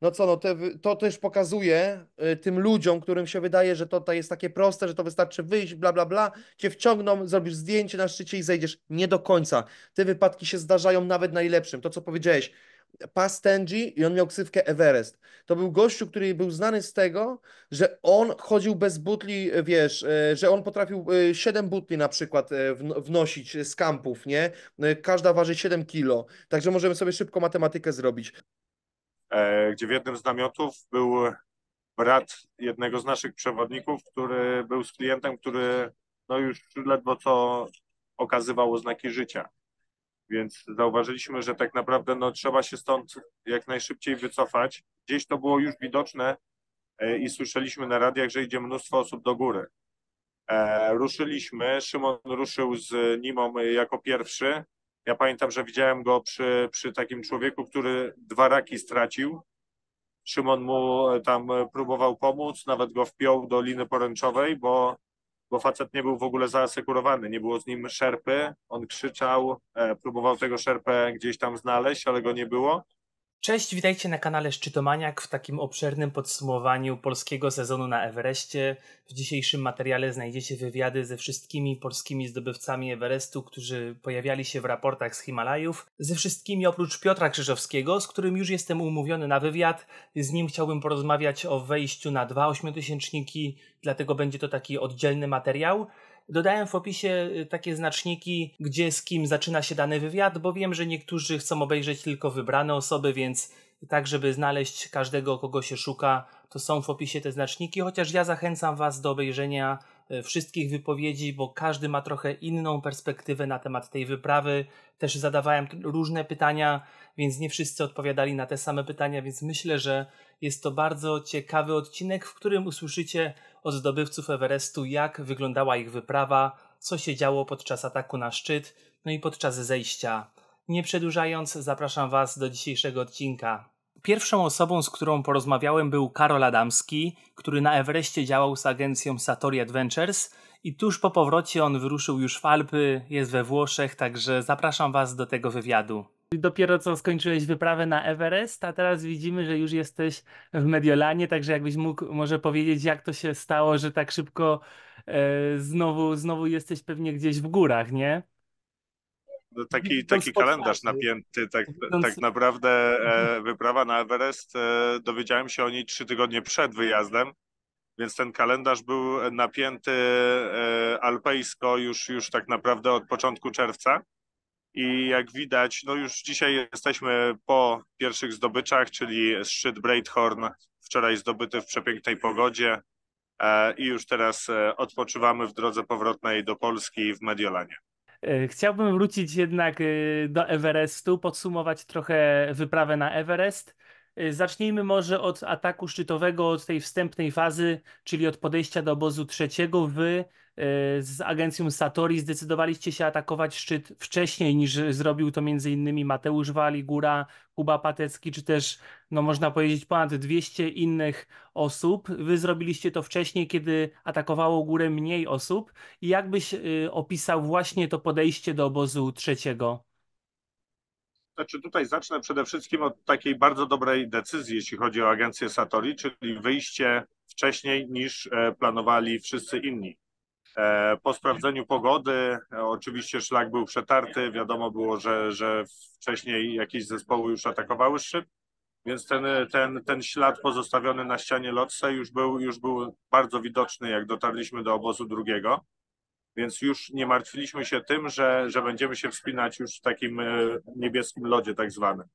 no co, no te, to też pokazuje y, tym ludziom, którym się wydaje, że to, to jest takie proste, że to wystarczy wyjść, bla, bla, bla, cię wciągną, zrobisz zdjęcie na szczycie i zejdziesz. Nie do końca. Te wypadki się zdarzają nawet najlepszym. To, co powiedziałeś, pas Tenji i on miał ksywkę Everest. To był gościu, który był znany z tego, że on chodził bez butli, y, wiesz, y, że on potrafił 7 butli na przykład wnosić z kampów, nie? Każda waży 7 kilo. Także możemy sobie szybko matematykę zrobić. E, gdzie w jednym z namiotów był brat jednego z naszych przewodników, który był z klientem, który no już ledwo co okazywał oznaki życia. Więc zauważyliśmy, że tak naprawdę no, trzeba się stąd jak najszybciej wycofać. Gdzieś to było już widoczne e, i słyszeliśmy na radiach, że idzie mnóstwo osób do góry. E, ruszyliśmy, Szymon ruszył z Nimą jako pierwszy, ja pamiętam, że widziałem go przy, przy takim człowieku, który dwa raki stracił. Szymon mu e, tam e, próbował pomóc, nawet go wpiął do liny poręczowej, bo, bo facet nie był w ogóle zaasekurowany, nie było z nim szerpy. On krzyczał, e, próbował tego szerpę gdzieś tam znaleźć, ale go nie było. Cześć, witajcie na kanale Szczytomaniak w takim obszernym podsumowaniu polskiego sezonu na Everestie. W dzisiejszym materiale znajdziecie wywiady ze wszystkimi polskimi zdobywcami Everestu, którzy pojawiali się w raportach z Himalajów. Ze wszystkimi oprócz Piotra Krzyżowskiego, z którym już jestem umówiony na wywiad. Z nim chciałbym porozmawiać o wejściu na dwa ośmiotysięczniki, dlatego będzie to taki oddzielny materiał. Dodałem w opisie y, takie znaczniki, gdzie z kim zaczyna się dany wywiad, bo wiem, że niektórzy chcą obejrzeć tylko wybrane osoby, więc tak, żeby znaleźć każdego, kogo się szuka, to są w opisie te znaczniki, chociaż ja zachęcam Was do obejrzenia E, wszystkich wypowiedzi, bo każdy ma trochę inną perspektywę na temat tej wyprawy. Też zadawałem różne pytania, więc nie wszyscy odpowiadali na te same pytania, więc myślę, że jest to bardzo ciekawy odcinek, w którym usłyszycie od zdobywców Everestu, jak wyglądała ich wyprawa, co się działo podczas ataku na szczyt, no i podczas zejścia. Nie przedłużając, zapraszam Was do dzisiejszego odcinka. Pierwszą osobą, z którą porozmawiałem, był Karol Adamski, który na Everestie działał z agencją Satori Adventures. I tuż po powrocie on wyruszył już w Alpy, jest we Włoszech, także zapraszam Was do tego wywiadu. Dopiero co skończyłeś wyprawę na Everest, a teraz widzimy, że już jesteś w Mediolanie, także jakbyś mógł może powiedzieć, jak to się stało, że tak szybko e, znowu, znowu jesteś pewnie gdzieś w górach, nie? No, taki, taki kalendarz napięty, tak, tak naprawdę e, wyprawa na Everest, e, dowiedziałem się o niej trzy tygodnie przed wyjazdem, więc ten kalendarz był napięty e, alpejsko już, już tak naprawdę od początku czerwca. I jak widać, no już dzisiaj jesteśmy po pierwszych zdobyczach, czyli szczyt Breithorn, wczoraj zdobyty w przepięknej pogodzie. E, I już teraz e, odpoczywamy w drodze powrotnej do Polski w Mediolanie. E, chciałbym wrócić jednak e, do Everestu, podsumować trochę wyprawę na Everest. E, zacznijmy może od ataku szczytowego, od tej wstępnej fazy, czyli od podejścia do obozu trzeciego w Y, z agencją Satori zdecydowaliście się atakować szczyt wcześniej niż zrobił to m.in. Mateusz Wali, Góra, Kuba Patecki, czy też, no można powiedzieć, ponad 200 innych osób. Wy zrobiliście to wcześniej, kiedy atakowało górę mniej osób. I jak byś y, opisał właśnie to podejście do obozu trzeciego? Znaczy tutaj zacznę przede wszystkim od takiej bardzo dobrej decyzji, jeśli chodzi o agencję Satori, czyli wyjście wcześniej niż e, planowali wszyscy inni. E, po sprawdzeniu pogody, e, oczywiście szlak był przetarty, wiadomo było, że, że wcześniej jakieś zespoły już atakowały szyb, więc ten, ten, ten ślad pozostawiony na ścianie lotse już był, już był bardzo widoczny, jak dotarliśmy do obozu drugiego. Więc już nie martwiliśmy się tym, że, że będziemy się wspinać już w takim e, niebieskim lodzie, tak zwanym.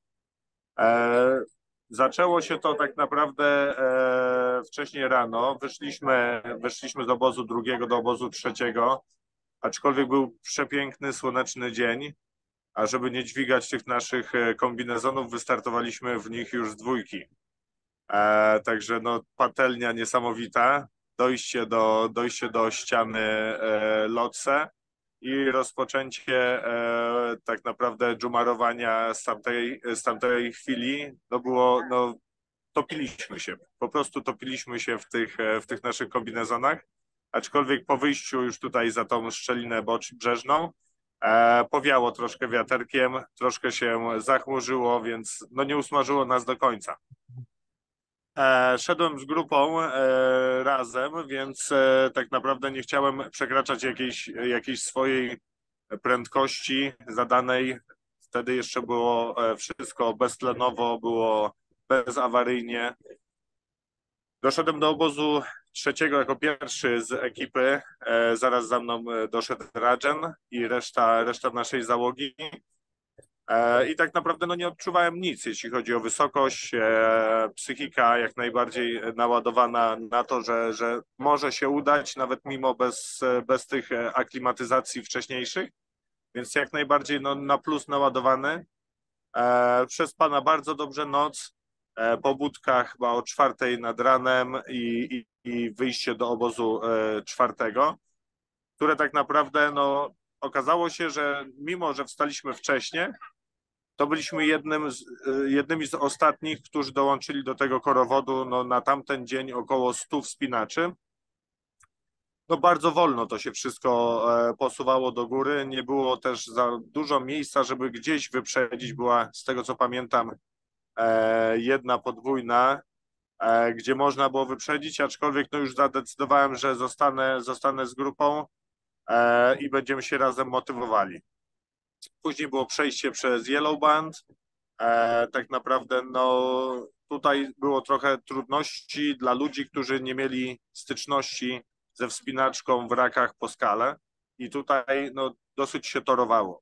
Zaczęło się to tak naprawdę e, wcześniej rano. Wyszliśmy, wyszliśmy z obozu drugiego do obozu trzeciego, aczkolwiek był przepiękny, słoneczny dzień. A żeby nie dźwigać tych naszych e, kombinezonów, wystartowaliśmy w nich już z dwójki. E, także no, patelnia niesamowita. Dojście do, dojście do ściany e, Lotse i rozpoczęcie e, tak naprawdę dżumarowania z tamtej, z tamtej chwili, no było, no topiliśmy się, po prostu topiliśmy się w tych, e, w tych naszych kombinezonach, aczkolwiek po wyjściu już tutaj za tą szczelinę bocz brzeżną, e, powiało troszkę wiaterkiem, troszkę się zachmurzyło, więc no nie usmażyło nas do końca. E, szedłem z grupą e, razem, więc e, tak naprawdę nie chciałem przekraczać jakiejś, jakiejś swojej prędkości zadanej. Wtedy jeszcze było e, wszystko beztlenowo, było bezawaryjnie. Doszedłem do obozu trzeciego jako pierwszy z ekipy. E, zaraz za mną e, doszedł Rajan i reszta, reszta naszej załogi. E, I tak naprawdę no, nie odczuwałem nic, jeśli chodzi o wysokość. E, psychika jak najbardziej naładowana na to, że, że może się udać, nawet mimo bez, bez tych e, aklimatyzacji wcześniejszych. Więc jak najbardziej no, na plus naładowany. Przez pana bardzo dobrze noc. Pobudka chyba o czwartej nad ranem i, i, i wyjście do obozu czwartego, które tak naprawdę no, okazało się, że mimo, że wstaliśmy wcześniej, to byliśmy jednym z, y, jednymi z ostatnich, którzy dołączyli do tego korowodu no, na tamten dzień około 100 wspinaczy. No bardzo wolno to się wszystko e, posuwało do góry, nie było też za dużo miejsca, żeby gdzieś wyprzedzić. Była, z tego co pamiętam, e, jedna podwójna, e, gdzie można było wyprzedzić, aczkolwiek no już zadecydowałem, że zostanę, zostanę z grupą i będziemy się razem motywowali. Później było przejście przez Yellow Band. E, tak naprawdę no, tutaj było trochę trudności dla ludzi, którzy nie mieli styczności ze wspinaczką w rakach po skale i tutaj no, dosyć się torowało.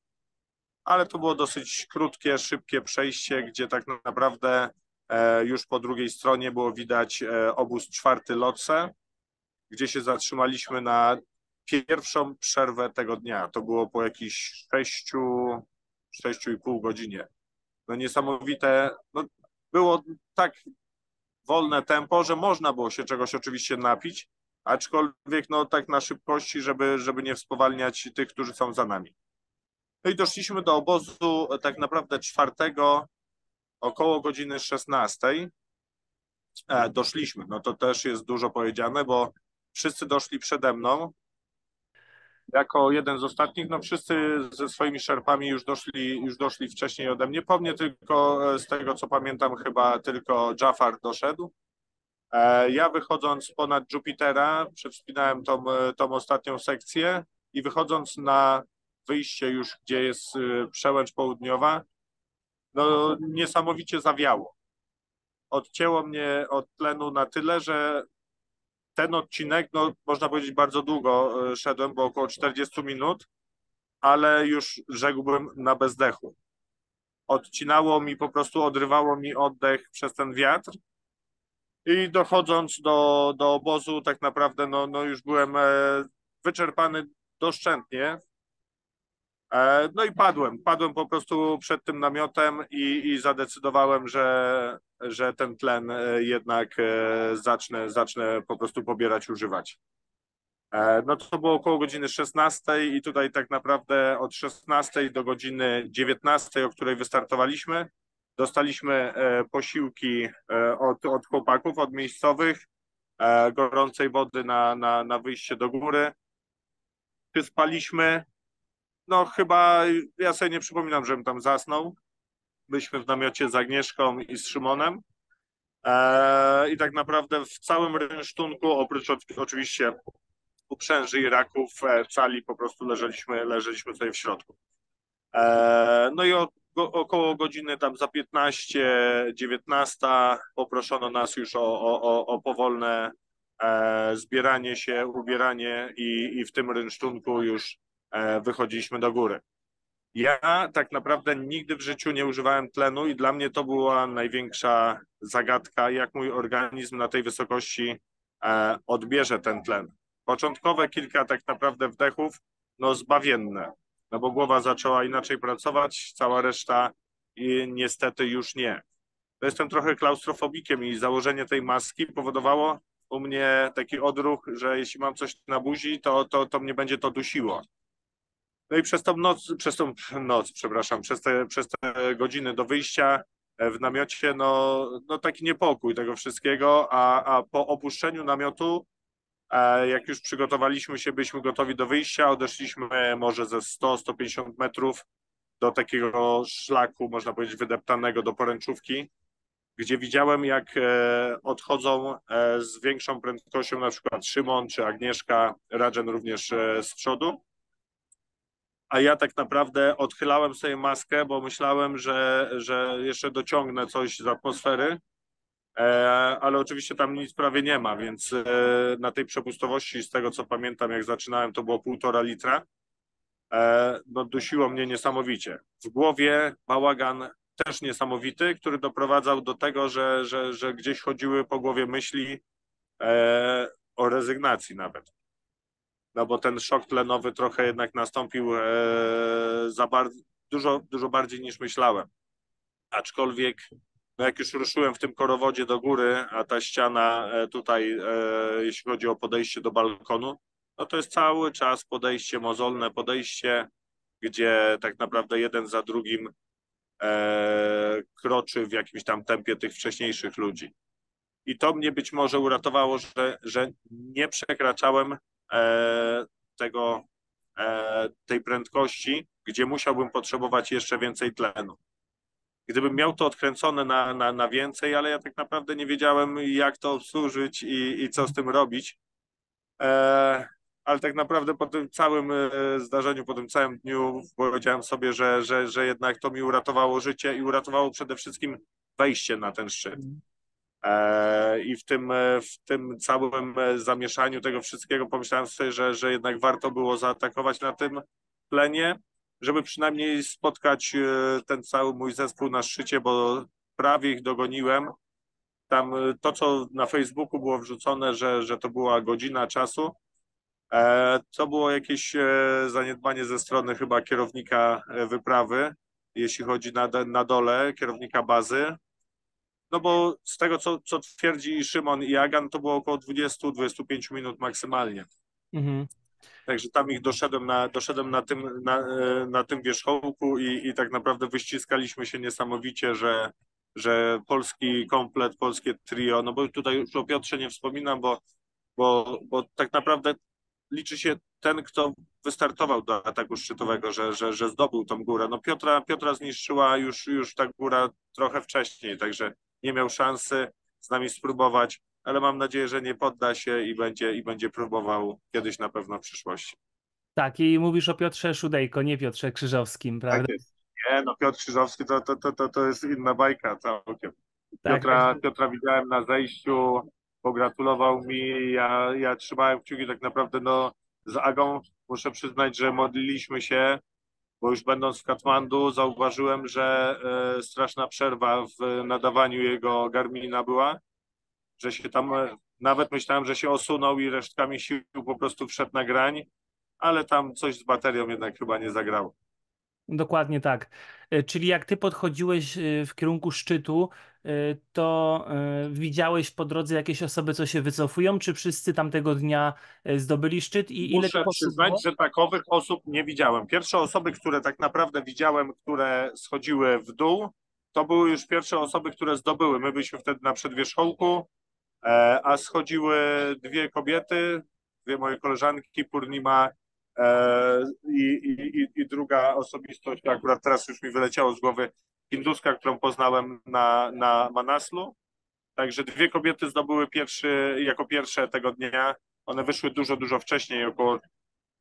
Ale to było dosyć krótkie, szybkie przejście, gdzie tak naprawdę e, już po drugiej stronie było widać e, obóz czwarty Loce, gdzie się zatrzymaliśmy na pierwszą przerwę tego dnia. To było po jakichś 6, 6,5 godzinie. No niesamowite, no było tak wolne tempo, że można było się czegoś oczywiście napić, aczkolwiek no tak na szybkości, żeby, żeby nie spowalniać tych, którzy są za nami. No i doszliśmy do obozu tak naprawdę czwartego około godziny 16. E, doszliśmy, no to też jest dużo powiedziane, bo wszyscy doszli przede mną, jako jeden z ostatnich. No wszyscy ze swoimi szerpami już doszli, już doszli wcześniej ode mnie. Po mnie tylko, e, z tego co pamiętam, chyba tylko Jafar doszedł. E, ja wychodząc ponad Jupitera, przewspinałem tą, e, tą ostatnią sekcję i wychodząc na wyjście już, gdzie jest przełęcz południowa, no niesamowicie zawiało. Odcięło mnie od tlenu na tyle, że ten odcinek, no można powiedzieć, bardzo długo e, szedłem, bo około 40 minut, ale już rzekłbym na bezdechu. Odcinało mi, po prostu odrywało mi oddech przez ten wiatr. I dochodząc do, do obozu, tak naprawdę no, no już byłem e, wyczerpany doszczętnie. E, no i padłem, padłem po prostu przed tym namiotem i, i zadecydowałem, że, że ten tlen e, jednak e, zacznę, zacznę po prostu pobierać, używać. No to było około godziny 16 i tutaj tak naprawdę od 16 do godziny 19, o której wystartowaliśmy, dostaliśmy posiłki od, od chłopaków, od miejscowych, gorącej wody na, na, na wyjście do góry. Czy spaliśmy? no chyba, ja sobie nie przypominam, żebym tam zasnął. Byliśmy w namiocie z Agnieszką i z Szymonem. E, I tak naprawdę w całym rynsztunku, oprócz oczywiście uprzęży i raków, cali e, po prostu leżeliśmy, leżeliśmy tutaj w środku. E, no i około godziny tam za 15, 19 poproszono nas już o, o, o powolne e, zbieranie się, ubieranie i, i w tym rynsztunku już E, wychodziliśmy do góry. Ja tak naprawdę nigdy w życiu nie używałem tlenu i dla mnie to była największa zagadka, jak mój organizm na tej wysokości e, odbierze ten tlen. Początkowe kilka tak naprawdę wdechów, no zbawienne, no bo głowa zaczęła inaczej pracować, cała reszta i niestety już nie. To jestem trochę klaustrofobikiem i założenie tej maski powodowało u mnie taki odruch, że jeśli mam coś na buzi, to, to, to mnie będzie to dusiło. No i przez tą noc, przez tą noc, przepraszam, przez te, przez te godziny do wyjścia e, w namiocie, no, no taki niepokój tego wszystkiego, a, a po opuszczeniu namiotu, e, jak już przygotowaliśmy się, byliśmy gotowi do wyjścia, odeszliśmy może ze 100-150 metrów do takiego szlaku, można powiedzieć, wydeptanego do poręczówki, gdzie widziałem, jak e, odchodzą z większą prędkością na przykład Szymon czy Agnieszka, Radzen również z przodu a ja tak naprawdę odchylałem sobie maskę, bo myślałem, że, że jeszcze dociągnę coś z atmosfery, e, ale oczywiście tam nic prawie nie ma, więc e, na tej przepustowości, z tego co pamiętam, jak zaczynałem, to było półtora litra. E, no, dusiło mnie niesamowicie. W głowie bałagan też niesamowity, który doprowadzał do tego, że, że, że gdzieś chodziły po głowie myśli o rezygnacji nawet no bo ten szok tlenowy trochę jednak nastąpił e, za bar dużo, dużo bardziej niż myślałem. Aczkolwiek, no jak już ruszyłem w tym korowodzie do góry, a ta ściana e, tutaj, e, jeśli chodzi o podejście do balkonu, no to jest cały czas podejście mozolne, podejście, gdzie tak naprawdę jeden za drugim e, kroczy w jakimś tam tempie tych wcześniejszych ludzi. I to mnie być może uratowało, że, że nie przekraczałem E, tego, e, tej prędkości, gdzie musiałbym potrzebować jeszcze więcej tlenu. Gdybym miał to odkręcone na, na, na więcej, ale ja tak naprawdę nie wiedziałem, jak to obsłużyć i, i co z tym robić. E, ale tak naprawdę po tym całym zdarzeniu, po tym całym dniu powiedziałem sobie, że, że, że jednak to mi uratowało życie i uratowało przede wszystkim wejście na ten szczyt. E, I w tym, e, w tym całym e, zamieszaniu tego wszystkiego pomyślałem sobie, że, że jednak warto było zaatakować na tym plenie, żeby przynajmniej spotkać ten cały mój zespół na szczycie, bo prawie ich dogoniłem. Tam to, co na Facebooku było wrzucone, że, że to była godzina czasu, to było jakieś zaniedbanie ze strony chyba kierownika wyprawy, jeśli chodzi na, na dole, kierownika bazy, no bo z tego, co, co twierdzi Szymon i Agan, to było około 20-25 minut maksymalnie. Mhm. Także tam ich doszedłem na, doszedłem na, tym, na, e, na tym wierzchołku i, i tak naprawdę wyściskaliśmy się niesamowicie, że, że polski komplet, polskie trio, no bo tutaj już o Piotrze nie wspominam, bo, bo, bo tak naprawdę liczy się ten, kto wystartował do ataku szczytowego, że, że, że zdobył tą górę. No Piotra, Piotra zniszczyła już, już ta góra trochę wcześniej, także nie miał szansy z nami spróbować, ale mam nadzieję, że nie podda się i będzie, i będzie próbował kiedyś na pewno w przyszłości. Tak, i mówisz o Piotrze Szudejko, nie Piotrze Krzyżowskim, tak prawda? Tak jest. Nie, no Piotr Krzyżowski to, to, to, to, to jest inna bajka całkiem. Tak, Piotra, tak. Piotra widziałem na zejściu, pogratulował mi, ja, ja trzymałem kciuki tak naprawdę no, z Agą. Muszę przyznać, że modliliśmy się bo już będąc w Katmandu zauważyłem, że e, straszna przerwa w nadawaniu jego Garmina była, że się tam, e, nawet myślałem, że się osunął i resztkami sił po prostu wszedł na grań, ale tam coś z baterią jednak chyba nie zagrało. Dokładnie tak. E, czyli jak ty podchodziłeś e, w kierunku szczytu, e, to widziałeś po drodze jakieś osoby, co się wycofują, czy wszyscy tamtego dnia zdobyli szczyt i ile Muszę przyznać, było? że takowych osób nie widziałem. Pierwsze osoby, które tak naprawdę widziałem, które schodziły w dół, to były już pierwsze osoby, które zdobyły. My byliśmy wtedy na przedwierzchołku, a schodziły dwie kobiety, dwie moje koleżanki, Purnima E, I, i, I, druga osobistość, akurat teraz już mi wyleciało z głowy, hinduska, którą poznałem na, na Manaslu. Także dwie kobiety zdobyły pierwszy, jako pierwsze tego dnia. One wyszły dużo, dużo wcześniej, około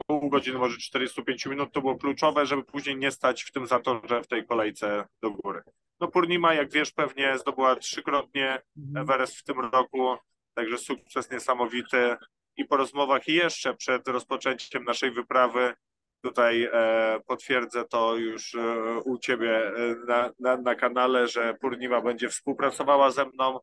pół godziny, może 45 minut. To było kluczowe, żeby później nie stać w tym zatorze, w tej kolejce do góry. No Purnima, jak wiesz, pewnie zdobyła trzykrotnie mhm. Everest w tym roku, także sukces niesamowity i po rozmowach jeszcze przed rozpoczęciem naszej wyprawy tutaj e, potwierdzę to już e, u Ciebie e, na, na, na, kanale, że Purnima będzie współpracowała ze mną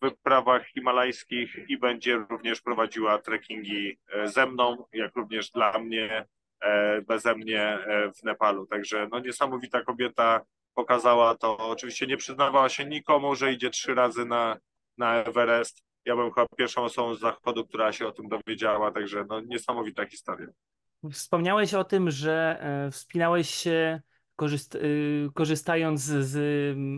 w wyprawach himalajskich i będzie również prowadziła trekkingi e, ze mną, jak również dla mnie, e, beze mnie e, w Nepalu. Także no, niesamowita kobieta pokazała to. Oczywiście nie przyznawała się nikomu, że idzie trzy razy na, na Everest ja byłem chyba pierwszą osobą z Zachodu, która się o tym dowiedziała, także no, niesamowita historia. Wspomniałeś o tym, że e, wspinałeś się korzyst, y, korzystając z,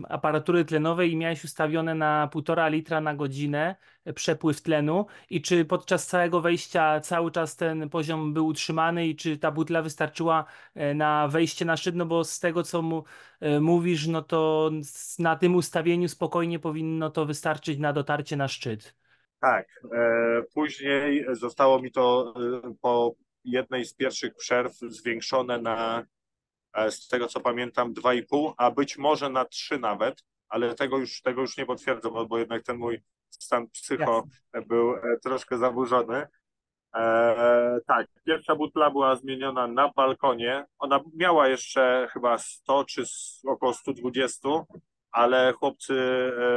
aparatury tlenowej i miałeś ustawione na 1,5 litra na godzinę e, przepływ tlenu i czy podczas całego wejścia cały czas ten poziom był utrzymany i czy ta butla wystarczyła e, na wejście na szczyt, no bo z tego co mu, e, mówisz, no to na tym ustawieniu spokojnie powinno to wystarczyć na dotarcie na szczyt. Tak, później zostało mi to po jednej z pierwszych przerw zwiększone na E, z tego co pamiętam 2,5, a być może na 3 nawet, ale tego już, tego już nie potwierdzę, bo, no bo jednak ten mój stan psycho Jasne. był e, troszkę zaburzony. E, tak, pierwsza butla była zmieniona na balkonie. Ona miała jeszcze chyba 100 czy około 120, ale chłopcy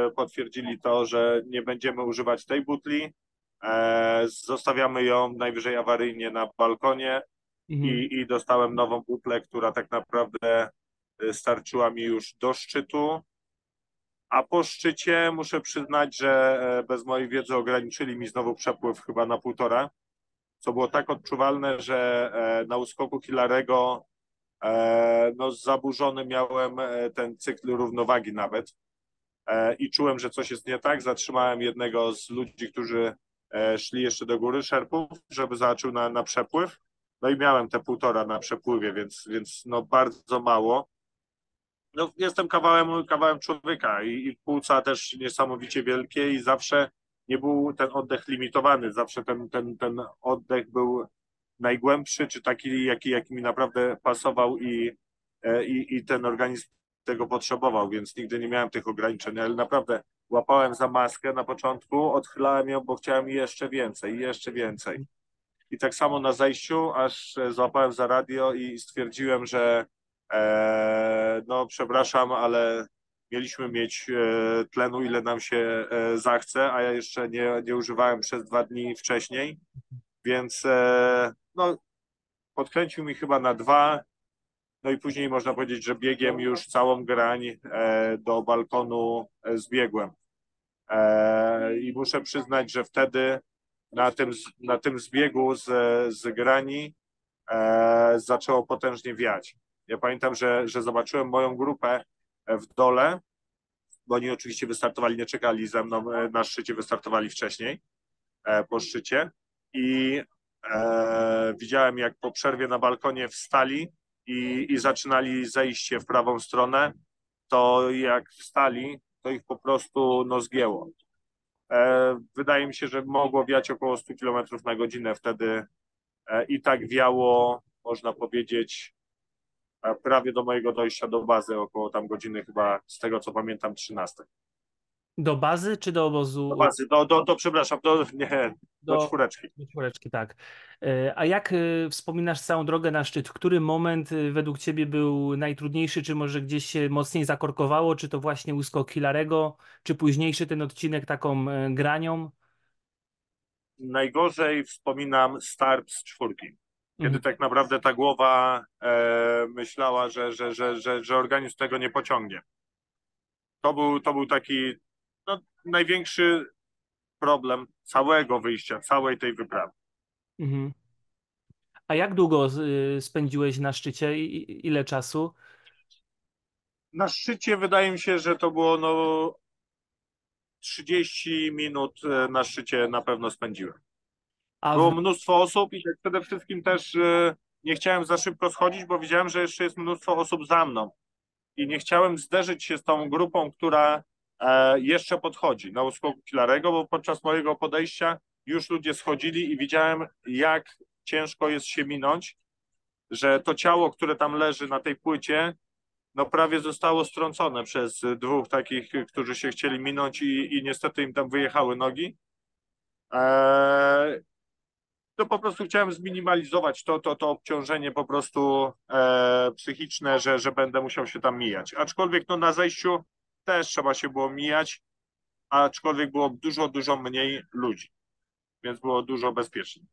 e, potwierdzili to, że nie będziemy używać tej butli. E, zostawiamy ją najwyżej awaryjnie na balkonie mhm. i, i dostałem nową butlę, która tak naprawdę y, starczyła mi już do szczytu. A po szczycie muszę przyznać, że e, bez mojej wiedzy ograniczyli mi znowu przepływ chyba na półtora, co było tak odczuwalne, że e, na uskoku Hilarego e, no, zaburzony miałem ten cykl równowagi nawet i czułem, że coś jest nie tak. Zatrzymałem jednego z ludzi, którzy szli jeszcze do góry szerpów, żeby zobaczył na, na przepływ no i miałem te półtora na przepływie, więc, więc no bardzo mało. No, jestem kawałem, kawałem człowieka i, i płuca też niesamowicie wielkie i zawsze nie był ten oddech limitowany, zawsze ten, ten, ten oddech był najgłębszy, czy taki, jaki, jaki mi naprawdę pasował i, e, i, i ten organizm tego potrzebował, więc nigdy nie miałem tych ograniczeń, ale naprawdę łapałem za maskę na początku, odchylałem ją, bo chciałem jeszcze więcej, jeszcze więcej. I tak samo na zejściu, aż e, złapałem za radio i stwierdziłem, że e, no przepraszam, ale mieliśmy mieć e, tlenu, ile nam się e, zachce, a ja jeszcze nie, nie używałem przez dwa dni wcześniej, więc e, no, podkręcił mi chyba na dwa, no i później można powiedzieć, że biegiem już całą grań e, do balkonu e, zbiegłem. I muszę przyznać, że wtedy na tym, na tym zbiegu z, z Grani e, zaczęło potężnie wiać. Ja pamiętam, że, że zobaczyłem moją grupę e, w dole, bo oni oczywiście wystartowali, nie czekali ze mną e, na szczycie, wystartowali wcześniej e, po szczycie i e, widziałem jak po przerwie na balkonie wstali i, i zaczynali zejście w prawą stronę, to jak wstali, to ich po prostu no, zgięło. E, wydaje mi się, że mogło wiać około 100 km na godzinę wtedy e, i tak wiało, można powiedzieć, e, prawie do mojego dojścia do bazy, około tam godziny chyba, z tego co pamiętam, 13. Do bazy czy do obozu? Do bazy, do, do, do przepraszam, do, nie, do, do czwóreczki. Do czwóreczki, tak. E, a jak e, wspominasz całą drogę na szczyt? Który moment e, według Ciebie był najtrudniejszy? Czy może gdzieś się mocniej zakorkowało? Czy to właśnie łusko kilarego Czy późniejszy ten odcinek taką granią? Najgorzej wspominam start z czwórki. Kiedy mhm. tak naprawdę ta głowa e, myślała, że, że, że, że, że organizm tego nie pociągnie. To był, to był taki no, największy problem całego wyjścia, całej tej wyprawy. Mhm. A jak długo y, spędziłeś na szczycie? I ile czasu? Na szczycie wydaje mi się, że to było no 30 minut e, na szczycie na pewno spędziłem. A było w... mnóstwo osób i tak przede wszystkim też e, nie chciałem za szybko schodzić, bo widziałem, że jeszcze jest mnóstwo osób za mną. I nie chciałem zderzyć się z tą grupą, która E, jeszcze podchodzi na uskoku Kilarego, bo podczas mojego podejścia już ludzie schodzili i widziałem, jak ciężko jest się minąć, że to ciało, które tam leży na tej płycie, no prawie zostało strącone przez dwóch takich, którzy się chcieli minąć i, i niestety im tam wyjechały nogi. E, to po prostu chciałem zminimalizować to, to, to obciążenie po prostu e, psychiczne, że, że będę musiał się tam mijać. Aczkolwiek no, na zejściu też trzeba się było mijać, aczkolwiek było dużo, dużo mniej ludzi, więc było dużo bezpieczniej.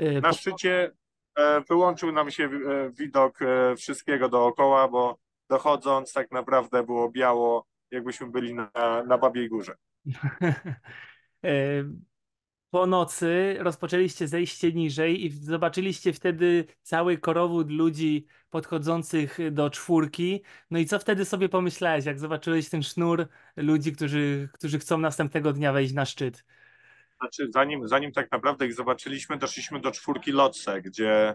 Y, na szczycie e, wyłączył nam się e, widok e, wszystkiego dookoła, bo dochodząc tak naprawdę było biało, jakbyśmy byli na, na Babiej Górze. Y, po nocy rozpoczęliście zejście niżej i zobaczyliście wtedy cały korowód ludzi podchodzących do czwórki. No i co wtedy sobie pomyślałeś, jak zobaczyłeś ten sznur ludzi, którzy, którzy chcą następnego dnia wejść na szczyt? Znaczy, zanim, zanim tak naprawdę ich zobaczyliśmy, doszliśmy do czwórki Lotse, gdzie,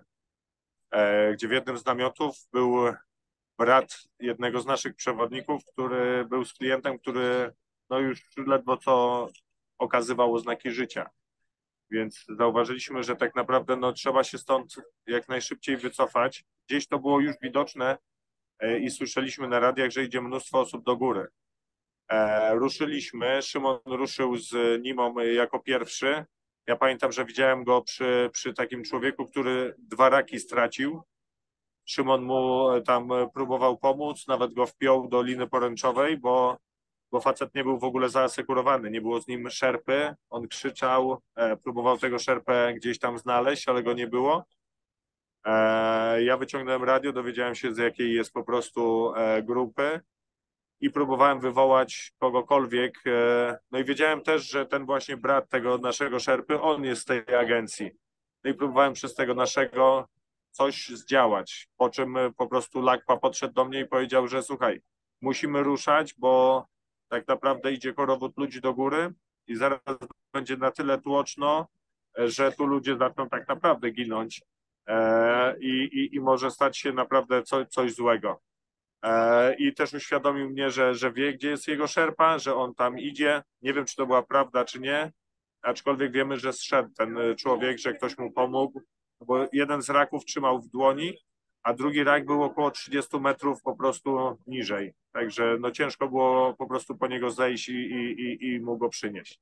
e, gdzie w jednym z namiotów był brat jednego z naszych przewodników, który był z klientem, który no już ledwo co okazywał oznaki życia. Więc zauważyliśmy, że tak naprawdę no, trzeba się stąd jak najszybciej wycofać. Gdzieś to było już widoczne e, i słyszeliśmy na radiach, że idzie mnóstwo osób do góry. E, ruszyliśmy, Szymon ruszył z Nimą jako pierwszy. Ja pamiętam, że widziałem go przy, przy takim człowieku, który dwa raki stracił. Szymon mu tam próbował pomóc, nawet go wpiął do liny poręczowej, bo bo facet nie był w ogóle zaasekurowany, nie było z nim szerpy, on krzyczał, e, próbował tego szerpę gdzieś tam znaleźć, ale go nie było. E, ja wyciągnąłem radio, dowiedziałem się z jakiej jest po prostu e, grupy i próbowałem wywołać kogokolwiek. E, no i wiedziałem też, że ten właśnie brat tego naszego szerpy, on jest z tej agencji. No i próbowałem przez tego naszego coś zdziałać, po czym po prostu Lakpa podszedł do mnie i powiedział, że słuchaj, musimy ruszać, bo tak naprawdę idzie korowód ludzi do góry i zaraz będzie na tyle tłoczno, e, że tu ludzie zaczną tak naprawdę ginąć e, i, i, może stać się naprawdę co, coś złego. E, I też uświadomił mnie, że, że wie, gdzie jest jego szerpa, że on tam idzie. Nie wiem, czy to była prawda, czy nie, aczkolwiek wiemy, że zszedł ten e, człowiek, że ktoś mu pomógł, bo jeden z raków trzymał w dłoni a drugi rak był około 30 metrów po prostu niżej. Także no ciężko było po prostu po niego zejść i, i, i, i mu go przynieść.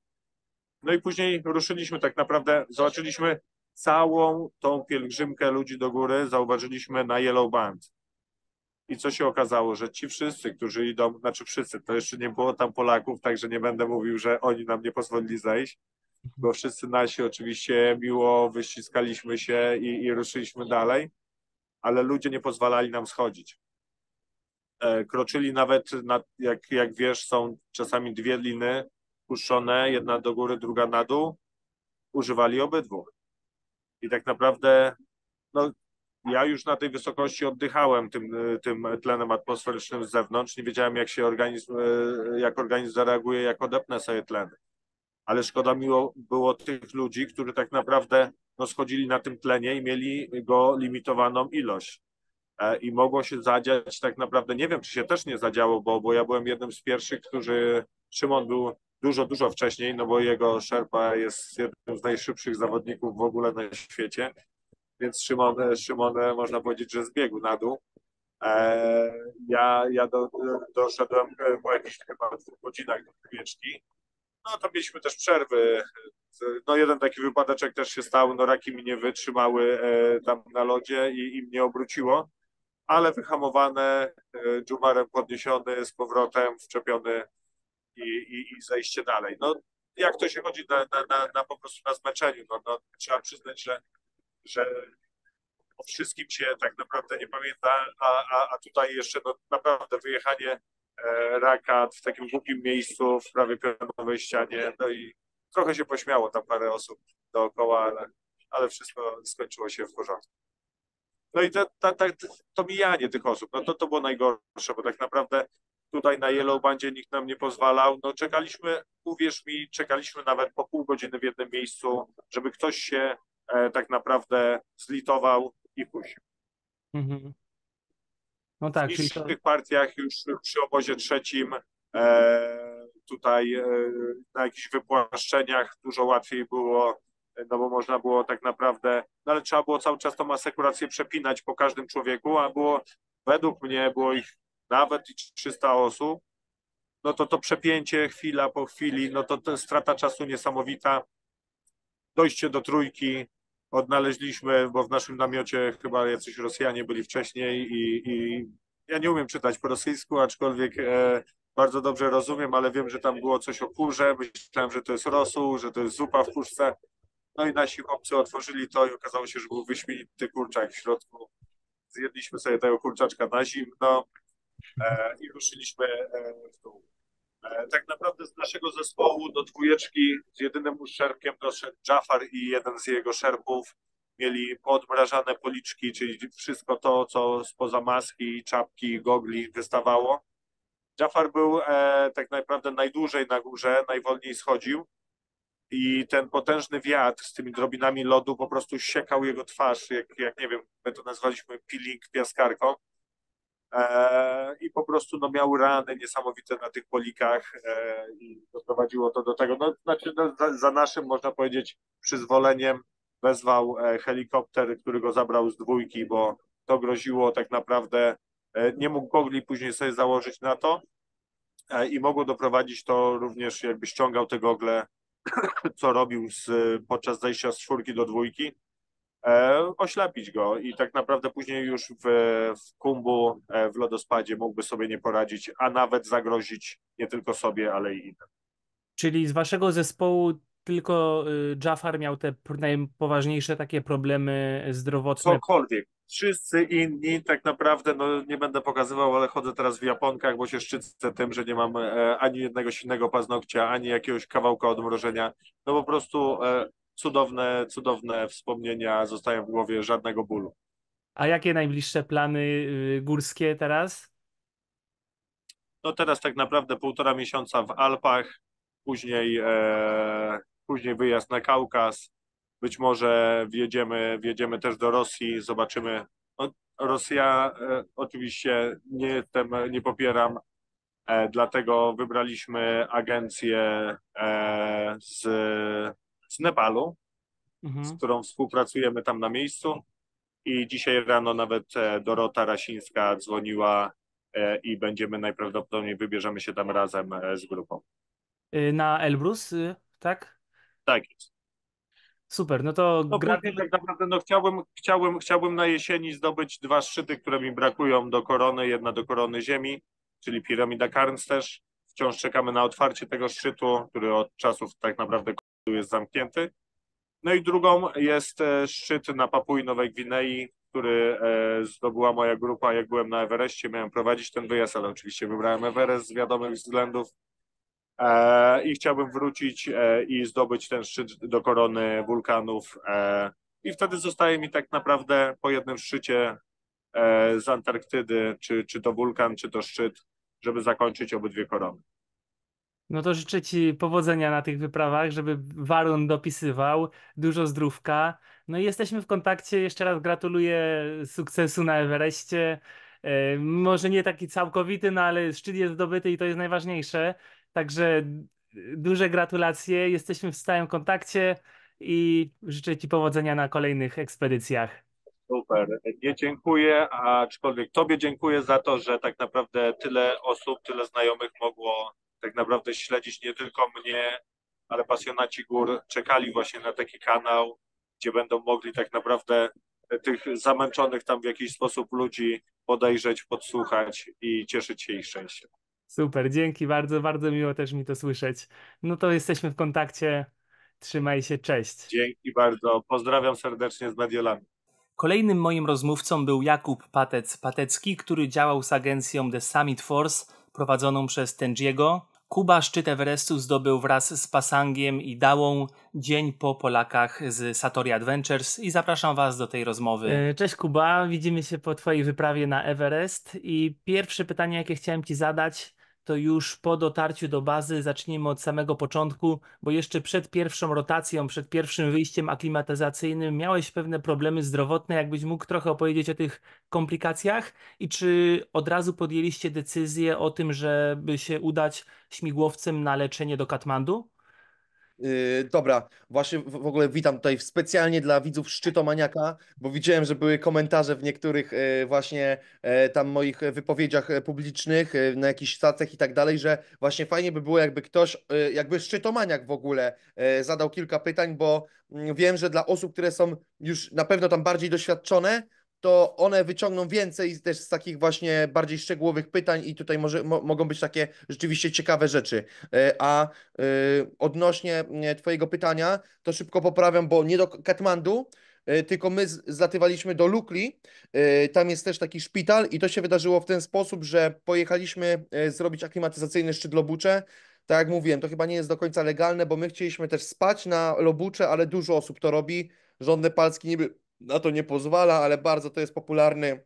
No i później ruszyliśmy tak naprawdę, zobaczyliśmy całą tą pielgrzymkę ludzi do góry, zauważyliśmy na Yellow Band. I co się okazało, że ci wszyscy, którzy idą, znaczy wszyscy, to jeszcze nie było tam Polaków, także nie będę mówił, że oni nam nie pozwolili zejść, bo wszyscy nasi oczywiście miło wyściskaliśmy się i, i ruszyliśmy dalej ale ludzie nie pozwalali nam schodzić. E, kroczyli nawet, na, jak, jak wiesz, są czasami dwie liny puszczone, jedna do góry, druga na dół. Używali obydwu. I tak naprawdę no, ja już na tej wysokości oddychałem tym, e, tym tlenem atmosferycznym z zewnątrz. Nie wiedziałem, jak się organizm, e, jak organizm zareaguje, jak odepnę sobie tlen. Ale szkoda miło było tych ludzi, którzy tak naprawdę no, schodzili na tym tlenie i mieli go limitowaną ilość. E, I mogło się zadziać tak naprawdę, nie wiem, czy się też nie zadziało, bo, bo ja byłem jednym z pierwszych, którzy, Szymon był dużo, dużo wcześniej, no bo jego Szerpa jest jednym z najszybszych zawodników w ogóle na świecie, więc Szymon, Szymon można powiedzieć, że zbiegł na dół. E, ja, ja do, doszedłem e, po jakichś chyba dwóch godzinach do wieczki no to mieliśmy też przerwy. No jeden taki wypadeczek też się stał, noraki raki mnie wytrzymały e, tam na lodzie i, i mnie obróciło, ale wyhamowane, e, dżumarem podniesiony, z powrotem wczepiony i, i, i zejście dalej. No jak to się chodzi na, na, na, na po prostu na zmęczeniu, no, no trzeba przyznać, że, że o wszystkim się tak naprawdę nie pamięta, a, a, a tutaj jeszcze no, naprawdę wyjechanie E, rakat w takim głupim miejscu w prawie pionowej ścianie. No i trochę się pośmiało tam parę osób dookoła, ale, ale wszystko skończyło się w porządku. No i to, to, to, to mijanie tych osób, no to, to było najgorsze, bo tak naprawdę tutaj na Yellow Bandzie nikt nam nie pozwalał. No czekaliśmy, uwierz mi, czekaliśmy nawet po pół godziny w jednym miejscu, żeby ktoś się e, tak naprawdę zlitował i puścił. Mhm. No tak, w tych partiach już przy obozie trzecim e, tutaj e, na jakichś wypłaszczeniach dużo łatwiej było, no bo można było tak naprawdę, no ale trzeba było cały czas tą asekurację przepinać po każdym człowieku, a było, według mnie było ich nawet 300 osób, no to to przepięcie chwila po chwili, no to, to strata czasu niesamowita, dojście do trójki, odnaleźliśmy, bo w naszym namiocie chyba jacyś Rosjanie byli wcześniej i, i ja nie umiem czytać po rosyjsku, aczkolwiek e, bardzo dobrze rozumiem, ale wiem, że tam było coś o kurze, myślałem, że to jest rosół, że to jest zupa w puszce. No i nasi chłopcy otworzyli to i okazało się, że był wyśmienity kurczak w środku. Zjedliśmy sobie tego kurczaczka na zimno e, i ruszyliśmy e, w dół. E, tak naprawdę z naszego zespołu do dwójeczki z jedynym uszczerbkiem doszedł Jafar i jeden z jego szerpów. Mieli podmrażane policzki, czyli wszystko to, co spoza maski, czapki, gogli wystawało. Jafar był e, tak naprawdę najdłużej na górze, najwolniej schodził i ten potężny wiatr z tymi drobinami lodu po prostu siekał jego twarz, jak, jak nie wiem, my to nazwaliśmy peeling piaskarką E, i po prostu no, miał rany niesamowite na tych polikach e, i doprowadziło to do tego. No, znaczy, no, za, za, naszym, można powiedzieć, przyzwoleniem wezwał e, helikopter, który go zabrał z dwójki, bo to groziło tak naprawdę, nie mógł gogli później sobie założyć na to i mogło doprowadzić to również, jakby ściągał te gogle, co robił z, podczas zejścia z czwórki do dwójki, E, oślepić go i tak naprawdę później już w, w kumbu, e, w lodospadzie mógłby sobie nie poradzić, a nawet zagrozić nie tylko sobie, ale i innym. Czyli z waszego zespołu tylko y, Jafar miał te najpoważniejsze takie problemy zdrowotne? Cokolwiek. Wszyscy inni tak naprawdę, no nie będę pokazywał, ale chodzę teraz w japonkach, bo się szczycę tym, że nie mam e, ani jednego silnego paznokcia, ani jakiegoś kawałka odmrożenia. No po prostu cudowne, cudowne wspomnienia zostają w głowie, żadnego bólu. A jakie najbliższe plany y, górskie teraz? No teraz tak naprawdę półtora miesiąca w Alpach, później, e, później wyjazd na Kaukaz. Być może wjedziemy, wjedziemy też do Rosji, zobaczymy. No, Rosja e, oczywiście nie, jestem, nie popieram, e, dlatego wybraliśmy agencję e, z z Nepalu, mhm. z którą współpracujemy tam na miejscu. I dzisiaj rano nawet e, Dorota Rasińska dzwoniła e, i będziemy najprawdopodobniej wybierzemy się tam razem e, z grupą. Y, na Elbrus, y, tak? Tak jest. Super, no to no tak naprawdę no chciałbym, chciałbym, chciałbym na jesieni zdobyć dwa szczyty, które mi brakują do korony, jedna do korony ziemi, czyli piramida Karns też. Wciąż czekamy na otwarcie tego szczytu, który od czasów tak naprawdę tu jest zamknięty. No i drugą jest e, szczyt na Papui Nowej Gwinei, który e, zdobyła moja grupa. Jak byłem na Everestie, miałem prowadzić ten wyjazd, ale oczywiście wybrałem Everest z wiadomych względów. E, I chciałbym wrócić i zdobyć ten szczyt do korony wulkanów. I wtedy zostaje mi tak naprawdę po jednym szczycie z Antarktydy, czy, czy to wulkan, czy to szczyt, żeby zakończyć obydwie korony. No to życzę Ci powodzenia na tych wyprawach, żeby Warun dopisywał, dużo zdrówka. No i jesteśmy w kontakcie. Jeszcze raz gratuluję sukcesu na Everestie. E, może nie taki całkowity, no ale szczyt jest zdobyty i to jest najważniejsze. Także e, duże gratulacje. Jesteśmy w stałym kontakcie i życzę Ci powodzenia na kolejnych ekspedycjach. Super. Nie dziękuję, aczkolwiek Tobie dziękuję za to, że tak naprawdę tyle osób, tyle znajomych mogło tak naprawdę śledzić nie tylko mnie, ale pasjonaci gór czekali właśnie na taki kanał, gdzie będą mogli tak naprawdę tych zamęczonych tam w jakiś sposób ludzi podejrzeć, podsłuchać i cieszyć się ich szczęściem. Super, dzięki bardzo, bardzo miło też mi to słyszeć. No to jesteśmy w kontakcie. Trzymaj się, cześć. Dzięki bardzo, pozdrawiam serdecznie z Mediolami. Kolejnym moim rozmówcą był Jakub Patec-Patecki, który działał z agencją The Summit Force prowadzoną przez Tengiego, Kuba szczyt Everestu zdobył wraz z Pasangiem i Dałą dzień po Polakach z Satori Adventures i zapraszam Was do tej rozmowy. E, cześć Kuba, widzimy się po Twojej wyprawie na Everest i pierwsze pytanie, jakie chciałem Ci zadać, to już po dotarciu do bazy zaczniemy od samego początku, bo jeszcze przed pierwszą rotacją, przed pierwszym wyjściem aklimatyzacyjnym miałeś pewne problemy zdrowotne. Jakbyś mógł trochę opowiedzieć o tych komplikacjach i czy od razu podjęliście decyzję o tym, żeby się udać śmigłowcem na leczenie do Katmandu? Yy, dobra, właśnie w, ogóle witam tutaj specjalnie dla widzów Szczytomaniaka, bo widziałem, że były komentarze w niektórych yy, właśnie yy, tam moich wypowiedziach publicznych, na jakichś stacjach i tak dalej, że właśnie fajnie by było, jakby ktoś, jakby Szczytomaniak w ogóle zadał kilka pytań, bo mm, wiem, że dla osób, które są już na pewno tam bardziej doświadczone, to one wyciągną więcej też z takich właśnie bardziej szczegółowych pytań i tutaj może, mo, mogą być takie rzeczywiście ciekawe rzeczy. E, a e, odnośnie e, Twojego pytania, to szybko poprawiam, bo nie do Katmandu, tylko my zlatywaliśmy do Lukli, tam jest też taki szpital i to się wydarzyło w ten sposób, że pojechaliśmy zrobić aklimatyzacyjny szczyt Lobucze, tak jak mówiłem, to chyba nie jest do końca legalne, bo my chcieliśmy też spać na Lobucze, ale dużo osób to robi, rząd nepalski niby na to nie pozwala, ale bardzo to jest popularny,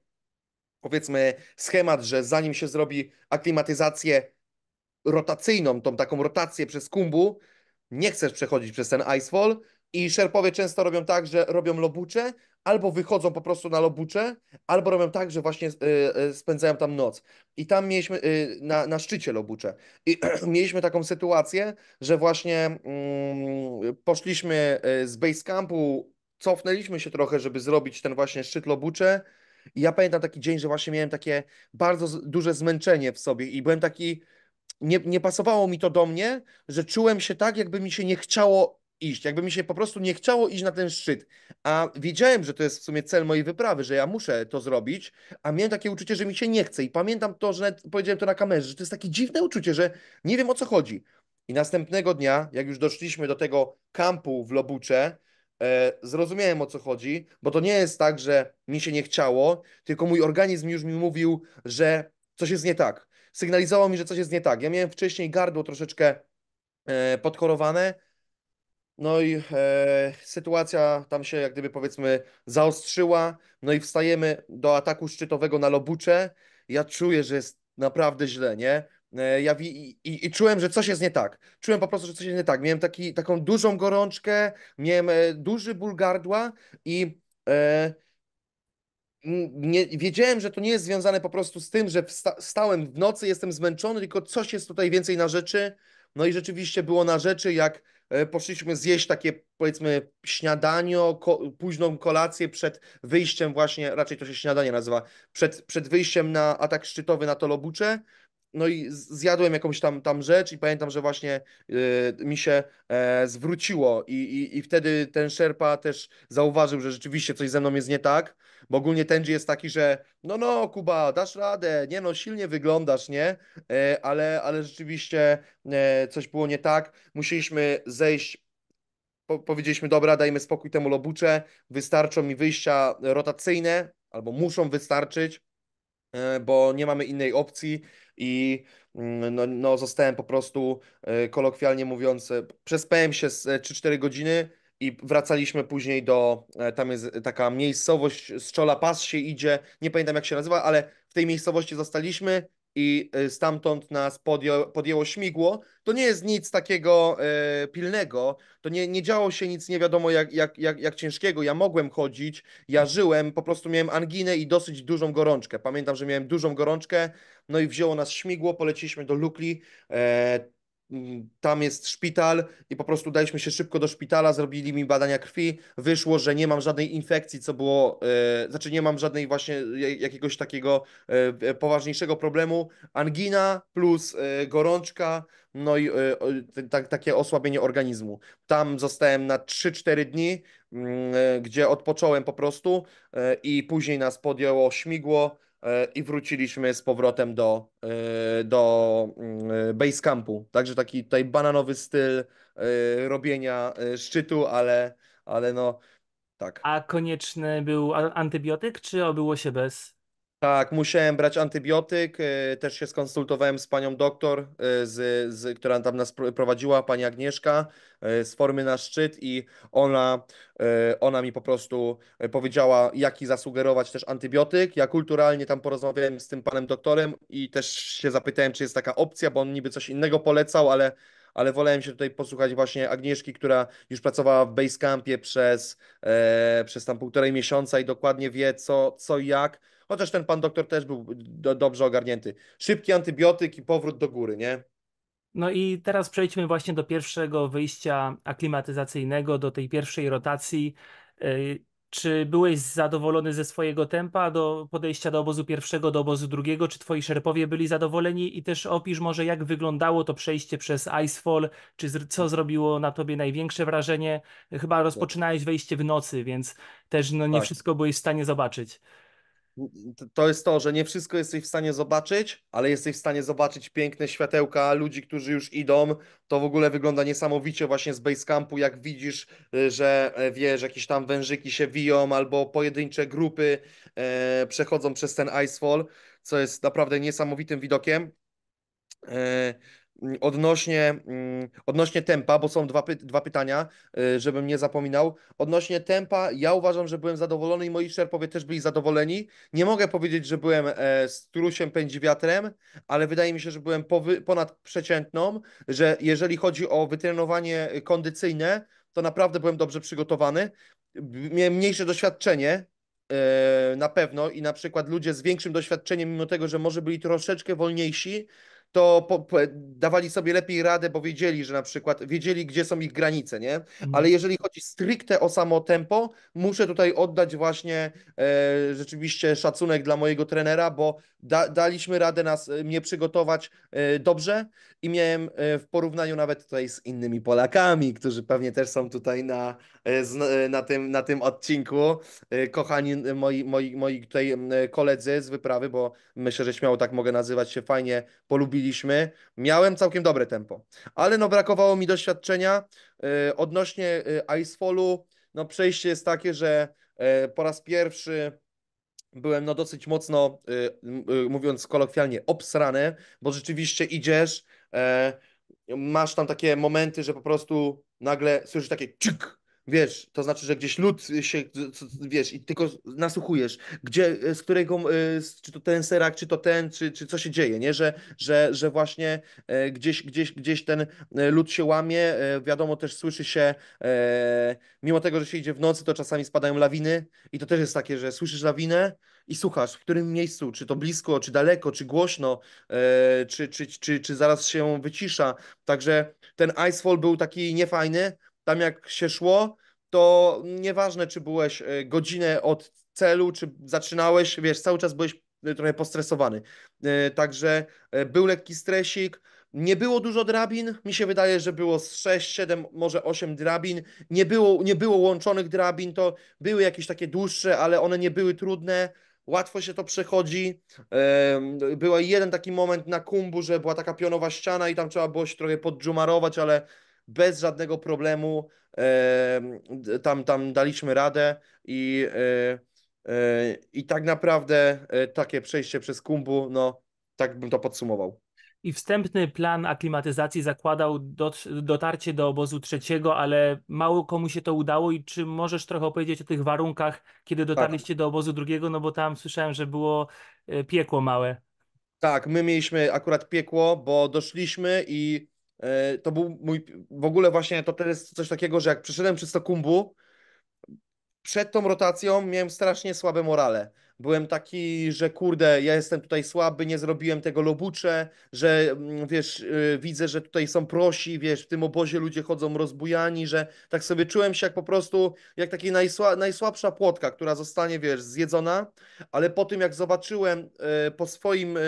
powiedzmy, schemat, że zanim się zrobi aklimatyzację rotacyjną, tą taką rotację przez kumbu, nie chcesz przechodzić przez ten icefall i szerpowie często robią tak, że robią lobucze, albo wychodzą po prostu na lobucze, albo robią tak, że właśnie e, e, spędzają tam noc. I tam mieliśmy e, na, na szczycie lobucze. I mieliśmy taką sytuację, że właśnie mm, poszliśmy z basecampu cofnęliśmy się trochę, żeby zrobić ten właśnie szczyt Lobucze. I ja pamiętam taki dzień, że właśnie miałem takie bardzo duże zmęczenie w sobie i byłem taki, nie, nie pasowało mi to do mnie, że czułem się tak, jakby mi się nie chciało iść, jakby mi się po prostu nie chciało iść na ten szczyt. A wiedziałem, że to jest w sumie cel mojej wyprawy, że ja muszę to zrobić, a miałem takie uczucie, że mi się nie chce. I pamiętam to, że powiedziałem to na kamerze, że to jest takie dziwne uczucie, że nie wiem o co chodzi. I następnego dnia, jak już doszliśmy do tego kampu w Lobucze, E, zrozumiałem o co chodzi, bo to nie jest tak, że mi się nie chciało, tylko mój organizm już mi mówił, że coś jest nie tak. Sygnalizowało mi, że coś jest nie tak. Ja miałem wcześniej gardło troszeczkę e, podchorowane, no i e, sytuacja tam się jak gdyby powiedzmy zaostrzyła, no i wstajemy do ataku szczytowego na Lobucze. Ja czuję, że jest naprawdę źle, nie? E, ja i, i, i, czułem, że coś jest nie tak. Czułem po prostu, że coś jest nie tak. Miałem taki, taką dużą gorączkę, miałem e, duży ból gardła i e, nie, wiedziałem, że to nie jest związane po prostu z tym, że stałem w nocy, jestem zmęczony, tylko coś jest tutaj więcej na rzeczy. No i rzeczywiście było na rzeczy, jak e, poszliśmy zjeść takie powiedzmy śniadanie, ko późną kolację przed wyjściem właśnie, raczej to się śniadanie nazywa, przed, przed wyjściem na atak szczytowy na Tolobucze. No i zjadłem jakąś tam, tam rzecz i pamiętam, że właśnie y, mi się e, zwróciło i, i, i wtedy ten Sherpa też zauważył, że rzeczywiście coś ze mną jest nie tak, bo ogólnie tenji jest taki, że no no Kuba, dasz radę, nie no, silnie wyglądasz, nie? E, ale, ale rzeczywiście e, coś było nie tak, musieliśmy zejść po, powiedzieliśmy, dobra, dajmy spokój temu lobucze, wystarczą mi wyjścia rotacyjne, albo muszą wystarczyć, e, bo nie mamy innej opcji i mm, no, no zostałem po prostu y, kolokwialnie mówiąc, y, przespałem się z 3-4 y, godziny i wracaliśmy później do, e, tam jest taka miejscowość, z Czola Pas się idzie, nie pamiętam jak się nazywa, ale w tej miejscowości zostaliśmy, i e, stamtąd nas podjęło, podjęło śmigło. To nie jest nic takiego e, pilnego, to nie, nie działo się nic nie wiadomo jak, jak, jak, jak ciężkiego. Ja mogłem chodzić, ja żyłem, po prostu miałem anginę i dosyć dużą gorączkę. Pamiętam, że miałem dużą gorączkę, no i wzięło nas śmigło, poleciliśmy do Lukli. E, tam jest szpital i po prostu daliśmy się szybko do szpitala, zrobili mi badania krwi, wyszło, że nie mam żadnej infekcji, co było, e, znaczy nie mam żadnej właśnie jakiegoś takiego e, e, poważniejszego problemu, angina plus e, gorączka, no i tak, takie osłabienie organizmu. Tam zostałem na 3-4 dni, mm, gdzie odpocząłem po prostu i później nas podjęło śmigło, E, i wróciliśmy z powrotem do, e, do mm, campu Także taki tutaj bananowy styl e, robienia szczytu, ale, ale no tak. A konieczny był antybiotyk, czy obyło się bez? Tak, musiałem brać antybiotyk. E, też się skonsultowałem z panią doktor, e, z, z, która tam nas prowadziła, pani Agnieszka, e, z formy na szczyt, i ona, ona mi po prostu powiedziała, jaki zasugerować też antybiotyk. Ja kulturalnie tam porozmawiałem z tym panem doktorem i też się zapytałem, czy jest taka opcja, bo on niby coś innego polecał, ale ale wolałem się tutaj posłuchać właśnie Agnieszki, która już pracowała w Basecampie przez, e, przez tam półtorej miesiąca i dokładnie wie co, co i jak. Chociaż ten pan doktor też był do, dobrze ogarnięty. Szybki antybiotyk i powrót do góry, nie? No i teraz przejdźmy właśnie do pierwszego wyjścia aklimatyzacyjnego, do tej pierwszej rotacji. E, czy byłeś zadowolony ze swojego tempa do podejścia do obozu pierwszego, do obozu drugiego? Czy twoi szerpowie byli zadowoleni? I też opisz może, jak wyglądało to przejście przez Icefall, czy co zrobiło na tobie największe wrażenie? Chyba tak. rozpoczynałeś wejście w nocy, więc też no, nie tak. wszystko byłeś w stanie zobaczyć to jest to, że nie wszystko jesteś w stanie zobaczyć, ale jesteś w stanie zobaczyć piękne światełka ludzi, którzy już idą. To w ogóle wygląda niesamowicie właśnie z Basecampu, jak widzisz, e, że e, wiesz, jakieś tam wężyki się wiją albo pojedyncze grupy e, przechodzą przez ten Icefall, co jest naprawdę niesamowitym widokiem. E, Mm, odnośnie, mm, odnośnie tempa, bo są dwa, py, dwa pytania, y, żebym nie zapominał. Odnośnie tempa, ja uważam, że byłem zadowolony i moi szerpowie też byli zadowoleni. Nie mogę powiedzieć, że byłem z e, trusiem pędzi wiatrem, ale wydaje mi się, że byłem powy, ponad przeciętną, że jeżeli chodzi o wytrenowanie kondycyjne, to naprawdę byłem dobrze przygotowany. Miałem mniejsze doświadczenie e, na pewno i na przykład ludzie z większym doświadczeniem, mimo tego, że może byli troszeczkę wolniejsi, to po, po, dawali sobie lepiej radę, bo wiedzieli, że na przykład wiedzieli, gdzie są ich granice, nie? Mhm. Ale jeżeli chodzi stricte o samo tempo, muszę tutaj oddać właśnie e, rzeczywiście szacunek dla mojego trenera, bo da, daliśmy radę nas, e, mnie przygotować e, dobrze i miałem e, w porównaniu nawet tutaj z innymi Polakami, którzy pewnie też są tutaj na, E, e, na, tym, na tym odcinku. E, kochani moi, moi, moi tutaj koledzy z wyprawy, bo myślę, że śmiało tak mogę nazywać się, fajnie polubiliśmy. Miałem całkiem dobre tempo, ale no brakowało mi doświadczenia. Odnośnie Icefallu, no przejście jest takie, że po raz pierwszy byłem no dosyć mocno, mówiąc kolokwialnie, obsrany, bo rzeczywiście idziesz, masz tam takie momenty, że po prostu nagle słyszysz takie czyk, Wiesz, to znaczy, że gdzieś lud się, wiesz, i tylko nasłuchujesz, gdzie, z którego, e, czy to ten serak, czy to ten, czy, czy co się dzieje, nie? Że, że, że właśnie e, gdzieś, gdzieś, gdzieś ten e, lud się łamie, wiadomo też słyszy się, mimo tego, że się idzie w nocy, to czasami spadają lawiny i to też jest takie, że słyszysz lawinę, i słuchasz, w którym miejscu, czy to blisko, czy daleko, czy głośno, czy, czy, czy, czy zaraz się wycisza. Także ten Icefall był taki niefajny, tam jak się szło, to nieważne, czy byłeś e, godzinę od celu, czy zaczynałeś, wiesz, cały czas byłeś e, trochę postresowany. E, także był lekki stresik. Nie było dużo drabin, mi się wydaje, że było 6, 7, może 8 drabin. Nie było, nie było łączonych drabin, to były jakieś takie dłuższe, ale one nie były trudne. Łatwo się to przechodzi. Był jeden taki moment na kumbu, że była taka pionowa ściana i tam trzeba było się trochę poddżumarować, ale bez żadnego problemu. Tam, tam daliśmy radę i, e, e, i tak naprawdę e, takie przejście przez Kumbu, no tak bym to podsumował. I wstępny plan aklimatyzacji zakładał dot, dotarcie do obozu trzeciego, ale mało komu się to udało. I czy możesz trochę opowiedzieć o tych warunkach, kiedy tak. dotarliście tak. do obozu drugiego? No bo tam słyszałem, że było piekło małe. Tak, my mieliśmy akurat piekło, bo doszliśmy i E, to był mój, w ogóle właśnie to teraz coś takiego, że jak przyszedłem przez to kumbu, przed tą rotacją miałem strasznie słabe morale, Byłem taki, że kurde, ja jestem tutaj słaby, nie zrobiłem tego lobucze, że mm, wiesz, y, widzę, że tutaj są prosi, wiesz, w tym obozie ludzie chodzą rozbujani, że tak sobie czułem się jak po prostu, jak taki najsła, najsłabsza płotka, która zostanie, wiesz, zjedzona, ale po tym jak zobaczyłem y, po swoim y,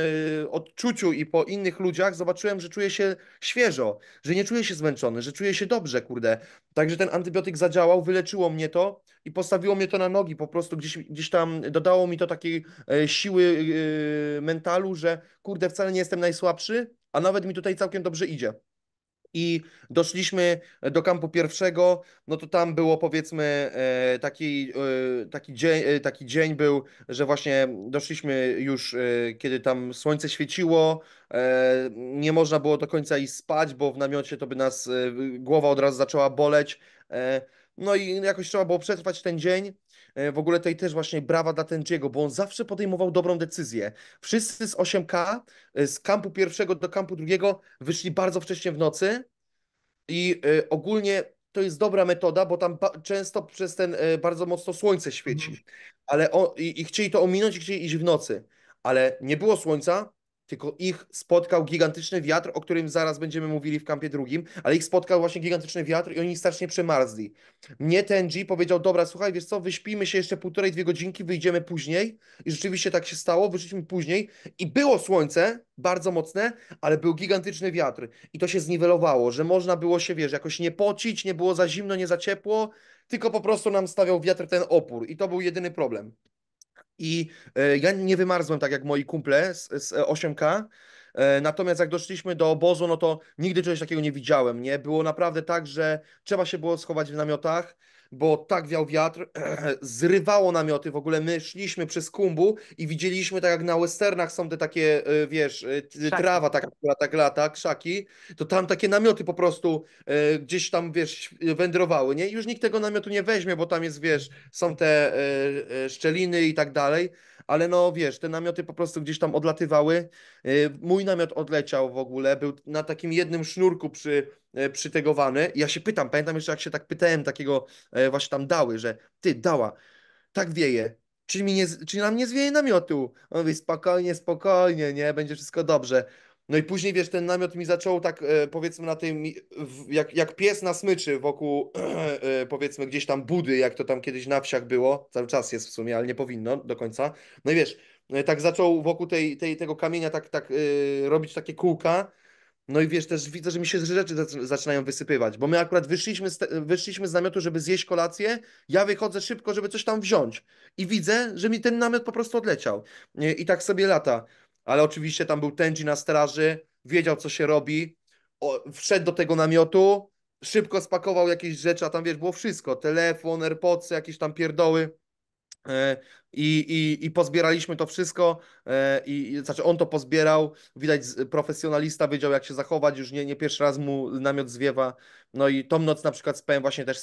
odczuciu i po innych ludziach, zobaczyłem, że czuję się świeżo, że nie czuję się zmęczony, że czuję się dobrze, kurde. Także ten antybiotyk zadziałał, wyleczyło mnie to i postawiło mnie to na nogi, po prostu gdzieś, gdzieś tam dodało mi to do takiej e, siły e, mentalu, że kurde, wcale nie jestem najsłabszy, a nawet mi tutaj całkiem dobrze idzie. I doszliśmy do kampu pierwszego, no to tam było powiedzmy e, taki, taki, dzień, taki dzień był, że właśnie doszliśmy już, kiedy tam słońce świeciło, nie można było do końca i spać, bo w namiocie to by nas głowa od razu zaczęła boleć. No i jakoś trzeba było przetrwać ten dzień. E, w ogóle tutaj też właśnie brawa dla Tendziego, bo on zawsze podejmował dobrą decyzję. Wszyscy z 8K, e, z kampu pierwszego do kampu drugiego wyszli bardzo wcześnie w nocy i e, ogólnie to jest dobra metoda, bo tam często przez ten bardzo mocno słońce świeci. Mhm. Ale on, i, i chcieli to ominąć i chcieli iść w nocy. Ale nie było słońca, tylko ich spotkał gigantyczny wiatr, o którym zaraz będziemy mówili w kampie drugim, ale ich spotkał właśnie gigantyczny wiatr i oni strasznie przemarzli. Mnie ten G powiedział, dobra, słuchaj, wiesz co, wyśpimy się jeszcze półtorej, dwie godzinki, wyjdziemy później i rzeczywiście tak się stało, wyszliśmy później i było słońce, bardzo mocne, ale był gigantyczny wiatr i to się zniwelowało, że można było się, wiesz, jakoś nie pocić, nie było za zimno, nie za ciepło, tylko po prostu nam stawiał wiatr ten opór i to był jedyny problem. I e, ja nie wymarzłem tak jak moi kumple z, z 8K. E, natomiast jak doszliśmy do obozu, no to nigdy czegoś takiego nie widziałem. Nie? Było naprawdę tak, że trzeba się było schować w namiotach bo tak wiał wiatr, zrywało namioty, w ogóle my szliśmy przez kumbu i widzieliśmy, tak jak na westernach są te takie, e, wiesz, Szaki. E, trawa taka, która tak lata, krzaki, to tam takie namioty po prostu e, gdzieś tam, wiesz, wędrowały, nie? Już nikt tego namiotu nie weźmie, bo tam jest, wiesz, są te szczeliny i tak dalej, ale no wiesz, te namioty po prostu gdzieś tam odlatywały. Y, mój namiot odleciał w ogóle, był na takim jednym sznurku przy, y, przytegowany. Ja się pytam, pamiętam jeszcze jak się tak pytałem takiego e, właśnie tam dały, że ty dała, tak wieje, czy, mi nie, czy nam nie zwieje namiotu? On mówi, spokojnie, spokojnie, nie, będzie wszystko dobrze. No i później, wiesz, ten namiot mi zaczął tak, e, powiedzmy, na tym, jak, jak pies na smyczy wokół, e, powiedzmy, gdzieś tam budy, jak to tam kiedyś na wsiach było, cały czas jest w sumie, ale nie powinno do końca. No i wiesz, e, tak zaczął wokół tej, tej, tego kamienia tak, tak yy, robić takie kółka. No i wiesz, też widzę, że mi się rzeczy zaczynają wysypywać, bo my akurat wyszliśmy z, te, wyszliśmy z namiotu, żeby zjeść kolację, ja wychodzę szybko, żeby coś tam wziąć i widzę, że mi ten namiot po prostu odleciał i tak sobie lata ale oczywiście tam był Tenji na straży, wiedział co się robi, o, wszedł do tego namiotu, szybko spakował jakieś rzeczy, a tam wiesz, było wszystko, telefon, AirPods, jakieś tam pierdoły, E, I, i, I pozbieraliśmy to wszystko, e, i, i znaczy on to pozbierał. Widać, profesjonalista wiedział, jak się zachować, już nie, nie pierwszy raz mu namiot zwiewa. No i tą noc na przykład spałem właśnie też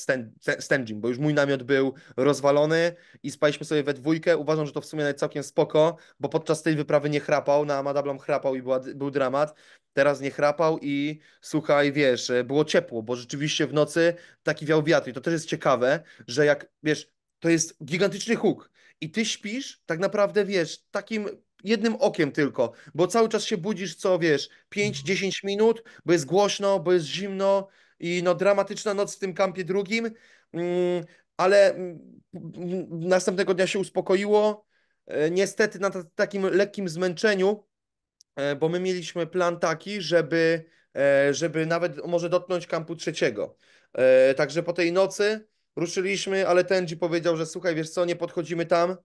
z Tenjim, bo już mój namiot był rozwalony i spaliśmy sobie we dwójkę. Uważam, że to w sumie nawet całkiem spoko, bo podczas tej wyprawy nie chrapał, na Amadablam chrapał i była, był dramat. Teraz nie chrapał i słuchaj, wiesz, e, było ciepło, bo rzeczywiście w nocy taki wiał wiatr. I to też jest ciekawe, że jak wiesz, to jest gigantyczny huk. I ty śpisz, tak naprawdę wiesz, takim jednym okiem tylko, bo cały czas się budzisz, co wiesz, 5-10 mhm. minut, bo jest głośno, bo jest zimno i no dramatyczna noc w tym kampie drugim, mm, ale mm, następnego dnia się uspokoiło. E, niestety na takim lekkim zmęczeniu, e, bo my mieliśmy plan taki, żeby, e, żeby nawet może dotknąć kampu trzeciego. Także po tej nocy ruszyliśmy, ale Tenji powiedział, że słuchaj, wiesz co, nie podchodzimy tam,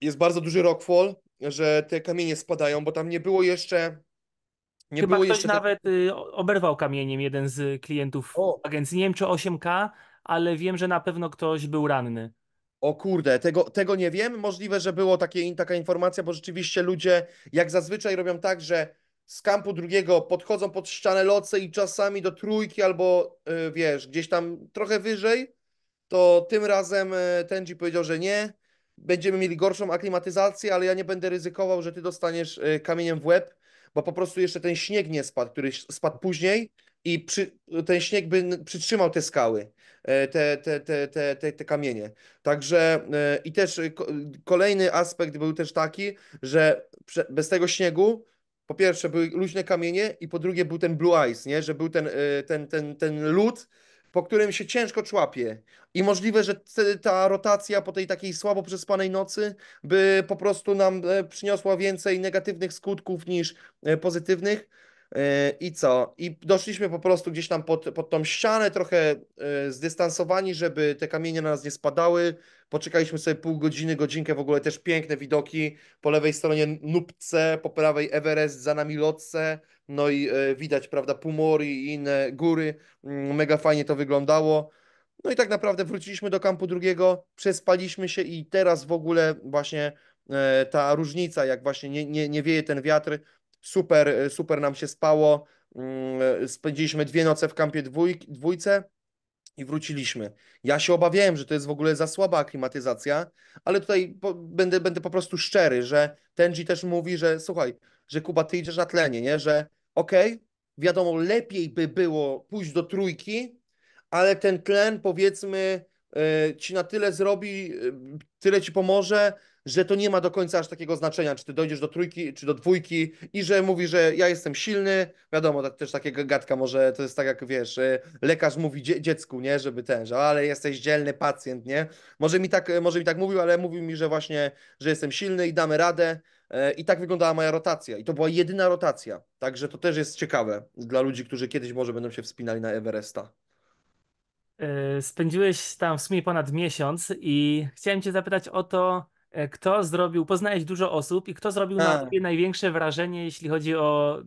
jest bardzo duży rockfall, że te kamienie spadają, bo tam nie było jeszcze... Nie Chyba było ktoś jeszcze nawet te... Y, oberwał kamieniem jeden z klientów o. agencji, nie wiem czy 8K, ale wiem, że na pewno ktoś był ranny. O kurde, tego, tego nie wiem. Możliwe, że było takie, taka informacja, bo rzeczywiście ludzie jak zazwyczaj robią tak, że z kampu drugiego podchodzą pod ścianę loce i czasami do trójki albo e, wiesz, gdzieś tam trochę wyżej, to tym razem e, Tenji powiedział, że nie, będziemy mieli gorszą aklimatyzację, ale ja nie będę ryzykował, że ty dostaniesz e, kamieniem w łeb, bo po prostu jeszcze ten śnieg nie spadł, który spadł później i przy, ten śnieg by przytrzymał te skały, te, te, te, te, te, te kamienie. Także i też kolejny aspekt był też taki, że bez tego śniegu po pierwsze były luźne kamienie i po drugie był ten blue ice, nie? że był ten, e, ten, ten, ten lód, po którym się ciężko człapie. I możliwe, że ta rotacja po tej takiej słabo przespanej nocy by po prostu nam e, przyniosła więcej negatywnych skutków niż e, pozytywnych. I co? I doszliśmy po prostu gdzieś tam pod, pod tą ścianę, trochę e, zdystansowani, żeby te kamienie na nas nie spadały. Poczekaliśmy sobie pół godziny, godzinkę, w ogóle też piękne widoki. Po lewej stronie Nupce, po prawej Everest, za nami Lotse, no i e, widać, prawda, Pumori, i inne góry. Mm, mega fajnie to wyglądało. No i tak naprawdę wróciliśmy do kampu drugiego, przespaliśmy się i teraz w ogóle właśnie e, ta różnica, jak właśnie nie, nie, nie wieje ten wiatr, super, e, super nam się spało. Mm, e, spędziliśmy dwie noce w kampie dwój, dwójce i wróciliśmy. Ja się obawiałem, że to jest w ogóle za słaba aklimatyzacja, ale tutaj po, będę, będę po prostu szczery, że Tenji też mówi, że słuchaj, że Kuba, ty idziesz na tlenie, nie? że okej, okay, wiadomo, lepiej by było pójść do trójki, ale ten tlen powiedzmy e, ci na tyle zrobi, tyle ci pomoże, że to nie ma do końca aż takiego znaczenia, czy ty dojdziesz do trójki, czy do dwójki i że mówi, że ja jestem silny, wiadomo, tak, też takie gadka może, to jest tak jak, wiesz, y, lekarz mówi dzie dziecku, nie, żeby ten, że ale jesteś dzielny pacjent, nie, może mi tak, może mi tak mówił, ale mówił mi, że właśnie, że jestem silny i damy radę, y, i tak wyglądała moja rotacja. I to była jedyna rotacja. Także to też jest ciekawe dla ludzi, którzy kiedyś może będą się wspinali na Everesta. Y, spędziłeś tam w sumie ponad miesiąc i chciałem Cię zapytać o to, E, kto zrobił, poznałeś dużo osób i kto zrobił A. na tak. tobie największe wrażenie, jeśli chodzi o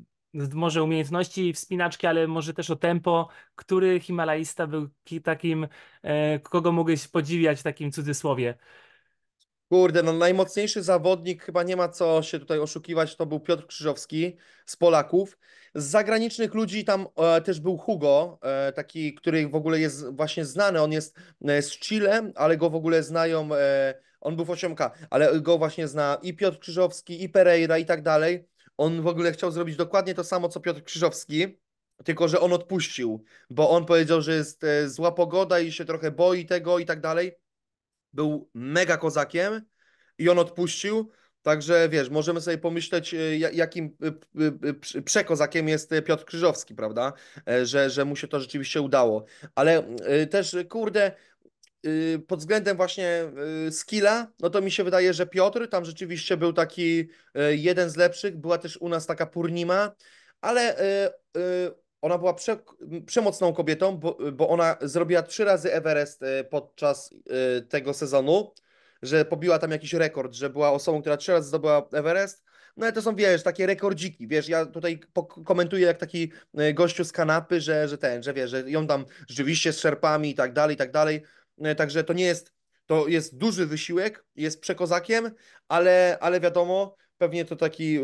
może umiejętności wspinaczki, ale może też o tempo, który Himalajista był takim, e, kogo mogłeś podziwiać w takim cudzysłowie? Kurde, no najmocniejszy zawodnik, chyba nie ma co się tutaj oszukiwać, to był Piotr Krzyżowski z Polaków. Z zagranicznych ludzi tam e, też był Hugo, e, taki, który w ogóle jest właśnie znany, on jest e, z Chile, ale go w ogóle znają, e, on był w 8K, ale go właśnie zna i Piotr Krzyżowski, i Pereira i tak dalej. On w ogóle chciał zrobić dokładnie to samo, co Piotr Krzyżowski, tylko że on odpuścił, bo on powiedział, że jest e, zła pogoda i się trochę boi tego i tak dalej był mega kozakiem i on odpuścił. Także wiesz, możemy sobie pomyśleć, e, jakim e, e, przekozakiem jest Piotr Krzyżowski, prawda? Że, że mu się to rzeczywiście udało. Ale też, kurde, pod względem właśnie skilla, no to mi się wydaje, że Piotr tam rzeczywiście był taki jeden z lepszych. Była też u nas taka Purnima, ale ona była prze, przemocną kobietą, bo, bo ona zrobiła trzy razy Everest e, podczas e, tego sezonu, że pobiła tam jakiś rekord, że była osobą, która trzy razy zdobyła Everest. No ale to są, wiesz, takie rekordziki, wiesz, ja tutaj komentuję jak taki e, gościu z kanapy, że, że ten, że wiesz, że ją tam rzeczywiście z szerpami i tak dalej, i tak dalej, także to nie jest, to jest duży wysiłek, jest przekozakiem, ale, ale wiadomo, pewnie to taki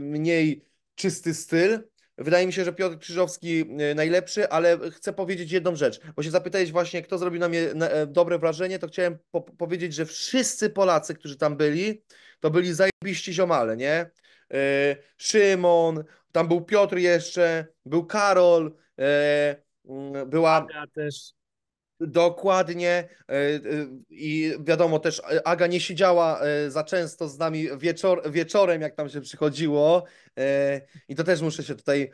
mniej czysty styl, Wydaje mi się, że Piotr Krzyżowski e, najlepszy, ale chcę powiedzieć jedną rzecz, bo się zapytałeś właśnie, kto zrobił na mnie e, dobre wrażenie, to chciałem po powiedzieć, że wszyscy Polacy, którzy tam byli, to byli zajebiści ziomale, nie? Yy, Szymon, tam był Piotr jeszcze, był Karol, była... też. Dokładnie. E, e, I wiadomo też, e, Aga nie siedziała za często z nami wieczor, wieczorem, jak tam się przychodziło. I to też muszę się tutaj.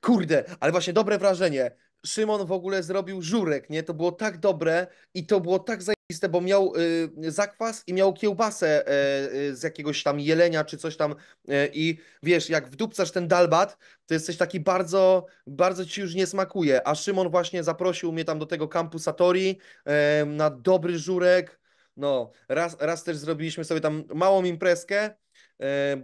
Kurde, ale właśnie dobre wrażenie. Szymon w ogóle zrobił żurek, nie? To było tak dobre i to było tak zajęte bo miał y, zakwas i miał kiełbasę e, y, z jakiegoś tam jelenia czy coś tam e, i wiesz, jak wdupcasz ten dalbat, to jesteś taki bardzo, bardzo ci już nie smakuje, a Szymon właśnie zaprosił mnie tam do tego kampu Satori e, na dobry żurek, no, raz, raz też zrobiliśmy sobie tam małą imprezkę,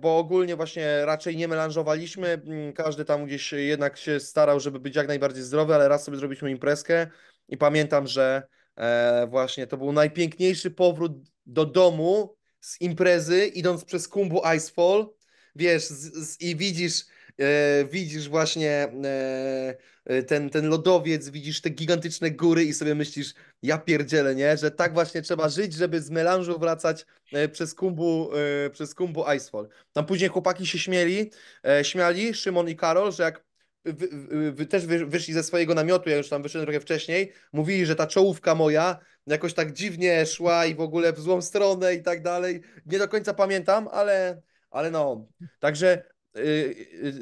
bo ogólnie właśnie raczej nie melanżowaliśmy, mm, każdy tam gdzieś jednak się starał, żeby być jak najbardziej zdrowy, ale raz sobie zrobiliśmy imprezkę i pamiętam, że E, właśnie to był najpiękniejszy powrót do domu z imprezy, idąc przez Kumbu Icefall, wiesz, z, z, i widzisz, e, widzisz właśnie e, ten, ten lodowiec, widzisz te gigantyczne góry i sobie myślisz, ja pierdzielę, nie? Że tak właśnie trzeba żyć, żeby z melanżu wracać e, przez Kumbu, e, przez Kumbu Icefall. Tam później chłopaki się śmieli, e, śmiali, Szymon i Karol, że jak wy, wy, też wyszli ze swojego namiotu, ja już tam wyszedłem trochę wcześniej, mówili, że ta czołówka moja jakoś tak dziwnie szła i w ogóle w złą stronę i tak dalej. Nie do końca pamiętam, ale, ale no. Także y,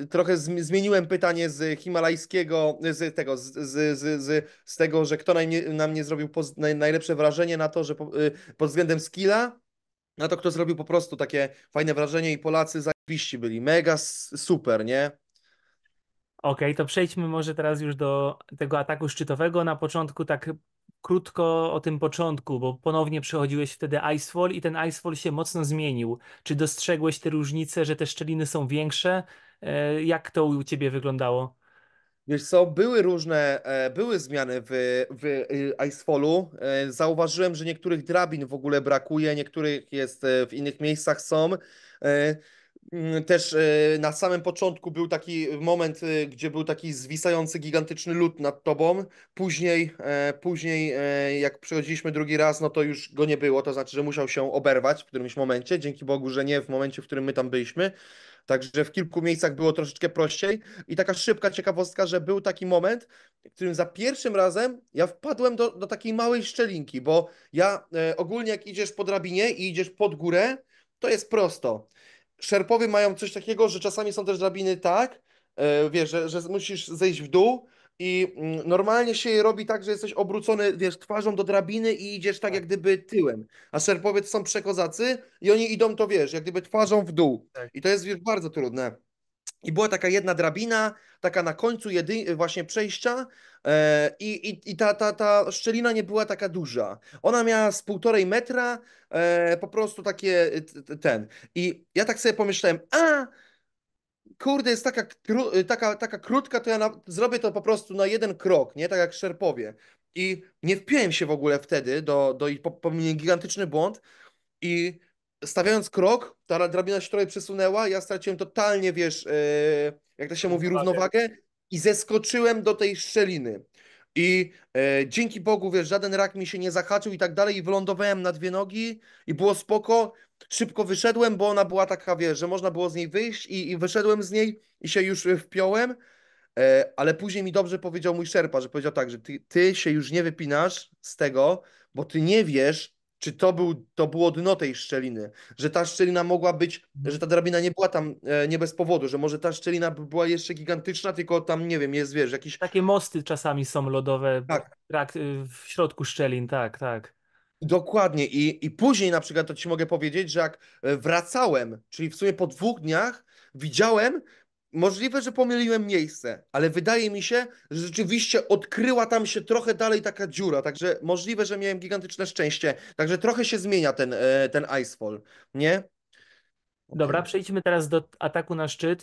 y, trochę zmieniłem pytanie z himalajskiego, z tego, z, z, z, z tego, że kto najmniej, na mnie zrobił poz, naj, najlepsze wrażenie na to, że po, y, pod względem skilla, na to, kto zrobił po prostu takie fajne wrażenie i Polacy zajebiści byli, mega super, nie? Okej, okay, to przejdźmy może teraz już do tego ataku szczytowego. Na początku tak krótko o tym początku, bo ponownie przechodziłeś wtedy Icefall i ten Icefall się mocno zmienił. Czy dostrzegłeś te różnice, że te szczeliny są większe? E, jak to u ciebie wyglądało? Wiesz co, były różne, e, były zmiany w, w e, Icefallu. Zauważyłem, że niektórych drabin w ogóle brakuje, niektórych jest w innych miejscach są. Mm, też e, na samym początku był taki moment, e, gdzie był taki zwisający gigantyczny lód nad tobą. Później, e, później jak przychodziliśmy drugi raz, no to już go nie było, to znaczy, że musiał się oberwać w którymś momencie. Dzięki Bogu, że nie w momencie, w którym my tam byliśmy. Także w kilku miejscach było troszeczkę prościej. I taka szybka ciekawostka, że był taki moment, w którym za pierwszym razem ja wpadłem do, do takiej małej szczelinki, bo ja ogólnie jak idziesz po drabinie i idziesz pod górę, to jest prosto szerpowie mają coś takiego, że czasami są też drabiny tak, e, wiesz, że, że musisz zejść w dół i mm, normalnie się je robi tak, że jesteś obrócony, wiesz, twarzą do drabiny i idziesz tak, jak tak. gdyby tyłem. A szerpowiec są przekozacy i oni idą to, wiesz, jak gdyby twarzą w dół. Tak. I to jest, wiesz, bardzo trudne. I była taka jedna drabina, taka na końcu jedy, właśnie przejścia e, i, i ta, ta, ta szczelina nie była taka duża. Ona miała z półtorej metra e, po prostu takie ten. I ja tak sobie pomyślałem, a kurde, jest taka, taka, taka krótka, to ja na, zrobię to po prostu na jeden krok, nie? Tak jak szerpowie. I nie wpiłem się w ogóle wtedy do, do popełniłem gigantyczny błąd i stawiając krok, ta drabina się trochę przesunęła, ja straciłem totalnie, wiesz, e, jak to się mówi, równowagę i zeskoczyłem do tej szczeliny. I e, dzięki Bogu, wiesz, żaden rak mi się nie zahaczył i tak dalej i wylądowałem na dwie nogi i było spoko. Szybko wyszedłem, bo ona była taka, wiesz, że można było z niej wyjść i, i wyszedłem z niej i się już e, wpiąłem. E, ale później mi dobrze powiedział mój szerpa, że powiedział tak, że ty, ty się już nie wypinasz z tego, bo ty nie wiesz, czy to, był, to było dno tej szczeliny, że ta szczelina mogła być, że ta drabina nie była tam e, nie bez powodu, że może ta szczelina była jeszcze gigantyczna, tylko tam, nie wiem, jest, wiesz, jakieś... Takie mosty czasami są lodowe tak. Trakt, y, w środku szczelin, tak, tak. Dokładnie I, i później na przykład to ci mogę powiedzieć, że jak e, wracałem, czyli w sumie po dwóch dniach widziałem, Możliwe, że pomyliłem miejsce, ale wydaje mi się, że rzeczywiście odkryła tam się trochę dalej taka dziura, także możliwe, że miałem gigantyczne szczęście. Także trochę się zmienia ten, e, ten Icefall, nie? Okay. Dobra, przejdźmy teraz do ataku na szczyt.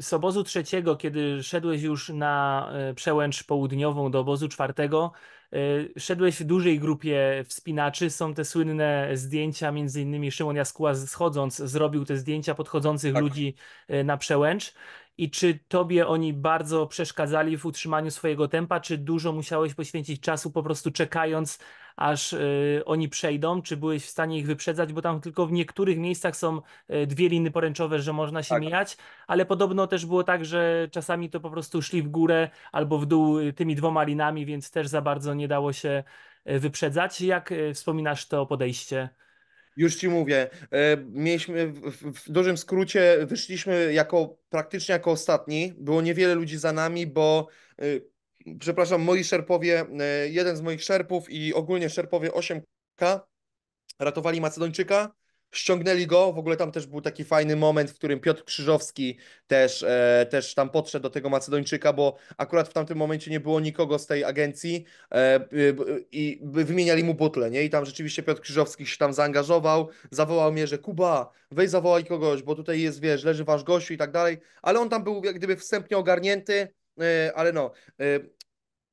Z y, obozu trzeciego, kiedy szedłeś już na e, przełęcz południową do obozu czwartego, E, szedłeś w dużej grupie wspinaczy, są te słynne zdjęcia, między innymi Szymon Jaskuła schodząc zrobił te zdjęcia podchodzących tak. ludzi e, na przełęcz i czy tobie oni bardzo przeszkadzali w utrzymaniu swojego tempa, czy dużo musiałeś poświęcić czasu po prostu czekając, aż y, oni przejdą? Czy byłeś w stanie ich wyprzedzać? Bo tam tylko w niektórych miejscach są y, dwie liny poręczowe, że można się tak. mijać, ale podobno też było tak, że czasami to po prostu szli w górę albo w dół y, tymi dwoma linami, więc też za bardzo nie dało się wyprzedzać. Jak wspominasz to podejście? Już ci mówię, e, mieliśmy w, w dużym skrócie, wyszliśmy jako praktycznie jako ostatni, było niewiele ludzi za nami, bo przepraszam, moi szerpowie, e, jeden z moich szerpów i ogólnie szerpowie 8K ratowali Macedończyka, ściągnęli go, w ogóle tam też był taki fajny moment, w którym Piotr Krzyżowski też, e, też tam podszedł do tego Macedończyka, bo akurat w tamtym momencie nie było nikogo z tej agencji e, i wymieniali mu butle, nie? I tam rzeczywiście Piotr Krzyżowski się tam zaangażował, zawołał mnie, że Kuba, weź zawołaj kogoś, bo tutaj jest, wiesz, leży wasz gościu i tak dalej, ale on tam był jak gdyby wstępnie ogarnięty, E, ale no, e,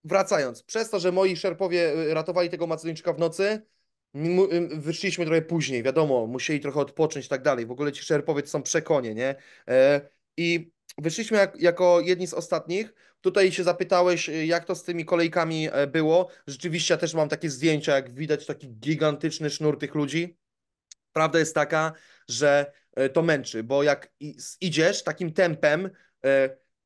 wracając, przez to, że moi szerpowie e, ratowali tego Macedończyka w nocy, wyszliśmy trochę później, wiadomo, musieli trochę odpocząć i tak dalej, w ogóle ci szerpowie to są przekonie, nie? I wyszliśmy jak, jako jedni z ostatnich, Tutaj się zapytałeś, jak to z tymi kolejkami było. Rzeczywiście ja też mam takie zdjęcia, jak widać taki gigantyczny sznur tych ludzi. Prawda jest taka, że to męczy, bo jak idziesz takim tempem,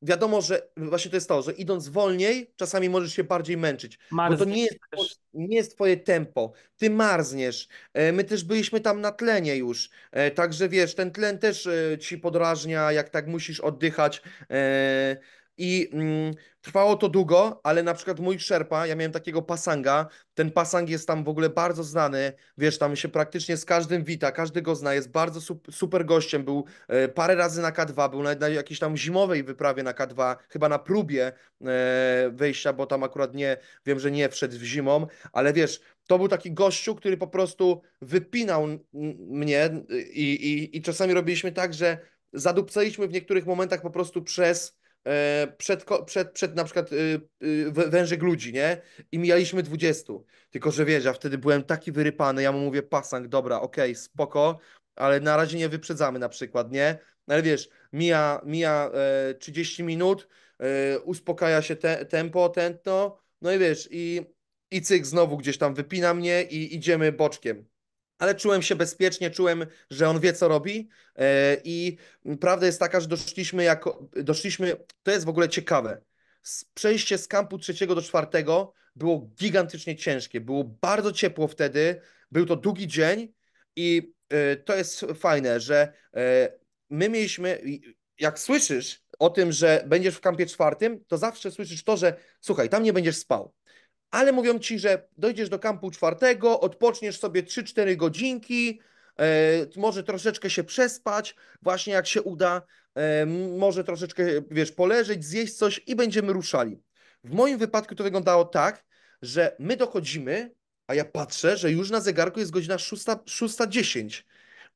wiadomo, że właśnie to jest to, że idąc wolniej, czasami możesz się bardziej męczyć. Marzniesz bo to nie jest, nie jest twoje tempo. Ty marzniesz. E, my też byliśmy tam na tlenie już. E, także wiesz, ten tlen też e, ci podrażnia, jak tak musisz oddychać. I mm, trwało to długo, ale na przykład mój szerpa, ja miałem takiego pasanga. Ten pasang jest tam w ogóle bardzo znany. Wiesz, tam się praktycznie z każdym wita, każdy go zna, jest bardzo super gościem. Był e, parę razy na K2, był nawet na jakiejś tam zimowej wyprawie na K2, chyba na próbie e, wejścia, bo tam akurat nie, wiem, że nie wszedł w zimą, ale wiesz, to był taki gościu, który po prostu wypinał mnie y, i, i, i czasami robiliśmy tak, że zadupcaliśmy w niektórych momentach po prostu przez E, przed, przed, przed na przykład y, y, wężyk ludzi, nie? I mijaliśmy 20. Tylko, że wiesz, ja wtedy byłem taki wyrypany, ja mu mówię, pasang, dobra, okej, okay, spoko, ale na razie nie wyprzedzamy na przykład, nie? Ale wiesz, mija, mija 30 e, minut, e, uspokaja się te, tempo, tętno, no i wiesz, i, i cyk znowu gdzieś tam wypina mnie i idziemy boczkiem ale czułem się bezpiecznie, czułem, że on wie, co robi. E, I prawda jest taka, że doszliśmy jako. Doszliśmy, to jest w ogóle ciekawe. Przejście z kampu trzeciego do czwartego było gigantycznie ciężkie. Było bardzo ciepło wtedy, był to długi dzień i e, to jest fajne, że e, my mieliśmy, jak słyszysz o tym, że będziesz w kampie czwartym, to zawsze słyszysz to, że słuchaj, tam nie będziesz spał ale mówią ci, że dojdziesz do kampu czwartego, odpoczniesz sobie 3-4 godzinki, e, może troszeczkę się przespać, właśnie jak się uda, e, może troszeczkę, wiesz, poleżeć, zjeść coś i będziemy ruszali. W moim wypadku to wyglądało tak, że my dochodzimy, a ja patrzę, że już na zegarku jest godzina 6.10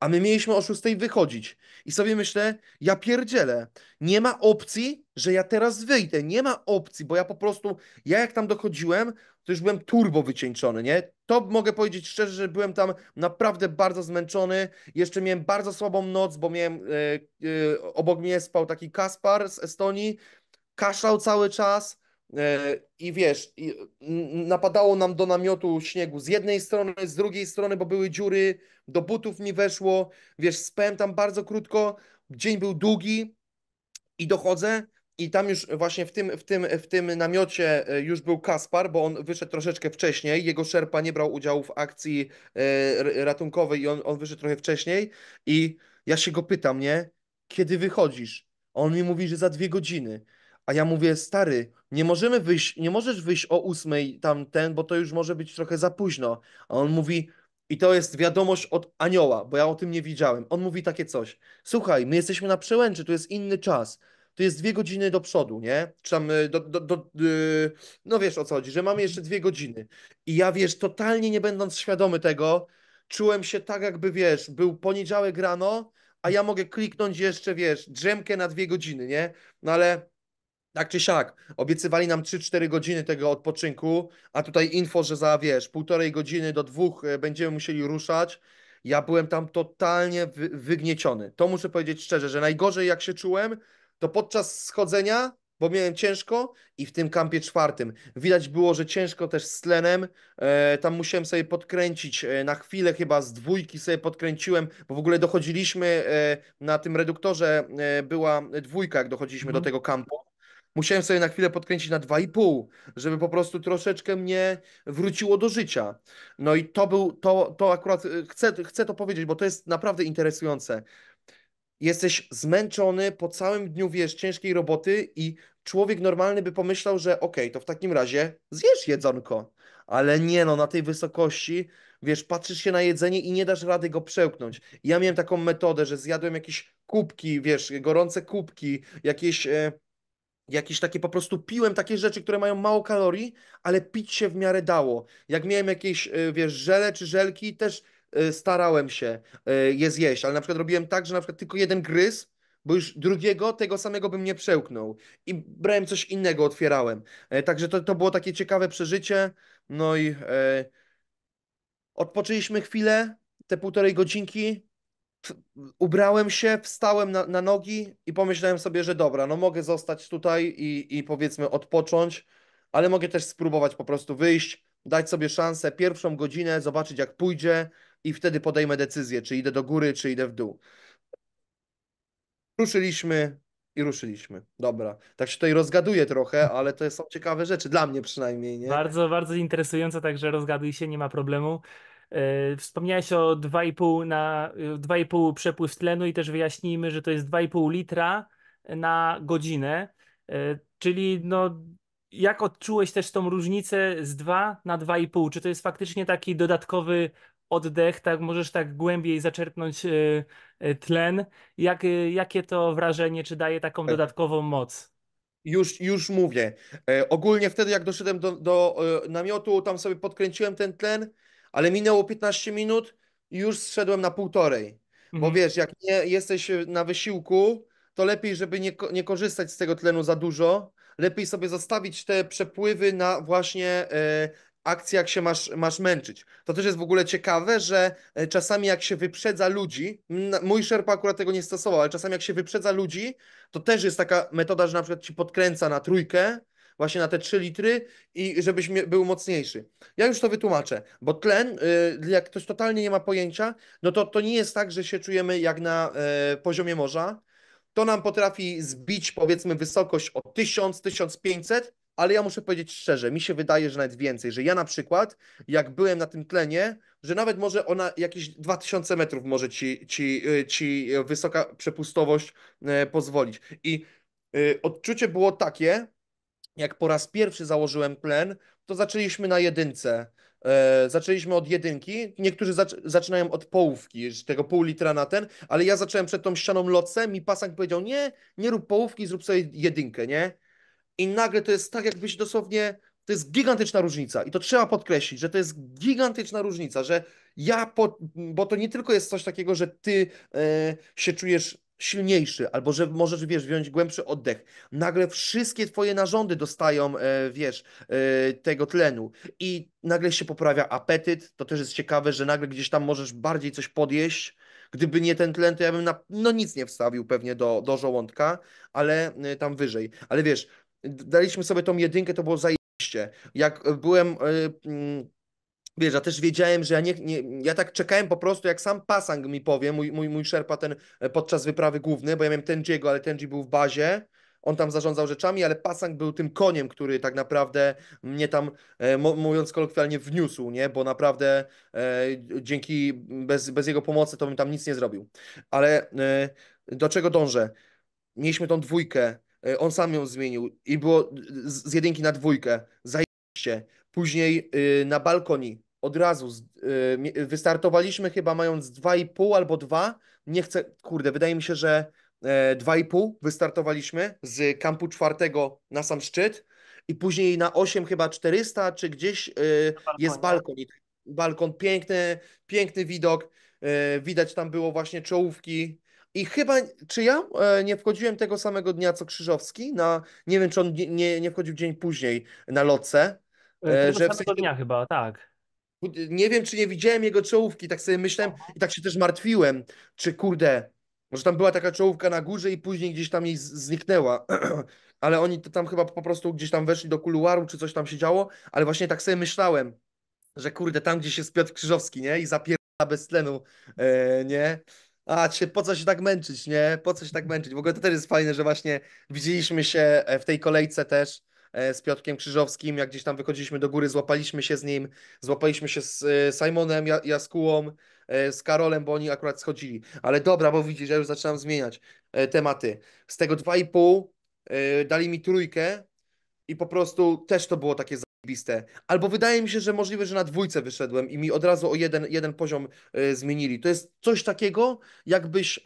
a my mieliśmy o 6 wychodzić. I sobie myślę, ja pierdzielę, nie ma opcji, że ja teraz wyjdę, nie ma opcji, bo ja po prostu, ja jak tam dochodziłem, to już byłem turbo wycieńczony, nie? To mogę powiedzieć szczerze, że byłem tam naprawdę bardzo zmęczony, jeszcze miałem bardzo słabą noc, bo miałem, yy, yy, obok mnie spał taki Kaspar z Estonii, kaszlał cały czas, E, I wiesz, napadało nam do namiotu śniegu z jednej strony, z drugiej strony, bo były dziury, do butów mi weszło. Wiesz, spałem tam bardzo krótko, dzień był długi i dochodzę. I tam już właśnie w tym, w, tym, w tym namiocie e, już był Kaspar, bo on wyszedł troszeczkę wcześniej. Jego szerpa nie brał udziału w akcji e, ratunkowej i on, on wyszedł trochę wcześniej. I ja się go pytam, nie? Kiedy wychodzisz? On mi mówi, że za dwie godziny. A ja mówię, stary, nie możemy wyjść, nie możesz wyjść o ósmej tamten, bo to już może być trochę za późno. A on mówi, i to jest wiadomość od anioła, bo ja o tym nie widziałem. On mówi takie coś. Słuchaj, my jesteśmy na przełęczy, to jest inny czas. To jest dwie godziny do przodu, nie? Czy y, do, do, do, yy, no wiesz o co chodzi, że mamy jeszcze dwie godziny. I ja wiesz, totalnie nie będąc świadomy tego, czułem się tak, jakby wiesz, był poniedziałek rano, a ja mogę kliknąć jeszcze, wiesz, drzemkę na dwie godziny, nie? No ale tak czy siak, obiecywali nam 3-4 godziny tego odpoczynku, a tutaj info, że za wiesz, półtorej godziny do dwóch e, będziemy musieli ruszać. Ja byłem tam totalnie wy wygnieciony. To muszę powiedzieć szczerze, że najgorzej jak się czułem, to podczas schodzenia, bo miałem ciężko i w tym kampie czwartym. Widać było, że ciężko też z tlenem. E, tam musiałem sobie podkręcić e, na chwilę, chyba z dwójki sobie podkręciłem, bo w ogóle dochodziliśmy e, na tym reduktorze, e, była dwójka, jak dochodziliśmy mm. do mhm. tego kampu Musiałem sobie na chwilę podkręcić na 2,5, żeby po prostu troszeczkę mnie wróciło do życia. No i to był, to, to akurat y, chcę, chcę to powiedzieć, bo to jest naprawdę interesujące. Jesteś zmęczony po całym dniu, wiesz, ciężkiej roboty i człowiek normalny by pomyślał, że okej, okay, to w takim razie zjesz jedzonko. Ale nie, no na tej wysokości wiesz, patrzysz się na jedzenie i nie dasz rady go przełknąć. Ja miałem taką metodę, że zjadłem jakieś kubki, wiesz, gorące kubki, jakieś e, jakieś takie po prostu piłem takie rzeczy, które mają mało kalorii, ale pić się w miarę dało. Jak miałem jakieś, e, wiesz, żele czy żelki, też e, starałem się e, je zjeść, ale na przykład robiłem tak, że na przykład tylko jeden gryz, bo już drugiego tego samego bym nie przełknął i brałem coś innego, otwierałem. Także to, to było takie ciekawe przeżycie, no i e, odpoczęliśmy chwilę, te półtorej godzinki, ubrałem się, wstałem na, na, nogi i pomyślałem sobie, że dobra, no mogę zostać tutaj i, i powiedzmy odpocząć, ale mogę też spróbować po prostu wyjść, dać sobie szansę, pierwszą godzinę, zobaczyć jak pójdzie i wtedy podejmę decyzję, czy idę do góry, czy idę w dół. Ruszyliśmy i ruszyliśmy. Dobra. Tak się tutaj rozgaduję trochę, ale to są ciekawe rzeczy, dla mnie przynajmniej. Nie? Bardzo, bardzo interesujące, także rozgaduj się, nie ma problemu. E, wspomniałeś o 2,5 na 2,5 przepływ tlenu i też wyjaśnijmy, że to jest 2,5 litra na godzinę, e, czyli no jak odczułeś też tą różnicę z 2 na 2,5? Czy to jest faktycznie taki dodatkowy oddech, tak możesz tak głębiej zaczerpnąć e, tlen? Jak, jakie to wrażenie, czy daje taką tak. dodatkową moc? Już, już mówię. ogólnie wtedy, jak doszedłem do, do namiotu, tam sobie podkręciłem ten tlen ale minęło 15 minut i już zszedłem na półtorej. Bo mhm. wiesz, jak nie jesteś e, na wysiłku, to lepiej, żeby nie, nie korzystać z tego tlenu za dużo. Lepiej sobie zostawić te przepływy na właśnie yy, akcje, jak się masz, masz męczyć. To też jest w ogóle ciekawe, że e, czasami jak się wyprzedza ludzi, mój szerpa akurat tego nie stosował, ale czasami jak się wyprzedza ludzi, to też jest taka metoda, że na przykład ci podkręca na trójkę, właśnie na te 3 litry i żebyś był mocniejszy. Ja już to wytłumaczę, bo tlen, y, jak ktoś totalnie nie ma pojęcia, no to to nie jest tak, że się czujemy jak na y, poziomie morza. To nam potrafi zbić powiedzmy wysokość o 1000-1500, ale ja muszę powiedzieć szczerze, mi się wydaje, że nawet więcej, że ja na przykład, jak byłem na tym tlenie, że nawet może ona jakieś 2000 metrów może ci, ci, y, ci wysoka przepustowość pozwolić. I odczucie było takie, jak po raz pierwszy założyłem plen, to zaczęliśmy na jedynce. E, zaczęliśmy od jedynki, niektórzy zac zaczynają od połówki, tego pół litra na ten, ale ja zacząłem przed tą ścianą locem i pasak powiedział, nie, nie rób połówki, zrób sobie jedynkę, nie? I nagle to jest tak, jakbyś dosłownie, to jest gigantyczna różnica i to trzeba podkreślić, że to jest gigantyczna różnica, że ja, po, bo to nie tylko jest coś takiego, że ty e, się czujesz silniejszy, albo że możesz, wiesz, wziąć głębszy oddech. Nagle wszystkie twoje narządy dostają, e, wiesz, e, tego tlenu i nagle się poprawia apetyt, to też jest ciekawe, że nagle gdzieś tam możesz bardziej coś podjeść, Gdyby nie ten tlen, to ja bym na, no nic nie wstawił pewnie do, do żołądka, ale e, tam wyżej. Ale wiesz, daliśmy sobie tą jedynkę, to było zajście. Jak byłem wiesz, ja też wiedziałem, że ja nie, nie, ja tak czekałem po prostu, jak sam Pasang mi powie, mój, mój, mój szerpa ten e, podczas wyprawy główny, bo ja miałem Tenjiego, ale Tenji był w bazie, on tam zarządzał rzeczami, ale Pasang był tym koniem, który tak naprawdę mnie tam, e, mówiąc kolokwialnie, wniósł, nie? bo naprawdę e, dzięki, bez, bez jego pomocy to bym tam nic nie zrobił. Ale e, do czego dążę? Mieliśmy tą dwójkę, e, on sam ją zmienił i było z, z jedynki na dwójkę, zajęliście. Później y, na balkonie od razu y, wystartowaliśmy chyba mając 2,5 albo 2. Nie chcę, kurde, wydaje mi się, że e, i 2,5 wystartowaliśmy z kampu czwartego na sam szczyt i później na 8 chyba 400 czy gdzieś y, jest balkon. Balkon piękny, piękny widok. E, widać tam było właśnie czołówki. I chyba, czy ja e, nie wchodziłem tego samego dnia co Krzyżowski? Na, nie wiem, czy on nie, nie wchodził dzień później na lotce. Tego że samego w sensie... dnia chyba, tak nie wiem, czy nie widziałem jego czołówki, tak sobie myślałem i tak się też martwiłem, czy kurde, może tam była taka czołówka na górze i później gdzieś tam jej zniknęła. ale oni tam chyba po prostu gdzieś tam weszli do kuluaru, czy coś tam się działo, ale właśnie tak sobie myślałem, że kurde, tam gdzieś jest Piotr Krzyżowski, nie? I zapierdala bez tlenu, e, nie? A czy po co się tak męczyć, nie? Po co się tak męczyć? W ogóle to też jest fajne, że właśnie widzieliśmy się e, w tej kolejce też E, z piotkiem Krzyżowskim, jak gdzieś tam wychodziliśmy do góry, złapaliśmy się z nim, złapaliśmy się z e, Simonem Jaskułą, e, z Karolem, bo oni akurat schodzili. Ale dobra, bo widzisz, ja już zaczynam zmieniać tematy. Z tego 2,5 dali mi trójkę i po prostu też to było takie zajebiste. Albo wydaje mi się, że możliwe, że na dwójce wyszedłem i mi od razu o jeden, jeden poziom zmienili. To jest coś takiego, jakbyś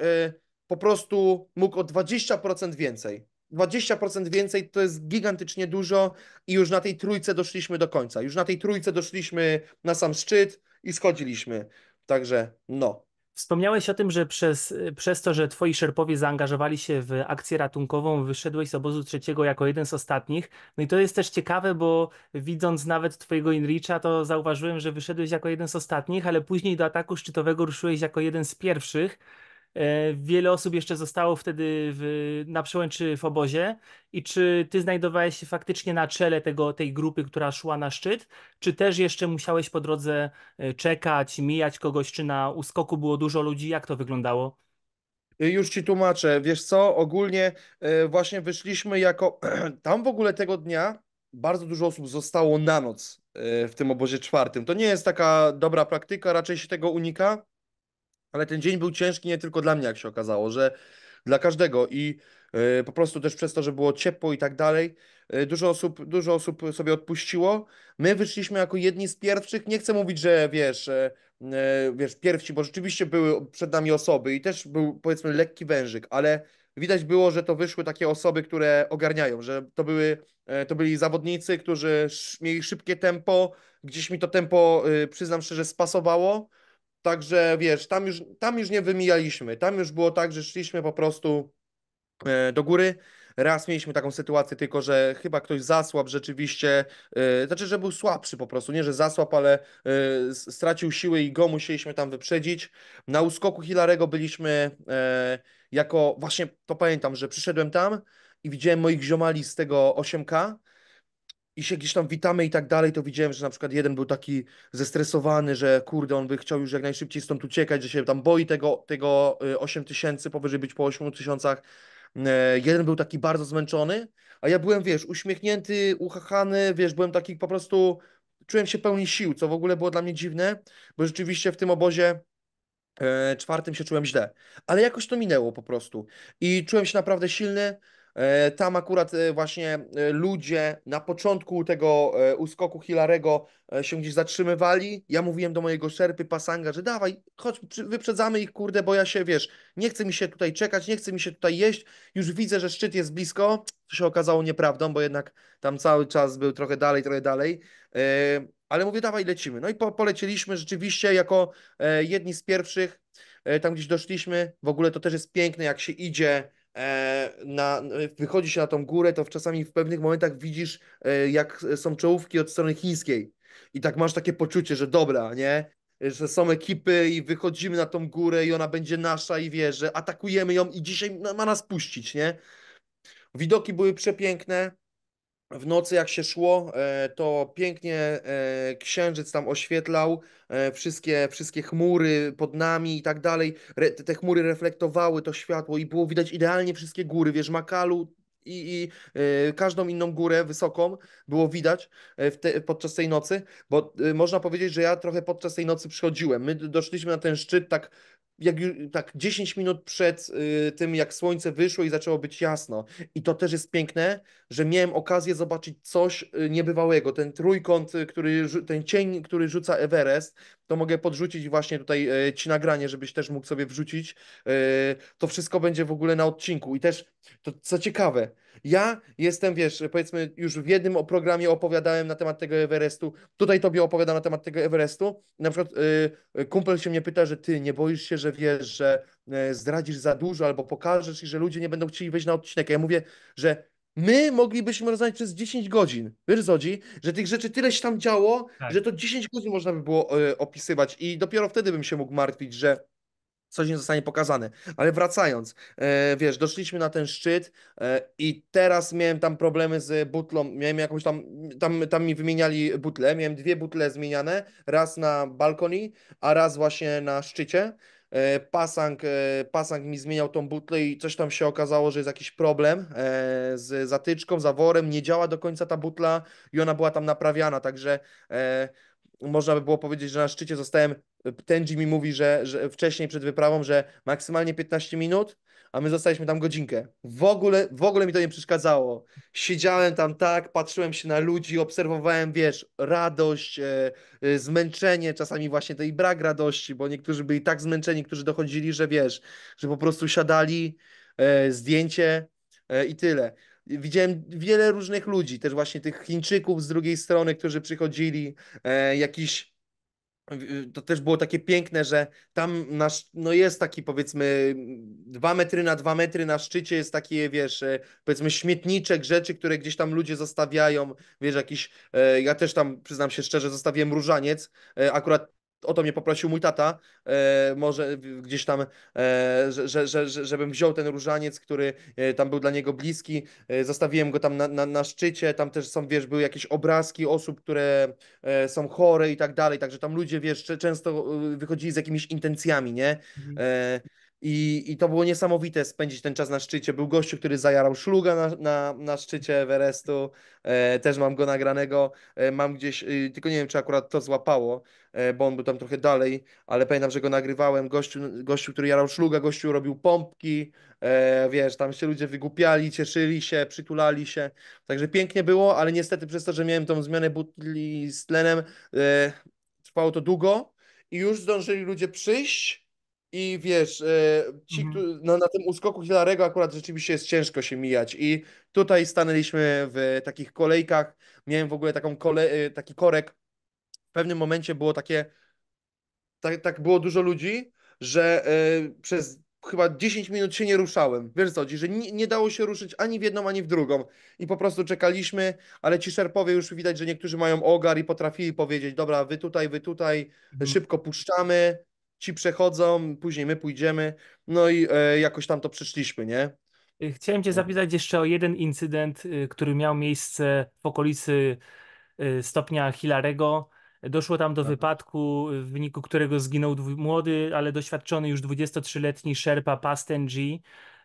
po prostu mógł o 20% więcej. 20% więcej to jest gigantycznie dużo i już na tej trójce doszliśmy do końca. Już na tej trójce doszliśmy na sam szczyt i schodziliśmy. Także no. Wspomniałeś o tym, że przez, przez to, że twoi szerpowie zaangażowali się w akcję ratunkową, wyszedłeś z obozu trzeciego jako jeden z ostatnich. No i to jest też ciekawe, bo widząc nawet twojego Inricha, to zauważyłem, że wyszedłeś jako jeden z ostatnich, ale później do ataku szczytowego ruszyłeś jako jeden z pierwszych. E, wiele osób jeszcze zostało wtedy w, na przełęczy w obozie. I czy ty znajdowałeś się faktycznie na czele tego, tej grupy, która szła na szczyt, czy też jeszcze musiałeś po drodze e, czekać, mijać kogoś, czy na uskoku było dużo ludzi? Jak to wyglądało? Y, już ci tłumaczę. Wiesz co, ogólnie e, właśnie wyszliśmy jako. Tam w ogóle tego dnia bardzo dużo osób zostało na noc w tym obozie czwartym. To nie jest taka dobra praktyka, raczej się tego unika ale ten dzień był ciężki nie tylko dla mnie, jak się okazało, że dla każdego i y, po prostu też przez to, że było ciepło i tak dalej, y, dużo osób, dużo osób sobie odpuściło. My wyszliśmy jako jedni z pierwszych. Nie chcę mówić, że wiesz, e, e, wiesz, pierwsi, bo rzeczywiście były przed nami osoby i też był powiedzmy lekki wężyk, ale widać było, że to wyszły takie osoby, które ogarniają, że to, były, e, to byli zawodnicy, którzy mieli szybkie tempo, gdzieś mi to tempo, y, przyznam szczerze, spasowało. Także wiesz, tam już, tam już nie wymijaliśmy. Tam już było tak, że szliśmy po prostu e, do góry. Raz mieliśmy taką sytuację, tylko że chyba ktoś zasłab rzeczywiście, yy, znaczy, że był słabszy po prostu, nie że zasłabł, ale yy, stracił siły i go musieliśmy tam wyprzedzić. Na uskoku Hilarego byliśmy yy, jako, właśnie to pamiętam, że przyszedłem tam i widziałem moich ziomali z tego 8K, i się gdzieś tam witamy i tak dalej, to widziałem, że na przykład jeden był taki zestresowany, że kurde, on by chciał już jak najszybciej stąd uciekać, że się tam boi tego, tego 8 y, tysięcy, powyżej być po 8 tysiącach. E, jeden był taki bardzo zmęczony, a ja byłem, wiesz, uśmiechnięty, uchachany, wiesz, byłem taki po prostu, czułem się pełni sił, co w ogóle było dla mnie dziwne, bo rzeczywiście w tym obozie e, czwartym się czułem źle, ale jakoś to minęło po prostu i czułem się naprawdę silny, E, tam akurat e, właśnie e, ludzie na początku tego uskoku Hilarego się gdzieś zatrzymywali. Ja mówiłem do mojego szerpy Pasanga, że dawaj, chodź, wyprzedzamy ich, kurde, bo ja się, wiesz, nie chcę mi się tutaj czekać, nie chcę mi się tutaj jeść, już widzę, że szczyt jest blisko, To się okazało nieprawdą, bo jednak tam cały czas był trochę dalej, trochę dalej. Ale mówię, dawaj, lecimy. No i po, polecieliśmy rzeczywiście jako jedni z pierwszych, tam gdzieś doszliśmy. W ogóle to też jest piękne, jak się idzie E, na, wychodzi się na tą górę, to czasami w pewnych momentach widzisz, e, jak są czołówki od strony chińskiej. I tak masz takie poczucie, że dobra, nie? Że są ekipy i wychodzimy na tą górę i ona będzie nasza i wie, że atakujemy ją i dzisiaj ma nas puścić, nie? Widoki były przepiękne w nocy jak się szło, e, to pięknie e, księżyc tam oświetlał e, wszystkie, wszystkie chmury pod nami i tak dalej. Te chmury reflektowały to światło i było widać idealnie wszystkie góry, wiesz, Makalu, i, i każdą inną górę wysoką było widać te, podczas tej nocy, bo można powiedzieć, że ja trochę podczas tej nocy przychodziłem. My doszliśmy na ten szczyt tak jak już tak 10 minut przed y, tym, jak słońce wyszło i zaczęło być jasno. I to też jest piękne, że miałem okazję zobaczyć coś y, niebywałego. Ten trójkąt, y, który, ten cień, który rzuca Everest, to mogę podrzucić właśnie tutaj y, ci nagranie, żebyś też mógł sobie wrzucić. Y, to wszystko będzie w ogóle na odcinku. I też, to co ciekawe, ja jestem, wiesz, powiedzmy, już w jednym programie opowiadałem na temat tego Everestu, tutaj tobie opowiadam na temat tego Everestu. Na przykład y, kumpel się mnie pyta, że ty nie boisz się, że wiesz, że e, zdradzisz za dużo albo pokażesz i że ludzie nie będą chcieli wejść na odcinek. ja mówię, że My moglibyśmy rozmawiać przez 10 godzin. Wiesz, Zodzi, że tych rzeczy tyle się tam działo, tak. że to 10 godzin można by było e, opisywać, i dopiero wtedy bym się mógł martwić, że coś nie zostanie pokazane. Ale wracając, e, wiesz, doszliśmy na ten szczyt e, i teraz miałem tam problemy z butlą, miałem jakąś tam, tam, tam mi wymieniali butle, miałem dwie butle zmieniane, raz na balkonie, a raz właśnie na szczycie. E, pasang, pasang mi zmieniał tą butlę i coś tam się okazało, że jest jakiś problem z zatyczką, zaworem, nie działa do końca ta butla i ona była tam naprawiana, także można by było powiedzieć, że na szczycie zostałem ten mi mówi, że, że wcześniej przed wyprawą, że maksymalnie 15 minut, a my zostaliśmy tam godzinkę. W ogóle, w ogóle mi to nie przeszkadzało. Siedziałem tam tak, patrzyłem się na ludzi, obserwowałem, wiesz, radość, e, e, zmęczenie, czasami właśnie tej brak radości, bo niektórzy byli tak zmęczeni, którzy dochodzili, że wiesz, że po prostu siadali, e, zdjęcie e, i tyle. Widziałem wiele różnych ludzi, też właśnie tych Chińczyków z drugiej strony, którzy przychodzili, e, jakiś Y, to też było takie piękne, że tam nasz, no jest taki powiedzmy dwa metry na dwa metry na szczycie jest takie, wiesz, e, powiedzmy śmietniczek rzeczy, które gdzieś tam ludzie zostawiają, wiesz, jakiś, e, ja też tam przyznam się szczerze, zostawiłem różaniec, e, akurat o to mnie poprosił mój tata, e, może gdzieś tam, e, że, że, że, żebym wziął ten różaniec, który e, tam był dla niego bliski, e, zostawiłem go tam na, na, na, szczycie, tam też są, wiesz, były jakieś obrazki osób, które e, są chore i tak dalej, także tam ludzie, wiesz, często e, wychodzili z jakimiś intencjami, nie? Mhm. I, I to było niesamowite spędzić ten czas na szczycie. Był gościu, który zajarał szluga na, na, na szczycie Everestu. E, też mam go nagranego. E, mam gdzieś, e, tylko nie wiem, czy akurat to złapało, e, bo on był tam trochę dalej, ale pamiętam, że go nagrywałem. Gościu, gościu który jarał szluga, gościu robił pompki. E, wiesz, tam się ludzie wygupiali, cieszyli się, przytulali się. Także pięknie było, ale niestety przez to, że miałem tą zmianę butli z tlenem, e, trwało to długo i już zdążyli ludzie przyjść i wiesz, e, ci, mhm. no, na tym uskoku Hilarego akurat rzeczywiście jest ciężko się mijać. I tutaj stanęliśmy w takich kolejkach. Miałem w ogóle taką kole, e, taki korek. W pewnym momencie było takie, tak, tak było dużo ludzi, że e, przez chyba 10 minut się nie ruszałem. Wiesz co że nie, nie, dało się ruszyć ani w jedną, ani w drugą. I po prostu czekaliśmy, ale ci szerpowie już widać, że niektórzy mają ogar i potrafili powiedzieć, dobra, wy tutaj, wy tutaj, mhm. szybko puszczamy ci przechodzą, później my pójdziemy, no i e, jakoś tam to przeszliśmy, nie? Y, chciałem Cię no. zapytać jeszcze o jeden incydent, y, który miał miejsce w okolicy y, stopnia Hilarego. Doszło tam do tak. wypadku, w wyniku którego zginął młody, ale doświadczony już 23-letni Sherpa Pastenji,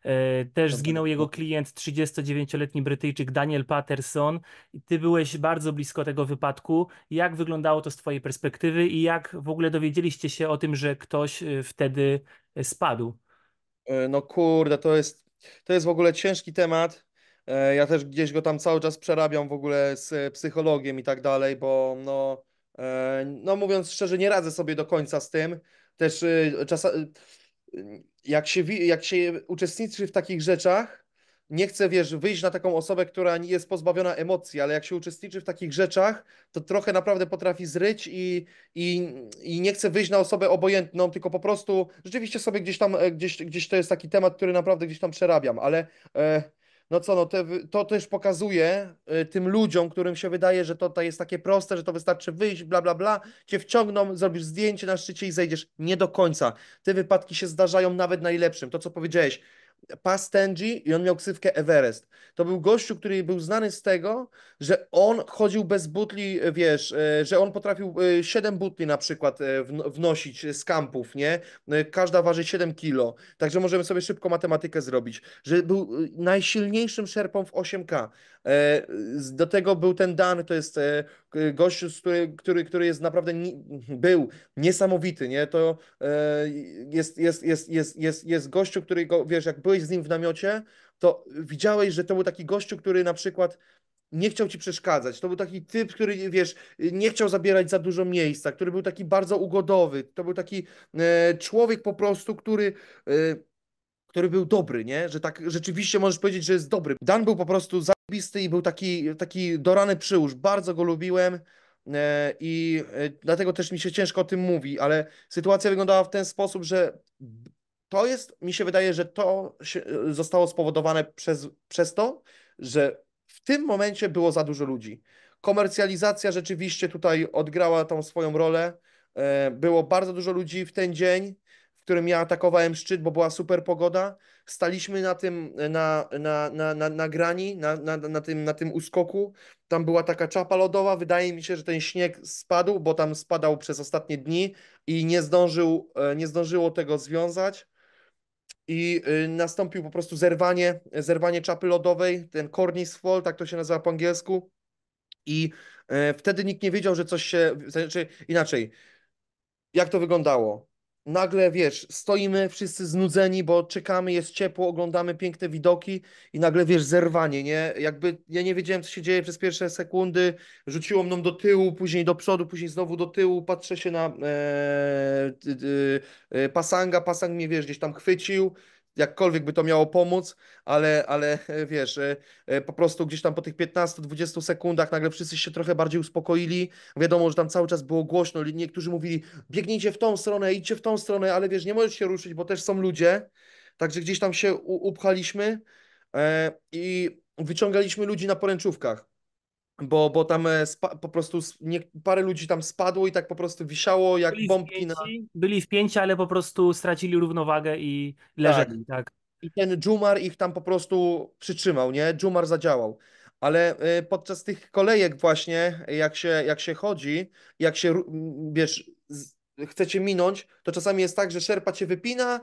E, też zginął jego klient, 39-letni Brytyjczyk Daniel Patterson. Ty byłeś bardzo blisko tego wypadku. Jak wyglądało to z Twojej perspektywy i jak w ogóle dowiedzieliście się o tym, że ktoś e, wtedy e, spadł? No kurde, to jest, to jest w ogóle ciężki temat. Ja też gdzieś go tam cały czas przerabiam w ogóle z psychologiem i tak dalej, bo no, no mówiąc szczerze, nie radzę sobie do końca z tym. Też czasami jak się, jak się uczestniczy w takich rzeczach, nie chcę, wiesz, wyjść na taką osobę, która nie jest pozbawiona emocji, ale jak się uczestniczy w takich rzeczach, to trochę naprawdę potrafi zryć i, i, i nie chcę wyjść na osobę obojętną, tylko po prostu rzeczywiście sobie gdzieś tam, e, gdzieś, gdzieś to jest taki temat, który naprawdę gdzieś tam przerabiam, ale e, no co, no te, to też pokazuje y, tym ludziom, którym się wydaje, że to, to jest takie proste, że to wystarczy wyjść, bla, bla, bla, cię wciągną, zrobisz zdjęcie na szczycie i zejdziesz. Nie do końca. Te wypadki się zdarzają nawet najlepszym. To, co powiedziałeś, pas Tenji i on miał ksywkę Everest. To był gościu, który był znany z tego, że on chodził bez butli, wiesz, e, że on potrafił 7 e, butli na przykład e, wnosić z kampów, nie? Każda waży 7 kilo, także możemy sobie szybko matematykę zrobić, że był najsilniejszym szerpą w 8K, E, do tego był ten Dan, to jest e, gość, który, który, który jest naprawdę, był niesamowity, nie? To e, jest, jest, jest, jest, jest, jest gościu, którego, wiesz, jak byłeś z nim w namiocie, to widziałeś, że to był taki gościu, który na przykład nie chciał ci przeszkadzać. To był taki typ, który, wiesz, nie chciał zabierać za dużo miejsca, który był taki bardzo ugodowy. To był taki e, człowiek po prostu, który e, który był dobry, nie? Że tak rzeczywiście możesz powiedzieć, że jest dobry. Dan był po prostu zajebisty i był taki, taki dorany przyłóż. Bardzo go lubiłem e, i e, dlatego też mi się ciężko o tym mówi, ale sytuacja wyglądała w ten sposób, że to jest, mi się wydaje, że to e, zostało spowodowane przez, przez to, że w tym momencie było za dużo ludzi. Komercjalizacja rzeczywiście tutaj odgrała tą swoją rolę. Było bardzo dużo ludzi w ten dzień którym ja atakowałem szczyt, bo była super pogoda. Staliśmy na tym, na, na, na, na, na grani, na, na, na, tym, na tym uskoku. Tam była taka czapa lodowa. Wydaje mi się, że ten śnieg spadł, bo tam spadał przez ostatnie dni i nie, zdążył, e, nie zdążyło tego związać. I y, nastąpił po prostu zerwanie, zerwanie czapy lodowej, ten cornice fall, tak to się nazywa po angielsku. I e, wtedy nikt nie wiedział, że coś się. Znaczy, inaczej, jak to wyglądało? nagle wiesz, stoimy wszyscy znudzeni, bo czekamy, jest ciepło, oglądamy piękne widoki i nagle wiesz, zerwanie, nie? Jakby ja nie wiedziałem, co się dzieje przez pierwsze sekundy, rzuciło mną do tyłu, później do przodu, później znowu do tyłu, patrzę się na e, e, e, pasanga, pasang mnie wiesz, gdzieś tam chwycił, jakkolwiek by to miało pomóc, ale, ale e, wiesz, e, e, po prostu gdzieś tam po tych 15-20 sekundach nagle wszyscy się trochę bardziej uspokoili. Wiadomo, że tam cały czas było głośno, niektórzy mówili biegnijcie w tą stronę, idźcie w tą stronę, ale wiesz, nie możesz się ruszyć, bo też są ludzie. Także gdzieś tam się upchaliśmy i wyciągaliśmy ludzi na poręczówkach bo, bo tam e, po prostu nie, parę ludzi tam spadło i tak po prostu wisiało jak byli bombki na... Byli w pięciu, ale po prostu stracili równowagę i leżeli, tak. tak. I ten Dżumar ich tam po prostu przytrzymał, nie? Dżumar zadziałał. Ale e, podczas tych kolejek właśnie, jak się, jak się chodzi, jak się, wiesz, chcecie minąć, to czasami jest tak, że szerpa cię wypina,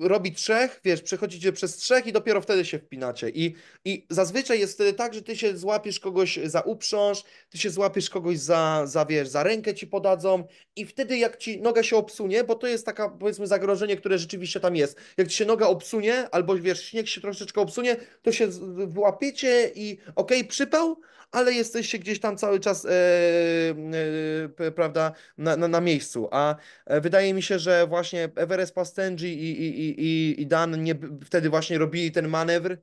robi trzech, wiesz, przechodzicie przez trzech i dopiero wtedy się wpinacie. I, I zazwyczaj jest wtedy tak, że ty się złapiesz kogoś za uprząż, ty się złapiesz kogoś za, za wiesz, za rękę ci podadzą i wtedy jak ci noga się obsunie, bo to jest taka, powiedzmy, zagrożenie, które rzeczywiście tam jest. Jak ci się noga obsunie, albo wiesz, śnieg się troszeczkę obsunie, to się wyłapiecie i okej, okay, przypał, ale jesteście gdzieś tam cały czas, e, e, e prawda, na, na, na, miejscu. A e, wydaje mi się, że właśnie Everest Pastenji i, i, i, i Dan nie, wtedy właśnie robili ten manewr.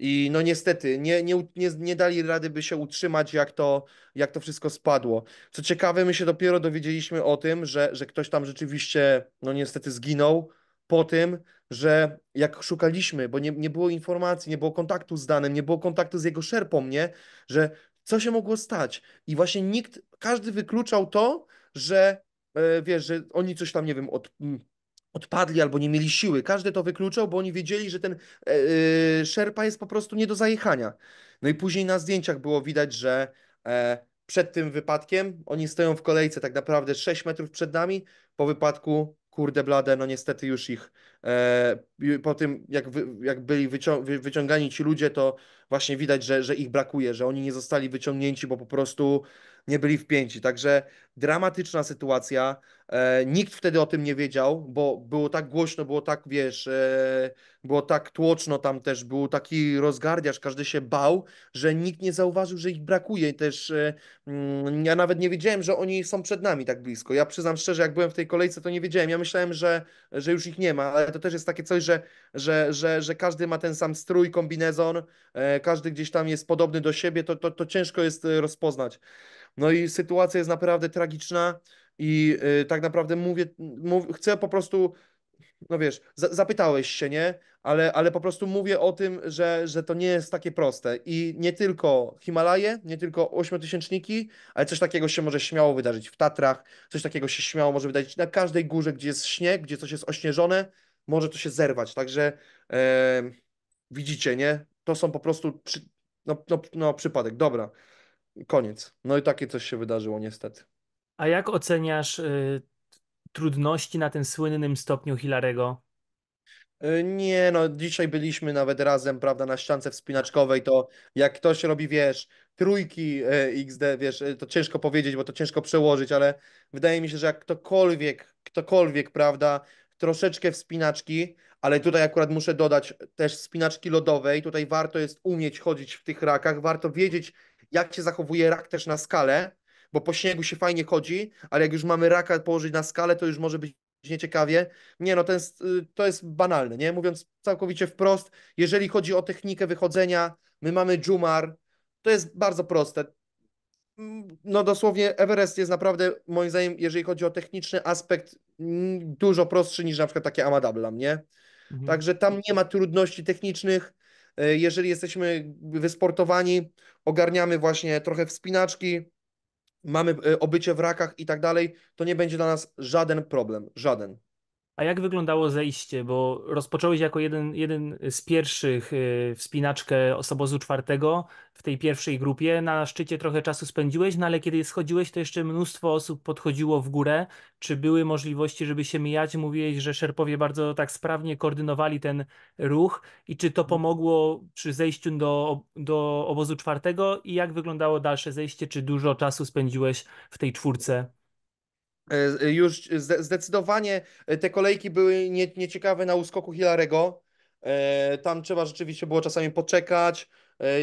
I no niestety nie, nie, nie, nie dali rady, by się utrzymać, jak to, jak to wszystko spadło. Co ciekawe, my się dopiero dowiedzieliśmy o tym, że, że ktoś tam rzeczywiście, no niestety zginął po tym, że jak szukaliśmy, bo nie, nie było informacji, nie było kontaktu z danym, nie było kontaktu z jego szerpą, nie, że co się mogło stać. I właśnie nikt, każdy wykluczał to, że e, wiesz, że oni coś tam, nie wiem, od, mm, odpadli albo nie mieli siły. Każdy to wykluczał, bo oni wiedzieli, że ten e, e, szerpa jest po prostu nie do zajechania. No i później na zdjęciach było widać, że e, przed tym wypadkiem oni stoją w kolejce tak naprawdę 6 metrów przed nami. Po wypadku kurde blade, no niestety już ich e, po tym, jak, wy, jak byli wycią wyciągani ci ludzie, to właśnie widać, że, że ich brakuje, że oni nie zostali wyciągnięci, bo po prostu nie byli w wpięci. Także dramatyczna sytuacja. E, nikt wtedy o tym nie wiedział, bo było tak głośno, było tak, wiesz, e, było tak tłoczno tam też, był taki rozgardiarz, każdy się bał, że nikt nie zauważył, że ich brakuje. Też e, mm, ja nawet nie wiedziałem, że oni są przed nami tak blisko. Ja przyznam szczerze, jak byłem w tej kolejce, to nie wiedziałem. Ja myślałem, że, że już ich nie ma, ale to też jest takie coś, że, że, że, że każdy ma ten sam strój, kombinezon, każdy gdzieś tam jest podobny do siebie, to, to, to ciężko jest rozpoznać. No i sytuacja jest naprawdę tragiczna. I y, tak naprawdę mówię, mów, chcę po prostu, no wiesz, za, zapytałeś się, nie? Ale, ale po prostu mówię o tym, że, że to nie jest takie proste. I nie tylko Himalaje, nie tylko ośmiotysięczniki, ale coś takiego się może śmiało wydarzyć w Tatrach, coś takiego się śmiało może wydarzyć na każdej górze, gdzie jest śnieg, gdzie coś jest ośnieżone, może to się zerwać. Także widzicie, nie? To są po prostu przy... no, no, no, przypadek. Dobra, koniec. No i takie coś się wydarzyło niestety. A jak oceniasz y, trudności na tym słynnym stopniu Hilarego? Y, nie, no dzisiaj byliśmy nawet razem, prawda, na ściance wspinaczkowej, to jak ktoś robi, wiesz, trójki y, XD, wiesz, y, to ciężko powiedzieć, bo to ciężko przełożyć, ale wydaje mi się, że jak ktokolwiek, ktokolwiek, prawda, troszeczkę wspinaczki, ale tutaj akurat muszę dodać też wspinaczki lodowej, tutaj warto jest umieć chodzić w tych rakach, warto wiedzieć, jak się zachowuje rak też na skalę, bo po śniegu się fajnie chodzi, ale jak już mamy raka położyć na skalę, to już może być nieciekawie. Nie no, ten, y, to jest banalne, nie? Mówiąc całkowicie wprost, jeżeli chodzi o technikę wychodzenia, my mamy dżumar, to jest bardzo proste. Mm, no dosłownie Everest jest naprawdę, moim zdaniem, jeżeli chodzi o techniczny aspekt, dużo prostszy niż na przykład takie Amadablam, nie? Mhm. Także tam nie ma trudności technicznych. Y, jeżeli jesteśmy wysportowani, ogarniamy właśnie trochę wspinaczki, mamy e, obycie w rakach i tak dalej, to nie będzie dla nas żaden problem, żaden. A jak wyglądało zejście? Bo rozpocząłeś jako jeden, jeden z pierwszych y, wspinaczkę osobozu czwartego w tej pierwszej grupie. Na szczycie trochę czasu spędziłeś, no ale kiedy schodziłeś, to jeszcze mnóstwo osób podchodziło w górę. Czy były możliwości, żeby się mijać? Mówiłeś, że szerpowie bardzo tak sprawnie koordynowali ten ruch. I czy to mhm. pomogło przy zejściu do, do obozu czwartego? I jak wyglądało dalsze zejście? Czy dużo czasu spędziłeś w tej czwórce? E, e, już zdecydowanie e, te kolejki były nie, nieciekawe na uskoku Hilarego. Tam trzeba rzeczywiście było czasami poczekać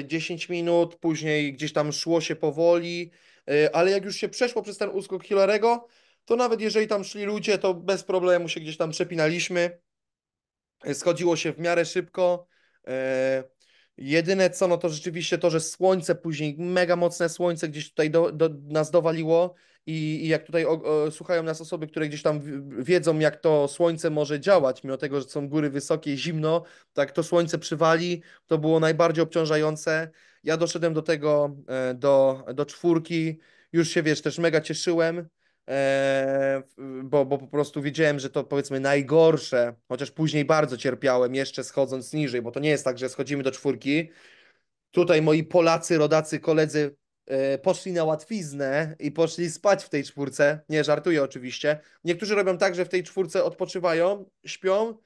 10 minut, później gdzieś tam szło się powoli, ale jak już się przeszło przez ten uskok Hilarego, to nawet jeżeli tam szli ludzie, to bez problemu się gdzieś tam przepinaliśmy. Schodziło się w miarę szybko. Jedyne co, no to rzeczywiście to, że słońce później, mega mocne słońce gdzieś tutaj do, do nas dowaliło, i, i jak tutaj o, o, słuchają nas osoby, które gdzieś tam wiedzą, jak to słońce może działać, mimo tego, że są góry wysokie, zimno, tak to słońce przywali, to było najbardziej obciążające. Ja doszedłem do tego, e, do, do czwórki, już się wiesz, też mega cieszyłem, e, bo, bo po prostu wiedziałem, że to powiedzmy najgorsze, chociaż później bardzo cierpiałem, jeszcze schodząc niżej, bo to nie jest tak, że schodzimy do czwórki. Tutaj moi Polacy, rodacy, koledzy E, poszli na łatwiznę i poszli spać w tej czwórce. Nie, żartuję oczywiście. Niektórzy robią tak, że w tej czwórce odpoczywają, śpią.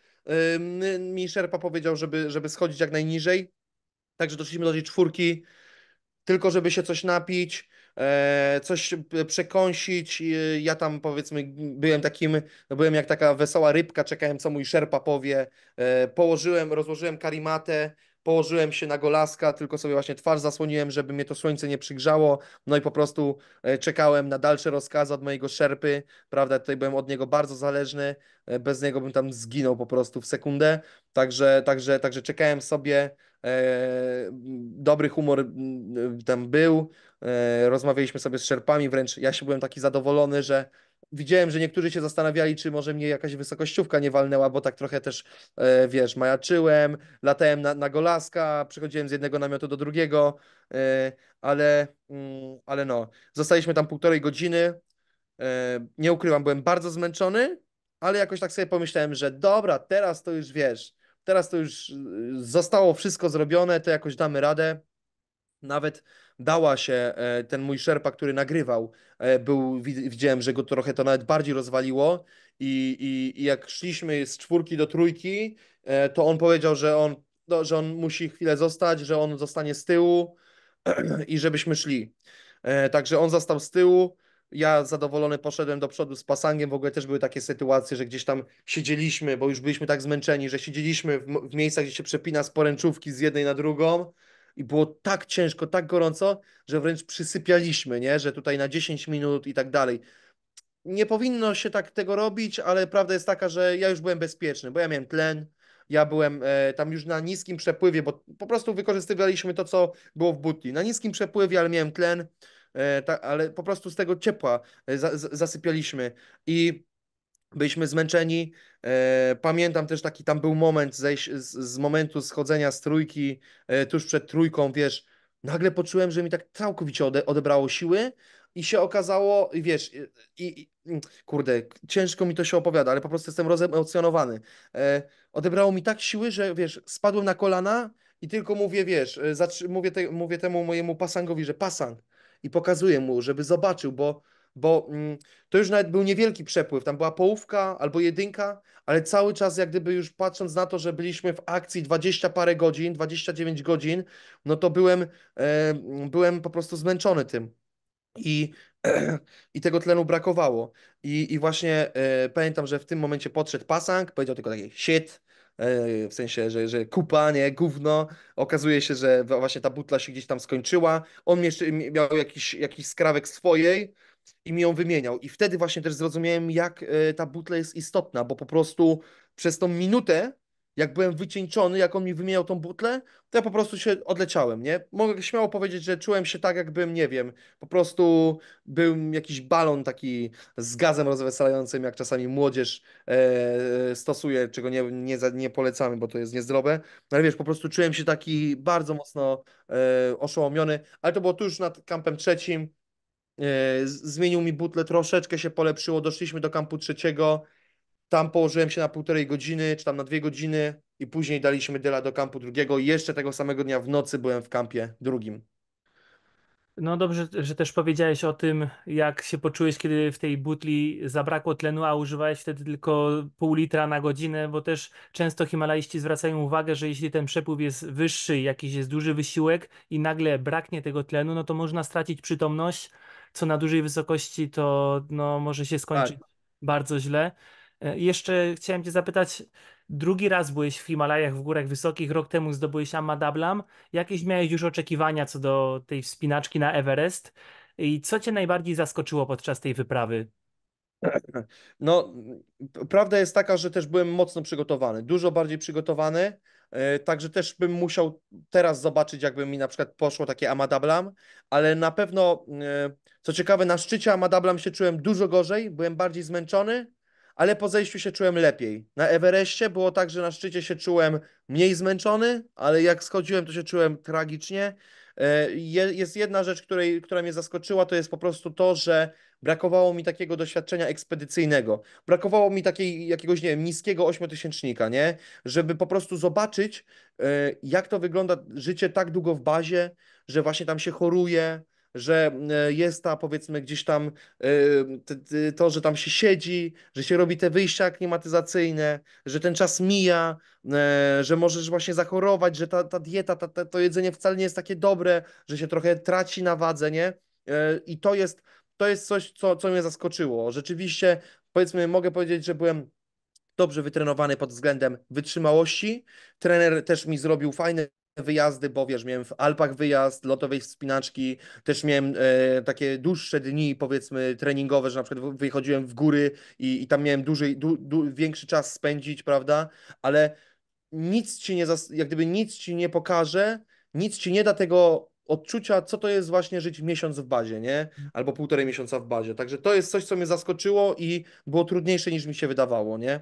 Mi Szerpa powiedział, żeby, żeby schodzić jak najniżej. Także doszliśmy do tej czwórki, tylko żeby się coś napić, e, coś przekąsić. E, ja tam powiedzmy byłem takim, byłem jak taka wesoła rybka, czekałem co mój Szerpa powie. Położyłem, rozłożyłem karimatę, położyłem się na golaska, tylko sobie właśnie twarz zasłoniłem, żeby mnie to słońce nie przygrzało, no i po prostu e, czekałem na dalsze rozkazy od mojego szerpy, prawda, tutaj byłem od niego bardzo zależny, e, bez niego bym tam zginął po prostu w sekundę, także, także, także czekałem sobie, e, dobry humor tam był, E, rozmawialiśmy sobie z szerpami, wręcz ja się byłem taki zadowolony, że widziałem, że niektórzy się zastanawiali, czy może mnie jakaś wysokościówka nie walnęła, bo tak trochę też, e, wiesz, majaczyłem, latałem na, na golaska, przechodziłem z jednego namiotu do drugiego, e, ale, mm, ale no, zostaliśmy tam półtorej godziny, nie ukrywam, byłem bardzo zmęczony, ale jakoś tak sobie pomyślałem, że dobra, teraz to już wiesz, teraz to już y, zostało wszystko zrobione, to jakoś damy radę. Nawet dała się, e, ten mój szerpa, który nagrywał, e, był, widziałem, że go trochę to nawet bardziej rozwaliło. I, i, i jak szliśmy z czwórki do trójki, e, to on powiedział, że on, no, że on musi chwilę zostać, że on zostanie z tyłu i żebyśmy szli. Także on został z tyłu. Ja zadowolony poszedłem do przodu z pasangiem. W ogóle też były takie sytuacje, że gdzieś tam siedzieliśmy, bo już byliśmy tak zmęczeni, że siedzieliśmy w, w miejscach, gdzie się przepina z poręczówki z jednej na drugą i było tak ciężko, tak gorąco, że wręcz przysypialiśmy, nie? że tutaj na 10 minut i tak dalej. Nie powinno się tak tego robić, ale prawda jest taka, że ja już byłem bezpieczny, bo ja miałem tlen, ja byłem e, tam już na niskim przepływie, bo po prostu wykorzystywaliśmy to, co było w butli. Na niskim przepływie, ale miałem tlen, e, ta, ale po prostu z tego ciepła e, za, zasypialiśmy. I byliśmy zmęczeni. E, pamiętam też taki tam był moment z, z momentu schodzenia z trójki, e, tuż przed trójką, wiesz, nagle poczułem, że mi tak całkowicie ode, odebrało siły i się okazało, wiesz, i, i, mm, kurde, ciężko mi to się opowiada, ale po prostu jestem rozemocjonowany. E, odebrało mi tak siły, że wiesz, spadłem na kolana i tylko mówię, wiesz, mówię, te, mówię temu mojemu pasangowi, że pasang i pokazuję mu, żeby zobaczył, bo bo mm, to już nawet był niewielki przepływ, tam była połówka albo jedynka, ale cały czas jak gdyby już patrząc na to, że byliśmy w akcji 20 parę godzin, 29 godzin, no to byłem, e, byłem po prostu zmęczony tym. I, I tego tlenu brakowało. I, i właśnie e, pamiętam, że w tym momencie podszedł pasang, powiedział tylko takie shit, e, w sensie, że, że kupa, nie, gówno. Okazuje się, że właśnie ta butla się gdzieś tam skończyła. On jeszcze miał jakiś, jakiś skrawek swojej, i mi ją wymieniał. I wtedy właśnie też zrozumiałem, jak e, ta butla jest istotna, bo po prostu przez tą minutę, jak byłem wycieńczony, jak on mi wymieniał tą butlę, to ja po prostu się odleciałem, nie? Mogę śmiało powiedzieć, że czułem się tak, jakbym, nie wiem, po prostu był jakiś balon taki z gazem rozweselającym, jak czasami młodzież e, stosuje, czego nie, nie, nie polecamy, bo to jest niezdrowe. No ale wiesz, po prostu czułem się taki bardzo mocno e, oszołomiony, ale to było tu już nad kampem trzecim, E, zmienił mi butle, troszeczkę się polepszyło, doszliśmy do kampu trzeciego, tam położyłem się na półtorej godziny, czy tam na dwie godziny i później daliśmy dyla do kampu drugiego jeszcze tego samego dnia w nocy byłem w kampie drugim. No dobrze, że też powiedziałeś o tym, jak się poczułeś, kiedy w tej butli zabrakło tlenu, a używałeś wtedy tylko pół litra na godzinę, bo też często Himalaiści zwracają uwagę, że jeśli ten przepływ jest wyższy, jakiś jest duży wysiłek i nagle braknie tego tlenu, no to można stracić przytomność, co na dużej wysokości to no, może się skończyć tak. bardzo źle. E, jeszcze chciałem Cię zapytać, drugi raz byłeś w Himalajach, w górach wysokich, rok temu zdobyłeś Amadablam. Jakieś miałeś już oczekiwania co do tej wspinaczki na Everest? I co Cię najbardziej zaskoczyło podczas tej wyprawy? No, prawda jest taka, że też byłem mocno przygotowany, dużo bardziej przygotowany. E, także też bym musiał teraz zobaczyć, jakby mi na przykład poszło takie Amadablam, ale na pewno, e, co ciekawe, na szczycie Amadablam się czułem dużo gorzej, byłem bardziej zmęczony, ale po zejściu się czułem lepiej. Na Everestie było tak, że na szczycie się czułem mniej zmęczony, ale jak schodziłem, to się czułem tragicznie. E, jest jedna rzecz, której, która mnie zaskoczyła, to jest po prostu to, że brakowało mi takiego doświadczenia ekspedycyjnego. Brakowało mi takiej jakiegoś, nie wiem, niskiego ośmiotysięcznika, nie? Żeby po prostu zobaczyć, e, jak to wygląda życie tak długo w bazie, że właśnie tam się choruje, że e, jest ta powiedzmy gdzieś tam e, to, że tam się siedzi, że się robi te wyjścia aklimatyzacyjne, że ten czas mija, e, że możesz właśnie zachorować, że ta, ta dieta, ta, to jedzenie wcale nie jest takie dobre, że się trochę traci na wadze, nie? I to jest, to jest coś, co, co mnie zaskoczyło. Rzeczywiście, powiedzmy, mogę powiedzieć, że byłem dobrze wytrenowany pod względem wytrzymałości. Trener też mi zrobił fajne wyjazdy, bo wiesz, miałem w Alpach wyjazd, lotowej wspinaczki, też miałem e, takie dłuższe dni, powiedzmy, treningowe, że na przykład wychodziłem w góry i, i tam miałem duży, du, du, większy czas spędzić, prawda? Ale nic ci nie, jak gdyby nic ci nie pokaże, nic ci nie da tego odczucia, co to jest właśnie żyć miesiąc w bazie, nie? Mhm. Albo półtorej miesiąca w bazie. Także to jest coś, co mnie zaskoczyło i było trudniejsze niż mi się wydawało, nie?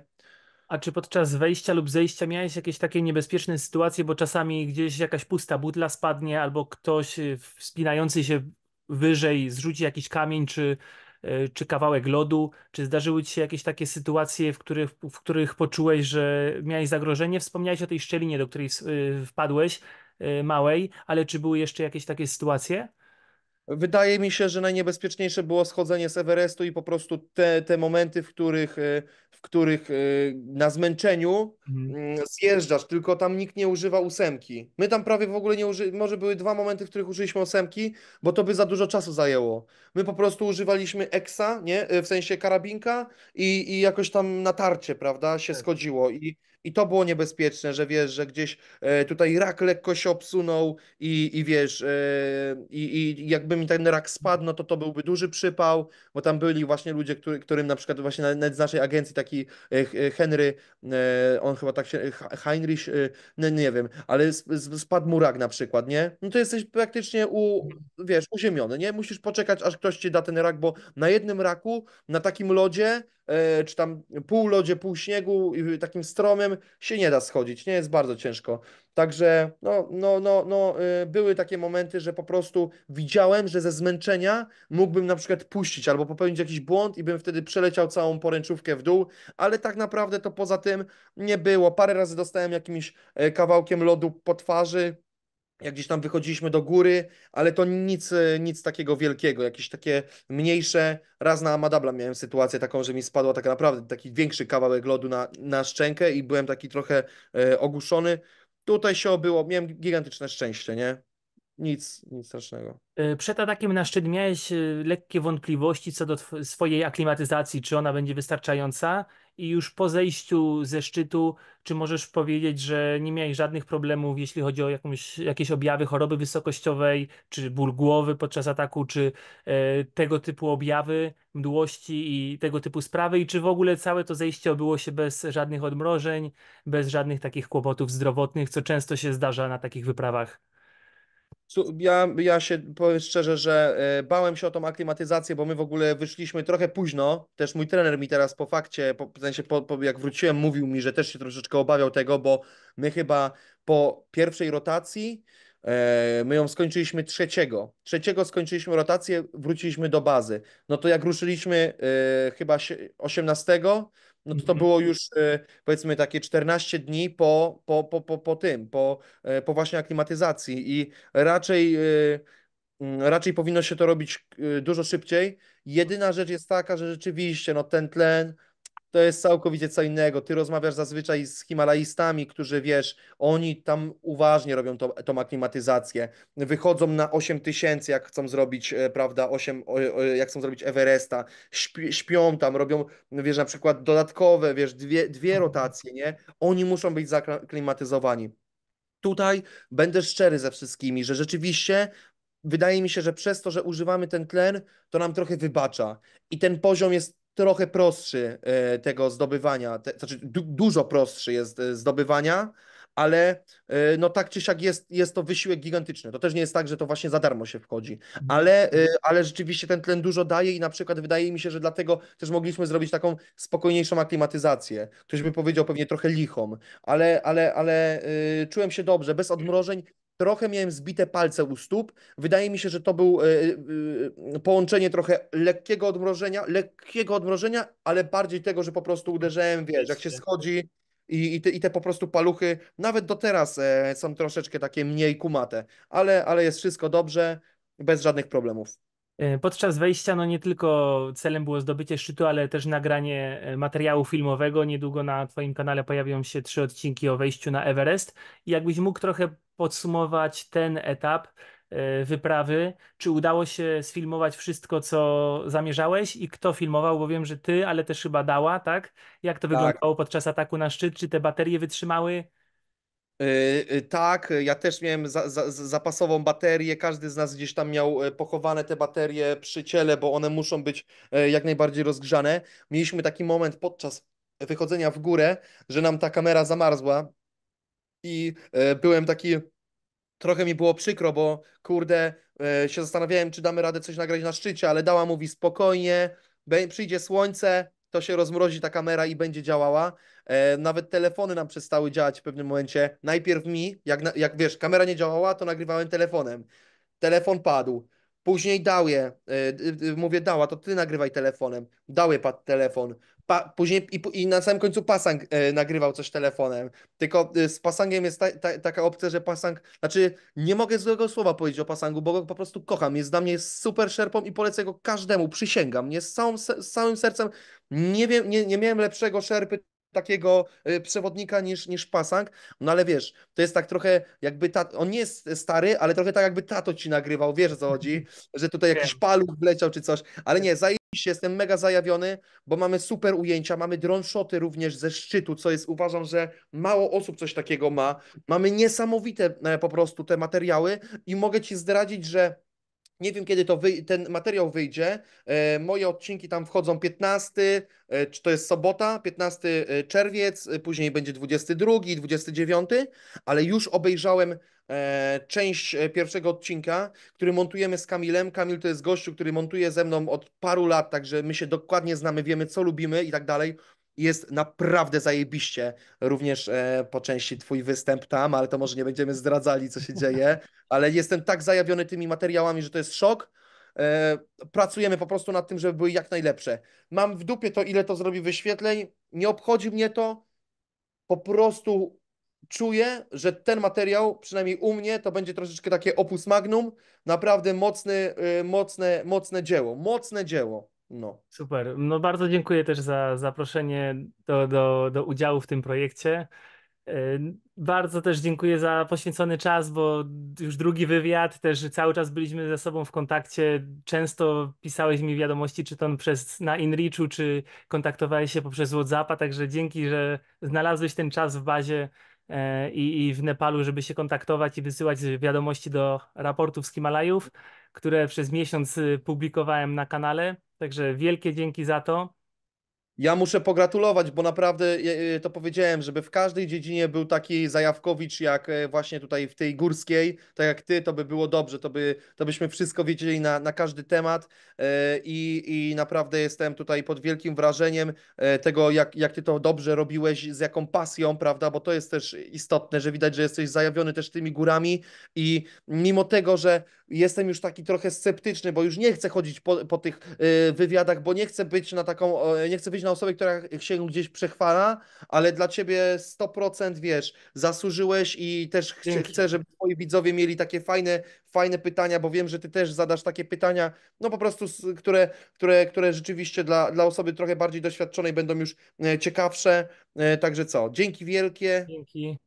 A czy podczas wejścia lub zejścia miałeś jakieś takie niebezpieczne sytuacje, bo czasami gdzieś jakaś pusta butla spadnie, albo ktoś y, wspinający się wyżej zrzuci jakiś kamień czy, y, czy kawałek lodu? Czy zdarzyły ci się jakieś takie sytuacje, w których, w których poczułeś, że miałeś zagrożenie? Wspomniałeś o tej szczelinie, do której y, wpadłeś, małej, ale czy były jeszcze jakieś takie sytuacje? Wydaje mi się, że najniebezpieczniejsze było schodzenie z Everestu i po prostu te, te momenty, w których, e, w których e, na zmęczeniu mhm. mm, zjeżdżasz, tylko tam nikt nie używa ósemki. My tam prawie w ogóle nie użyliśmy, może były dwa momenty, w których użyliśmy ósemki, bo to by za dużo czasu zajęło. My po prostu używaliśmy eksa, nie? E, w sensie karabinka i, i jakoś tam tarcie, prawda, się tak. schodziło. I i to było niebezpieczne, że wiesz, że gdzieś e, tutaj rak lekko się obsunął i, i wiesz, e, i, i jakby mi ten rak spadł, no to to byłby duży przypał, bo tam byli właśnie ludzie, który, którym na przykład właśnie nawet z naszej agencji taki e, Henry, on chyba tak się, Heinrich, nie, no nie wiem, ale spadł mu rak na przykład, nie? No to jesteś praktycznie u, wiesz, uziemiony, nie? Musisz poczekać, aż ktoś ci da ten rak, bo na jednym raku, na takim lodzie, E, czy tam pół lodzie, pół śniegu, takim stromym, się nie da schodzić, nie jest bardzo ciężko. Także no, no, no, no, e, były takie momenty, że po prostu widziałem, że ze zmęczenia mógłbym na przykład puścić albo popełnić jakiś błąd i bym wtedy przeleciał całą poręczówkę w dół, ale tak naprawdę to poza tym nie było. Parę razy dostałem jakimś e, kawałkiem lodu po twarzy, jak gdzieś tam wychodziliśmy do góry, ale to nic, e, nic takiego wielkiego, jakieś takie mniejsze. Raz na Amadabla miałem sytuację taką, że mi spadła tak naprawdę taki większy kawałek lodu na, na szczękę i byłem taki trochę e, ogłuszony. Tutaj się obyło, miałem gigantyczne szczęście, nie? Nic, nic strasznego. E, przed atakiem na szczyt miałeś e, lekkie wątpliwości co do swojej aklimatyzacji, czy ona będzie wystarczająca i już po zejściu ze szczytu, czy możesz powiedzieć, że nie miałeś żadnych problemów, jeśli chodzi o jakąś, jakieś objawy choroby wysokościowej, czy ból głowy podczas ataku, czy e, tego typu objawy mdłości i tego typu sprawy, i czy w ogóle całe to zejście obyło się bez żadnych odmrożeń, bez żadnych takich kłopotów zdrowotnych, co często się zdarza na takich wyprawach ja, ja się powiem szczerze, że e, bałem się o tą aklimatyzację, bo my w ogóle wyszliśmy trochę późno. Też mój trener mi teraz po fakcie, po, w sensie po, po, jak wróciłem, mówił mi, że też się troszeczkę obawiał tego, bo my chyba po pierwszej rotacji, e, My ją skończyliśmy trzeciego. Trzeciego skończyliśmy rotację, wróciliśmy do bazy. No to jak ruszyliśmy e, chyba 18, no to, to mhm. było już e, powiedzmy takie 14 dni po, po, po, po, po tym, po, e, po właśnie aklimatyzacji i raczej, e, mm, raczej powinno się to robić dużo szybciej. Jedyna rzecz jest taka, że rzeczywiście no, ten tlen to jest całkowicie co innego. Ty rozmawiasz zazwyczaj z Himalajstami, którzy wiesz, oni tam uważnie robią to, tą aklimatyzację. Wychodzą na 8 tysięcy, jak chcą zrobić, e, prawda, 8, jak chcą zrobić Everesta. Śpi, śpią tam, robią, wiesz, na przykład dodatkowe, wiesz, dwie, dwie mhm. rotacje, nie? Oni muszą być zaklimatyzowani. Tutaj będę szczery ze wszystkimi, że rzeczywiście wydaje mi się, że przez to, że używamy ten tlen, to nam trochę wybacza. I ten poziom jest trochę prostszy e, tego zdobywania, te, znaczy du, dużo prostszy jest e, zdobywania, ale e, no tak czy siak jest, jest to wysiłek gigantyczny. To też nie jest tak, że to właśnie za darmo się wchodzi, ale, ale rzeczywiście ten tlen dużo daje i na przykład wydaje mi się, że dlatego też mogliśmy zrobić taką spokojniejszą aklimatyzację. Ktoś by powiedział pewnie trochę lichą, ale, ale, ale czułem się dobrze, bez odmrożeń Trochę miałem zbite palce u stóp. Wydaje mi się, że to był e, e, e, połączenie trochę lekkiego odmrożenia, lekkiego odmrożenia, ale bardziej tego, że po prostu uderzałem, wiesz, jak się schodzi i, i, te, i te po prostu paluchy, nawet do teraz są troszeczkę takie mniej kumate, ale, ale jest wszystko dobrze, bez żadnych problemów. E, podczas wejścia no nie tylko celem było zdobycie szczytu, ale też nagranie e, materiału filmowego. Niedługo na Twoim kanale pojawią się trzy odcinki o wejściu na Everest. I jakbyś mógł trochę podsumować ten etap e, wyprawy, czy udało się sfilmować wszystko, co zamierzałeś i kto filmował, bo wiem, że Ty, ale też chyba Dała, tak? Jak to tak. wyglądało podczas ataku na szczyt? Czy te baterie wytrzymały? Y, y, tak, ja też miałem za, za, zapasową baterię. Każdy z nas gdzieś tam miał y, pochowane te baterie przy ciele, bo one muszą być jak najbardziej rozgrzane. Mieliśmy taki moment podczas wychodzenia w górę, że nam ta kamera zamarzła i byłem taki. Trochę mi było przykro, bo kurde, się zastanawiałem, czy damy radę coś nagrać na szczycie, ale dała mówi spokojnie, przyjdzie słońce, to się rozmrozi ta kamera i będzie działała. E, nawet telefony nam przestały działać w pewnym momencie. Najpierw mi, jak, jak wiesz, kamera nie działała, to nagrywałem telefonem. Telefon padł. Później dał je, e, mówię dała, to ty nagrywaj telefonem. Dał je pad telefon. Pa, później i, i, na samym końcu Pasang e, nagrywał coś telefonem. Tylko e, z Pasangiem jest ta, ta, taka opcja, że Pasang, znaczy nie mogę złego słowa powiedzieć o Pasangu, bo go po prostu kocham. Jest dla mnie super szerpą i polecę go każdemu, przysięgam. Nie z, całą, z całym sercem. Nie wiem, nie, nie miałem lepszego szerpy takiego y, przewodnika niż, niż Pasang, no ale wiesz, to jest tak trochę jakby, tato, on nie jest stary, ale trochę tak jakby tato ci nagrywał, wiesz o co chodzi, że tutaj jakiś paluch wleciał czy coś, ale nie, zajebiście, jestem mega zajawiony, bo mamy super ujęcia, mamy drone również ze szczytu, co jest, uważam, że mało osób coś takiego ma, mamy niesamowite e, po prostu te materiały i mogę ci zdradzić, że nie wiem, kiedy to wy... ten materiał wyjdzie. E, moje odcinki tam wchodzą 15, e, czy to jest sobota, 15 e, czerwiec, później będzie 22, 29, ale już obejrzałem część pierwszego odcinka, który montujemy z Kamilem. Kamil to jest gościu, który montuje ze mną od paru lat, także my się dokładnie znamy, wiemy co lubimy i tak dalej jest naprawdę zajebiście. Również e, po części twój występ tam, ale to może nie będziemy zdradzali, co się dzieje. Ale jestem tak zajawiony tymi materiałami, że to jest szok. E, pracujemy po prostu nad tym, żeby były jak najlepsze. Mam w dupie to, ile to zrobi wyświetleń. Nie obchodzi mnie to. Po prostu czuję, że ten materiał, przynajmniej u mnie, to będzie troszeczkę takie opus magnum. Naprawdę mocny, y, mocne, mocne dzieło. Mocne dzieło. No. Super. No bardzo dziękuję też za zaproszenie do, do, do udziału w tym projekcie. E, bardzo też dziękuję za poświęcony czas, bo już drugi wywiad, też cały czas byliśmy ze sobą w kontakcie. Często pisałeś mi wiadomości, czy to przez, na InReachu, czy kontaktowałeś się poprzez WhatsAppa, także dzięki, że znalazłeś ten czas w bazie e, i, i w Nepalu, żeby się kontaktować i wysyłać wiadomości do raportów z Himalajów, które przez miesiąc y, publikowałem na kanale. Także wielkie dzięki za to. Ja muszę pogratulować, bo naprawdę e, e, to powiedziałem, żeby w każdej dziedzinie był taki Zajawkowicz jak e, właśnie tutaj w tej górskiej, tak jak ty, to by było dobrze, to, by, to byśmy wszystko wiedzieli na, na każdy temat I, i naprawdę jestem tutaj pod wielkim wrażeniem tego, jak, jak ty to dobrze robiłeś, z jaką pasją, prawda, bo to jest też istotne, że widać, że jesteś zajawiony też tymi górami i mimo tego, że jestem już taki trochę sceptyczny, bo już nie chcę chodzić po, po tych y, wywiadach, bo nie chcę być na taką, nie chcę być na osobę, która się gdzieś przechwala, ale dla ciebie 100% wiesz, zasłużyłeś i też chcę, chcę, żeby twoi widzowie mieli takie fajne, fajne pytania, bo wiem, że ty też zadasz takie pytania, no po prostu, które, które, które rzeczywiście dla, dla osoby trochę bardziej doświadczonej będą już e, ciekawsze. E, także co, dzięki wielkie. Dzięki.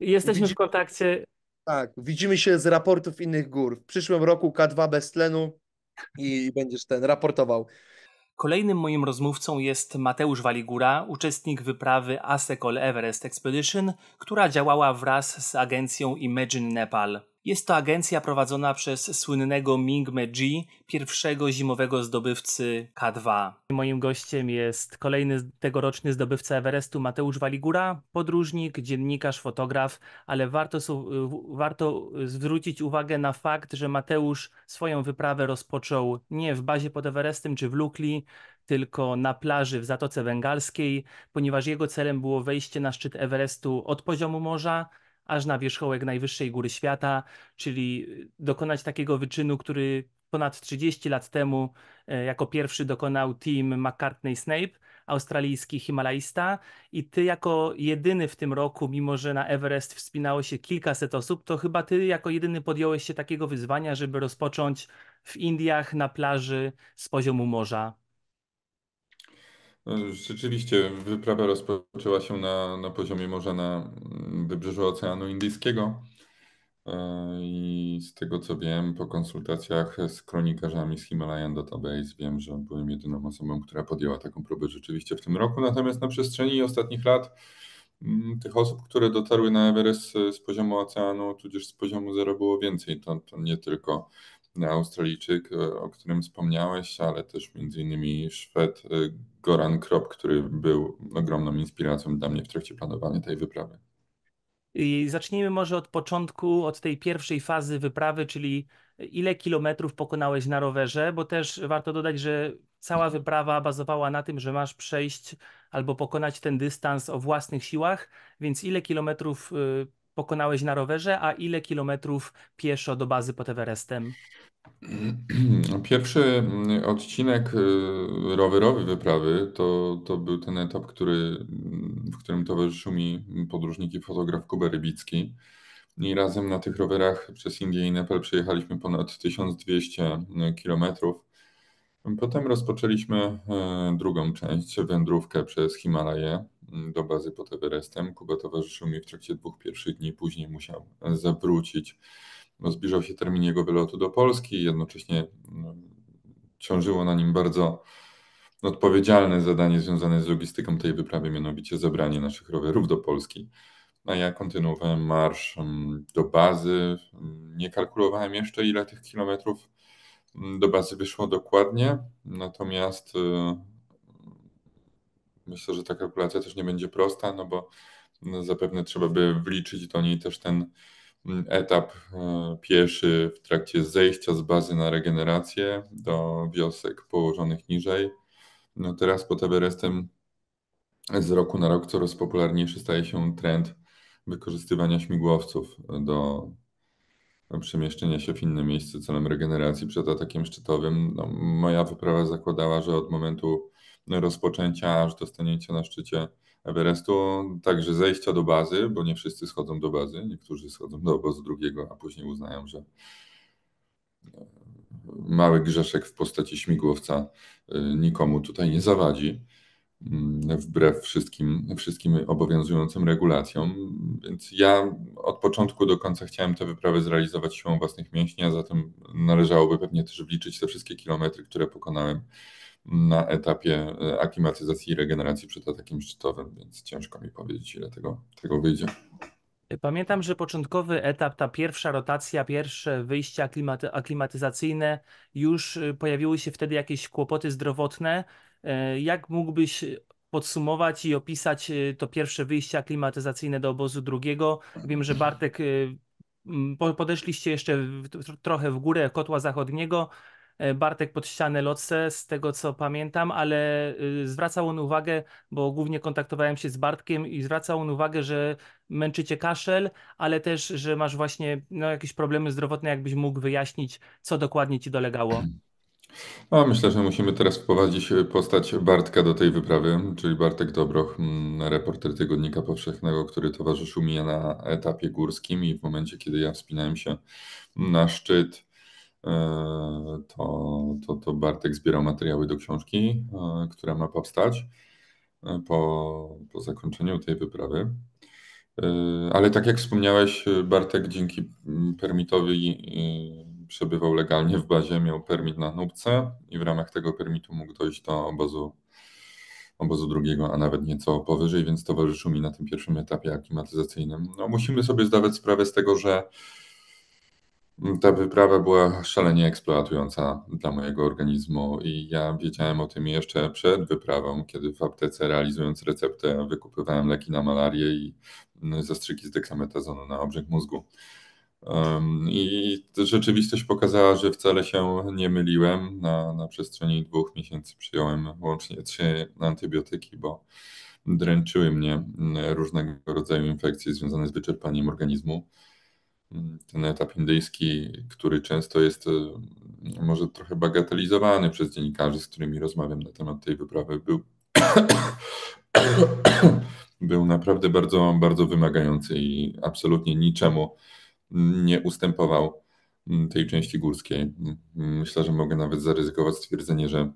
Jesteśmy w kontakcie. Tak, widzimy się z raportów innych gór. W przyszłym roku K2 bez tlenu i będziesz ten raportował. Kolejnym moim rozmówcą jest Mateusz Waligura, uczestnik wyprawy ASECOL Everest Expedition, która działała wraz z agencją Imagine Nepal. Jest to agencja prowadzona przez słynnego Ming Meji, pierwszego zimowego zdobywcy K2. Moim gościem jest kolejny tegoroczny zdobywca Everestu Mateusz Waligura, podróżnik, dziennikarz, fotograf, ale warto, warto zwrócić uwagę na fakt, że Mateusz swoją wyprawę rozpoczął nie w bazie pod Everestem czy w Lukli, tylko na plaży w Zatoce Węgalskiej, ponieważ jego celem było wejście na szczyt Everestu od poziomu morza aż na wierzchołek najwyższej góry świata, czyli y, dokonać takiego wyczynu, który ponad 30 lat temu e, jako pierwszy dokonał team McCartney Snape, australijski Himalajista i ty jako jedyny w tym roku, mimo że na Everest wspinało się kilkaset osób, to chyba ty jako jedyny podjąłeś się takiego wyzwania, żeby rozpocząć w Indiach na plaży z poziomu morza no, rzeczywiście wyprawa rozpoczęła się na, na poziomie morza na mm, wybrzeżu Oceanu Indyjskiego. E, I z tego co wiem, po konsultacjach z kronikarzami z Himalayan Database, wiem, że byłem jedyną osobą, która podjęła taką próbę rzeczywiście w tym roku. Natomiast na przestrzeni ostatnich lat mm, tych osób, które dotarły na Everest z poziomu oceanu, tudzież z poziomu zero było więcej. To, to nie tylko Australijczyk, e, o którym wspomniałeś, ale też między innymi Szwed e, Goran Krop, który był ogromną inspiracją dla mnie w trakcie planowania tej wyprawy. I zacznijmy może od początku, od tej pierwszej fazy wyprawy, czyli ile kilometrów pokonałeś na rowerze, bo też warto dodać, że cała wyprawa bazowała na tym, że masz przejść albo pokonać ten dystans o własnych siłach, więc ile kilometrów e, pokonałeś na rowerze, a ile kilometrów pieszo do bazy pod Everestem? Pierwszy odcinek y, rowerowy wyprawy to, to był ten etap, który, w którym towarzyszył mi podróżnik i fotograf Kuba Rybicki. I razem na tych rowerach przez Indię i Nepal przejechaliśmy ponad 1200 y, kilometrów. Potem rozpoczęliśmy y, drugą część, wędrówkę przez Himalaje. Mm, do bazy pod Everestem. Kuba towarzyszył mi w trakcie dwóch pierwszych dni, później musiał zawrócić. No, zbliżał się termin jego wylotu do Polski, jednocześnie mm, ciążyło na nim bardzo odpowiedzialne zadanie związane z logistyką tej wyprawy, mianowicie zabranie naszych rowerów do Polski. A no ja kontynuowałem marsz mm, do bazy. Nie kalkulowałem jeszcze, ile tych kilometrów do bazy wyszło dokładnie, natomiast y, Myślę, że ta kalkulacja też nie będzie prosta, no bo no, zapewne trzeba by wliczyć do niej też ten mm, etap e, pieszy w trakcie zejścia z bazy na regenerację do wiosek położonych niżej. No teraz pod Everestem z roku na rok coraz popularniejszy staje się trend wykorzystywania śmigłowców do przemieszczenia się w inne miejsce celem regeneracji przed atakiem szczytowym. No, moja wyprawa zakładała, że od momentu rozpoczęcia aż do stanięcia na szczycie Everestu, także zejścia do bazy, bo nie wszyscy schodzą do bazy, niektórzy schodzą do obozu drugiego, a później uznają, że e, mały grzeszek w postaci śmigłowca e, nikomu tutaj nie zawadzi, mm, wbrew wszystkim, wszystkim obowiązującym regulacjom. Więc ja od początku do końca chciałem tę wyprawę zrealizować siłą własnych mięśni, a zatem należałoby pewnie też wliczyć te wszystkie kilometry, które pokonałem na etapie e, aklimatyzacji i regeneracji przed atakiem szczytowym, więc ciężko mi powiedzieć, ile tego, tego wyjdzie. Pamiętam, że początkowy etap, ta pierwsza rotacja, pierwsze wyjście aklimaty, aklimatyzacyjne, już y, pojawiły się wtedy jakieś kłopoty zdrowotne. E, jak mógłbyś podsumować i opisać y, to pierwsze wyjście aklimatyzacyjne do obozu drugiego? Wiem, że Bartek y, podeszliście jeszcze trochę w górę kotła zachodniego. E, Bartek pod ścianę loce, z tego co pamiętam, ale y, zwracał on uwagę, bo głównie kontaktowałem się z Bartkiem i zwracał on uwagę, że męczycie kaszel, ale też, że masz właśnie no, jakieś problemy zdrowotne, jakbyś mógł wyjaśnić, co dokładnie ci dolegało. No, myślę, że musimy teraz wprowadzić y, postać Bartka do tej wyprawy, czyli Bartek Dobroch, mm, reporter Tygodnika Powszechnego, który towarzyszył mi na etapie górskim i w momencie, kiedy ja wspinałem się na szczyt, E, to, to, to Bartek zbierał materiały do książki, e, która ma powstać e, po, po zakończeniu tej wyprawy. Ale tak jak wspomniałeś, Bartek dzięki mm, permitowi przebywał legalnie w bazie, miał permit na nupce i w ramach tego permitu mógł dojść do obozu, obozu drugiego, a nawet nieco powyżej, więc towarzyszył mi na tym pierwszym etapie aklimatyzacyjnym. No, musimy sobie zdawać sprawę z tego, że ta wyprawa była szalenie eksploatująca dla mojego organizmu i ja wiedziałem o tym jeszcze przed wyprawą, kiedy w aptece realizując receptę wykupywałem leki na malarię i mm, zastrzyki z deksametazonu na obrzeg mózgu. I rzeczywistość pokazała, że wcale się nie myliłem. Na, na przestrzeni dwóch miesięcy przyjąłem łącznie trzy antybiotyki, bo dręczyły mnie mm, różnego rodzaju infekcje związane z wyczerpaniem organizmu ten etap indyjski, który często jest e, może trochę bagatelizowany przez dziennikarzy, z którymi rozmawiam na temat tej wyprawy, był, był naprawdę bardzo, bardzo wymagający i absolutnie niczemu nie ustępował mm, tej części górskiej. Myślę, że mogę nawet zaryzykować stwierdzenie, że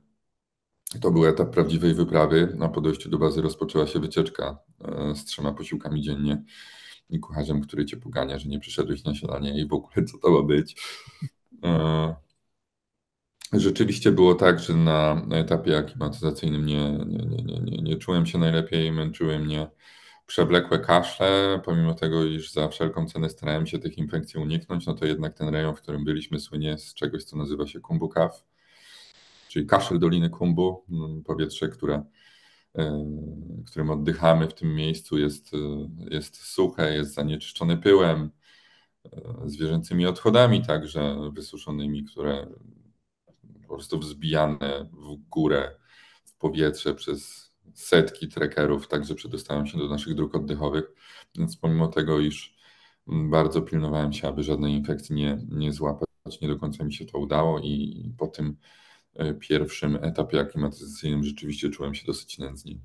to był etap prawdziwej wyprawy. Na podejściu do bazy rozpoczęła się wycieczka e, z trzema posiłkami dziennie i kucharzem, który cię pogania, że nie przyszedłeś na śniadanie i w ogóle co to ma być. E, rzeczywiście było tak, że na etapie aklimatyzacyjnym nie, nie, nie, nie, nie czułem się najlepiej, męczyły mnie przewlekłe kaszle, pomimo tego, iż za wszelką cenę starałem się tych infekcji uniknąć, no to jednak ten rejon, w którym byliśmy, słynie z czegoś, co nazywa się kumbu kaw, czyli kaszel Doliny Kumbu, mm, powietrze, które E, którym oddychamy w tym miejscu, jest, e, jest suche, jest zanieczyszczone pyłem, e, zwierzęcymi odchodami, także wysuszonymi, które po prostu wzbijane w górę, w powietrze przez setki trekerów, także przedostają się do naszych dróg oddechowych. Więc pomimo tego, iż bardzo pilnowałem się, aby żadnej infekcji nie, nie złapać, nie do końca mi się to udało i po tym E, pierwszym etapie aklimatyzacyjnym rzeczywiście czułem się dosyć nędznie.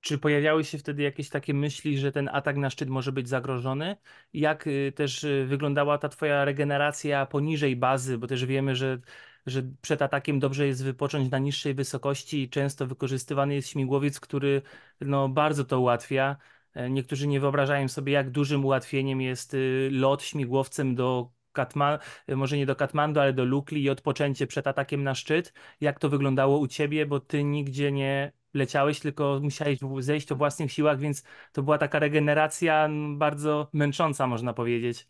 Czy pojawiały się wtedy jakieś takie myśli, że ten atak na szczyt może być zagrożony? Jak y, też y, wyglądała ta Twoja regeneracja poniżej bazy? Bo też wiemy, że, że przed atakiem dobrze jest wypocząć na niższej wysokości i często wykorzystywany jest śmigłowiec, który no, bardzo to ułatwia. E, niektórzy nie wyobrażają sobie, jak dużym ułatwieniem jest y, lot śmigłowcem do Katman, może nie do Katmandu, ale do Lukli i odpoczęcie przed atakiem na szczyt. Jak to wyglądało u ciebie, bo ty nigdzie nie leciałeś, tylko musiałeś zejść o własnych siłach, więc to była taka regeneracja bardzo męcząca, można powiedzieć.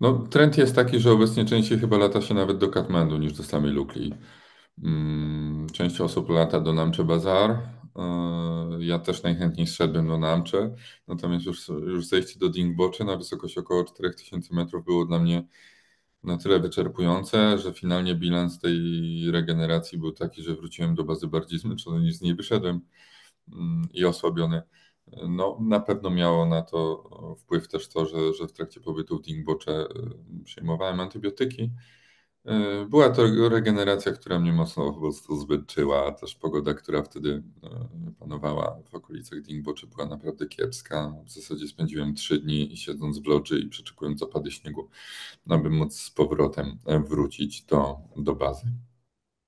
No, trend jest taki, że obecnie częściej chyba lata się nawet do Katmandu niż do samej Lukli. Mm, część osób lata do Namcze Bazar, E, ja też najchętniej szedłbym do Namcze, natomiast już, już zejście do Dingboczy na wysokość około 4000 metrów było dla mnie na tyle wyczerpujące, że finalnie bilans tej regeneracji był taki, że wróciłem do bazy bardziej zmęczony niż z niej wyszedłem mm, i osłabiony. No, na pewno miało na to wpływ też to, że, że w trakcie pobytu w Dingbocze e, przyjmowałem antybiotyki. E, była to regeneracja, która mnie mocno po prostu zbyczyła. Też pogoda, która wtedy e, panowała w okolicach Dingboczy była naprawdę kiepska. W zasadzie spędziłem trzy dni siedząc w loży i przeczekując opady śniegu, no, aby móc z powrotem e, wrócić do, do bazy.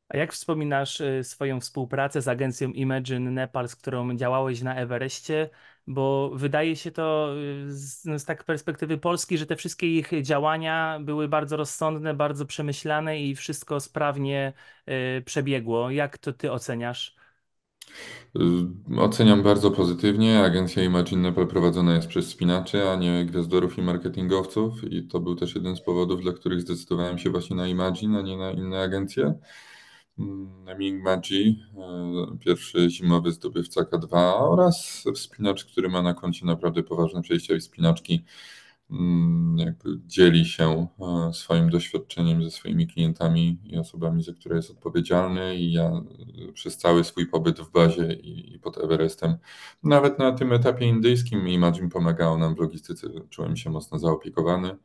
A jak wspominasz swoją współpracę z agencją Imagine Nepal, z którą działałeś na Everestie? bo wydaje się to y, z, no, z tak perspektywy Polski, że te wszystkie ich działania były bardzo rozsądne, bardzo przemyślane i wszystko sprawnie y, przebiegło. Jak to ty oceniasz? Y, oceniam bardzo pozytywnie. Agencja Imagine Apple prowadzona jest przez spinaczy, a nie gwiazdorów i marketingowców i to był też jeden z powodów, dla których zdecydowałem się właśnie na Imagine, a nie na inne agencje. Ming Magi, e, pierwszy zimowy zdobywca K2 oraz wspinacz, który ma na koncie naprawdę poważne przejścia i wspinaczki mm, jakby dzieli się e, swoim doświadczeniem ze swoimi klientami i osobami, za które jest odpowiedzialny. I ja e, przez cały swój pobyt w bazie i, pod Everestem, nawet na tym etapie indyjskim, i Majin pomagało nam w logistyce, czułem się mocno zaopiekowany.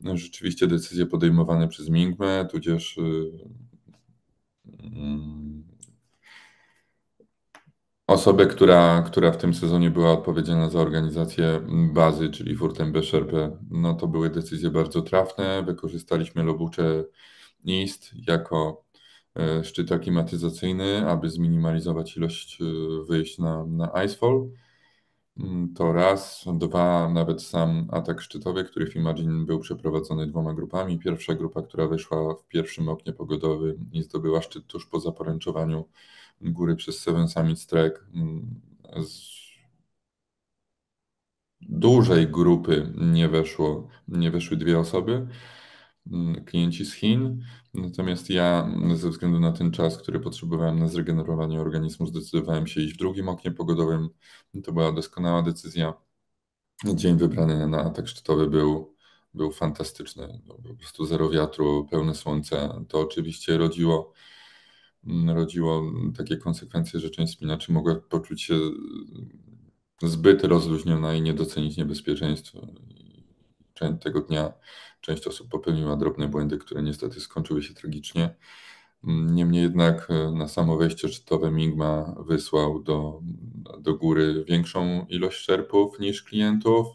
No rzeczywiście decyzje podejmowane przez Mingme, tudzież Mm. osobę, która, która w tym sezonie była odpowiedzialna za organizację bazy, czyli furtę szerpę no to były decyzje bardzo trafne. Wykorzystaliśmy Lobucze East jako e, szczyt aklimatyzacyjny, aby zminimalizować ilość e, wyjść na, na Icefall. Mm, to raz, dwa, nawet sam atak szczytowy, który w Imagine był przeprowadzony dwoma grupami. Pierwsza grupa, która wyszła w pierwszym oknie pogodowym i zdobyła szczyt tuż po zaporęczowaniu góry przez Seven Summit Trek mm, z dużej grupy nie, weszło, nie weszły dwie osoby. Mm, klienci z Chin, natomiast ja mm, ze względu na ten czas, który potrzebowałem na zregenerowanie organizmu, zdecydowałem się iść w drugim oknie pogodowym. To była doskonała decyzja. Dzień wybrany na atak szczytowy był, był fantastyczny. No, po prostu zero wiatru, pełne słońce. To oczywiście rodziło mm, rodziło takie konsekwencje, że część spinaczy mogła poczuć się zbyt rozluźniona i nie docenić niebezpieczeństwa tego dnia część osób popełniła drobne błędy, które niestety skończyły się tragicznie. Niemniej jednak e, na samo wejście szczytowe Migma wysłał do, do góry większą ilość szerpów niż klientów.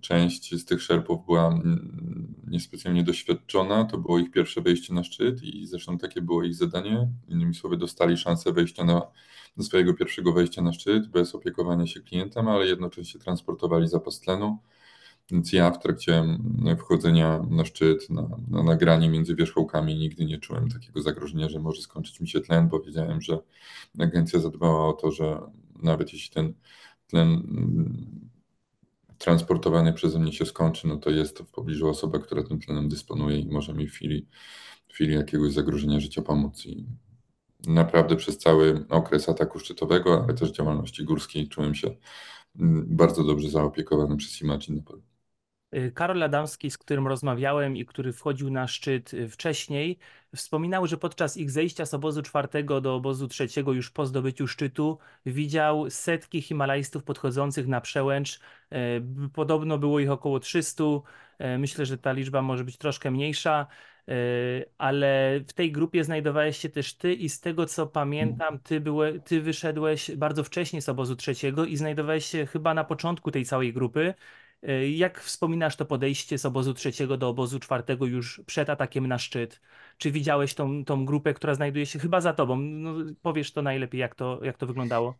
Część z tych szerpów była mm, niespecjalnie doświadczona, to było ich pierwsze wejście na szczyt i zresztą takie było ich zadanie. Innymi słowy, dostali szansę wejścia na, do swojego pierwszego wejścia na szczyt bez opiekowania się klientem, ale jednocześnie transportowali zapas tlenu więc ja w trakcie wchodzenia na szczyt, na, na nagranie między wierzchołkami nigdy nie czułem takiego zagrożenia, że może skończyć mi się tlen, bo wiedziałem, że agencja zadbała o to, że nawet jeśli ten tlen mm, transportowany przeze mnie się skończy, no to jest w pobliżu osoba, która tym tlenem dysponuje i może mi w chwili, w chwili jakiegoś zagrożenia życia pomóc. I naprawdę przez cały okres ataku szczytowego, ale też działalności górskiej czułem się mm, bardzo dobrze zaopiekowany przez Imagine Nepal. Y, Karol Adamski, z którym rozmawiałem i który wchodził na szczyt y, wcześniej, wspominał, że podczas ich zejścia z obozu czwartego do obozu trzeciego, już po zdobyciu szczytu, widział setki Himalajstów podchodzących na przełęcz. Y, podobno było ich około 300. Myślę, że ta liczba może być troszkę mniejsza ale w tej grupie znajdowałeś się też ty i z tego co pamiętam, ty, byłe, ty wyszedłeś bardzo wcześnie z obozu trzeciego i znajdowałeś się chyba na początku tej całej grupy, E, jak wspominasz to podejście z obozu trzeciego do obozu czwartego już przed atakiem na szczyt? Czy widziałeś tą, tą grupę, która znajduje się chyba za tobą? No, powiesz to najlepiej, jak to, jak to wyglądało.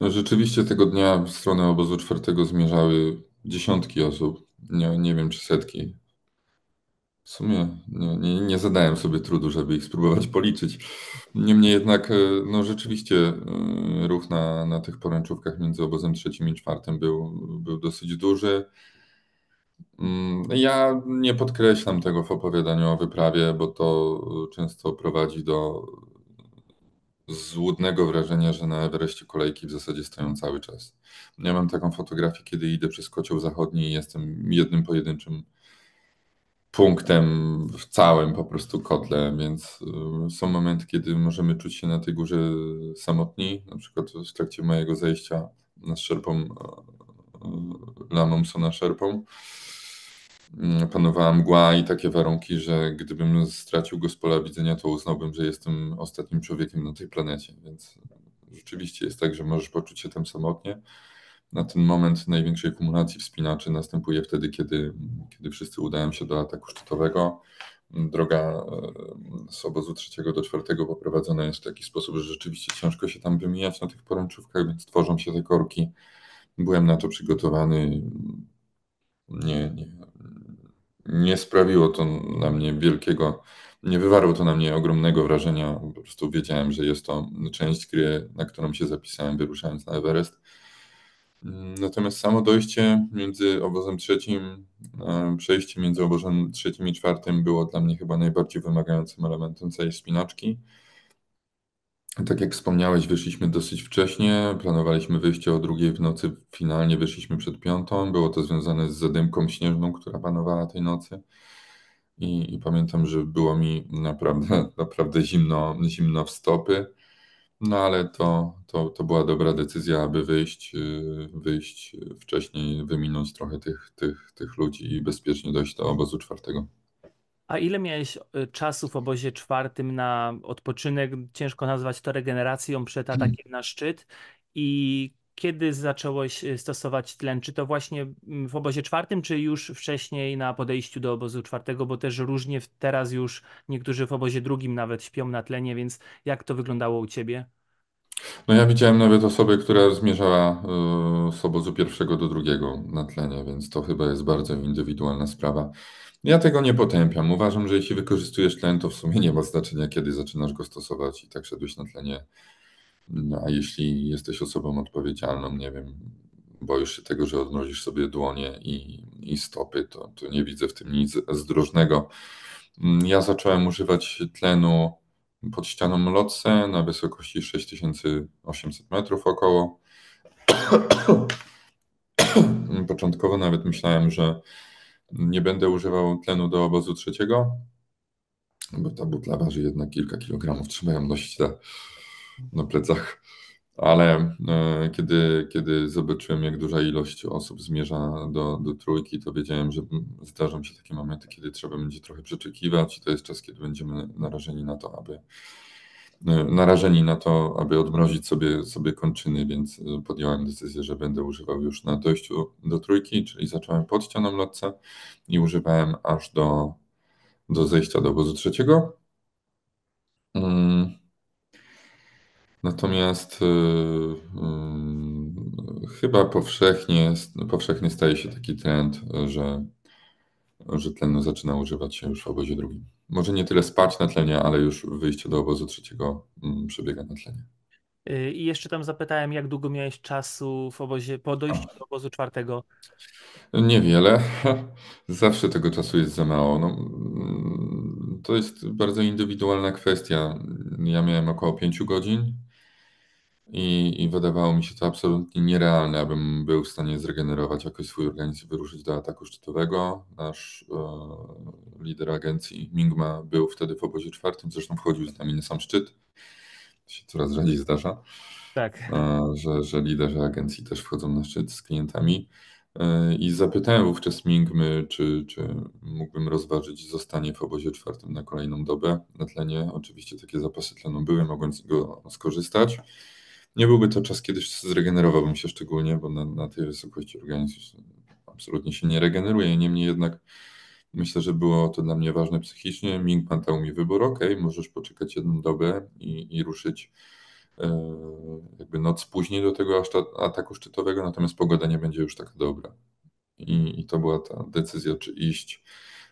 No, rzeczywiście tego dnia w stronę obozu czwartego zmierzały dziesiątki osób. Nie, nie wiem, czy setki. W sumie nie, nie, nie, zadałem sobie trudu, żeby ich spróbować policzyć. Niemniej jednak, e, no rzeczywiście e, ruch na, na tych poręczówkach między obozem trzecim i czwartym był, był dosyć duży. Mm, ja nie podkreślam tego w opowiadaniu o wyprawie, bo to często prowadzi do złudnego wrażenia, że na wreszcie kolejki w zasadzie stoją cały czas. Ja mam taką fotografię, kiedy idę przez kocioł zachodni i jestem jednym pojedynczym punktem w całym po prostu kotle, więc y, są momenty, kiedy możemy czuć się na tej górze samotni, na przykład w trakcie mojego zejścia z szerpą, lamą na szerpą, y, y, mm, panowała mgła i takie warunki, że gdybym stracił go z pola widzenia, to uznałbym, że jestem ostatnim człowiekiem na tej planecie, więc rzeczywiście jest tak, że możesz poczuć się tam samotnie, na ten moment największej kumulacji wspinaczy następuje wtedy, kiedy, kiedy wszyscy udają się do ataku szczytowego. Droga e, z obozu trzeciego do czwartego poprowadzona jest w taki sposób, że rzeczywiście ciężko się tam wymijać na tych poręczówkach, więc tworzą się te korki. Byłem na to przygotowany. Nie, nie, nie sprawiło to na mnie wielkiego, nie wywarło to na mnie ogromnego wrażenia. Po prostu wiedziałem, że jest to część gry, na którą się zapisałem, wyruszając na Everest Natomiast samo dojście między obozem trzecim, e, przejście między obozem trzecim i czwartym było dla mnie chyba najbardziej wymagającym elementem całej spinaczki. Tak jak wspomniałeś, wyszliśmy dosyć wcześnie, planowaliśmy wyjście o drugiej w nocy, finalnie wyszliśmy przed piątą. Było to związane z zadymką śnieżną, która panowała tej nocy. I, i pamiętam, że było mi naprawdę, naprawdę zimno, zimno w stopy. No ale to, to, to była dobra decyzja, aby wyjść, y, wyjść wcześniej, wyminąć trochę tych, tych, tych ludzi i bezpiecznie dojść do obozu czwartego. A ile miałeś y, czasu w obozie czwartym na odpoczynek? Ciężko nazwać to regeneracją przed atakiem na szczyt. I kiedy zacząłeś y, stosować tlen? Czy to właśnie mm, w obozie czwartym, czy już wcześniej na podejściu do obozu czwartego? Bo też różnie teraz już niektórzy w obozie drugim nawet śpią na tlenie, więc jak to wyglądało u ciebie? No ja widziałem nawet osobę, która zmierzała y, z obozu pierwszego do drugiego na tlenie, więc to chyba jest bardzo indywidualna sprawa. Ja tego nie potępiam. Uważam, że jeśli wykorzystujesz tlen, to w sumie nie ma znaczenia, kiedy zaczynasz go stosować i tak szedłeś na tlenie no a jeśli jesteś osobą odpowiedzialną, nie wiem, boisz się tego, że odmrozisz sobie dłonie i, i stopy, to, to nie widzę w tym nic zdrożnego. Mm, ja zacząłem używać tlenu pod ścianą Lotse na wysokości 6800 metrów około. Początkowo nawet myślałem, że nie będę używał tlenu do obozu trzeciego, bo ta butla waży jednak kilka kilogramów, trzeba ją nosić na, na plecach. Ale e, kiedy, kiedy zobaczyłem, jak duża ilość osób zmierza do, do trójki, to wiedziałem, że zdarzą się takie momenty, kiedy trzeba będzie trochę przeczekiwać i to jest czas, kiedy będziemy narażeni na to, aby e, narażeni na to, aby odmrozić sobie, sobie kończyny, więc e, podjąłem decyzję, że będę używał już na dojściu do trójki, czyli zacząłem pod ścianą lotce i używałem aż do, do zejścia do obozu trzeciego. Mm, Natomiast y, y, y, chyba powszechnie, powszechnie staje się taki trend, że, że tlenu zaczyna używać się już w obozie drugim. Może nie tyle spać na tlenie, ale już wyjście do obozu trzeciego mm, przebiega na tlenie. I jeszcze tam zapytałem, jak długo miałeś czasu w obozie, po dojściu do obozu czwartego? Niewiele. Zawsze tego czasu jest za mało. No, mm, to jest bardzo indywidualna kwestia. Ja miałem około 5 godzin i, I, wydawało mi się to absolutnie nierealne, abym był w stanie zregenerować jakoś swój organizm i wyruszyć do ataku szczytowego. Nasz e, lider agencji Mingma był wtedy w obozie czwartym, zresztą wchodził z nami na sam szczyt. To się coraz rzadziej zdarza, tak. E, że, że liderzy agencji też wchodzą na szczyt z klientami. E, I zapytałem wówczas Mingmy, czy, czy mógłbym rozważyć zostanie w obozie czwartym na kolejną dobę na tlenie. Oczywiście takie zapasy tlenu były, mogłem z niego skorzystać nie byłby to czas, kiedyś zregenerowałbym się szczególnie, bo na, na tej wysokości organizm absolutnie się nie regeneruje. Niemniej jednak myślę, że było to dla mnie ważne psychicznie. Mingpan dał mi wybór, ok, możesz poczekać jedną dobę i, i ruszyć e, jakby noc później do tego ataku szczytowego, natomiast pogoda nie będzie już taka dobra. I, i to była ta decyzja, czy iść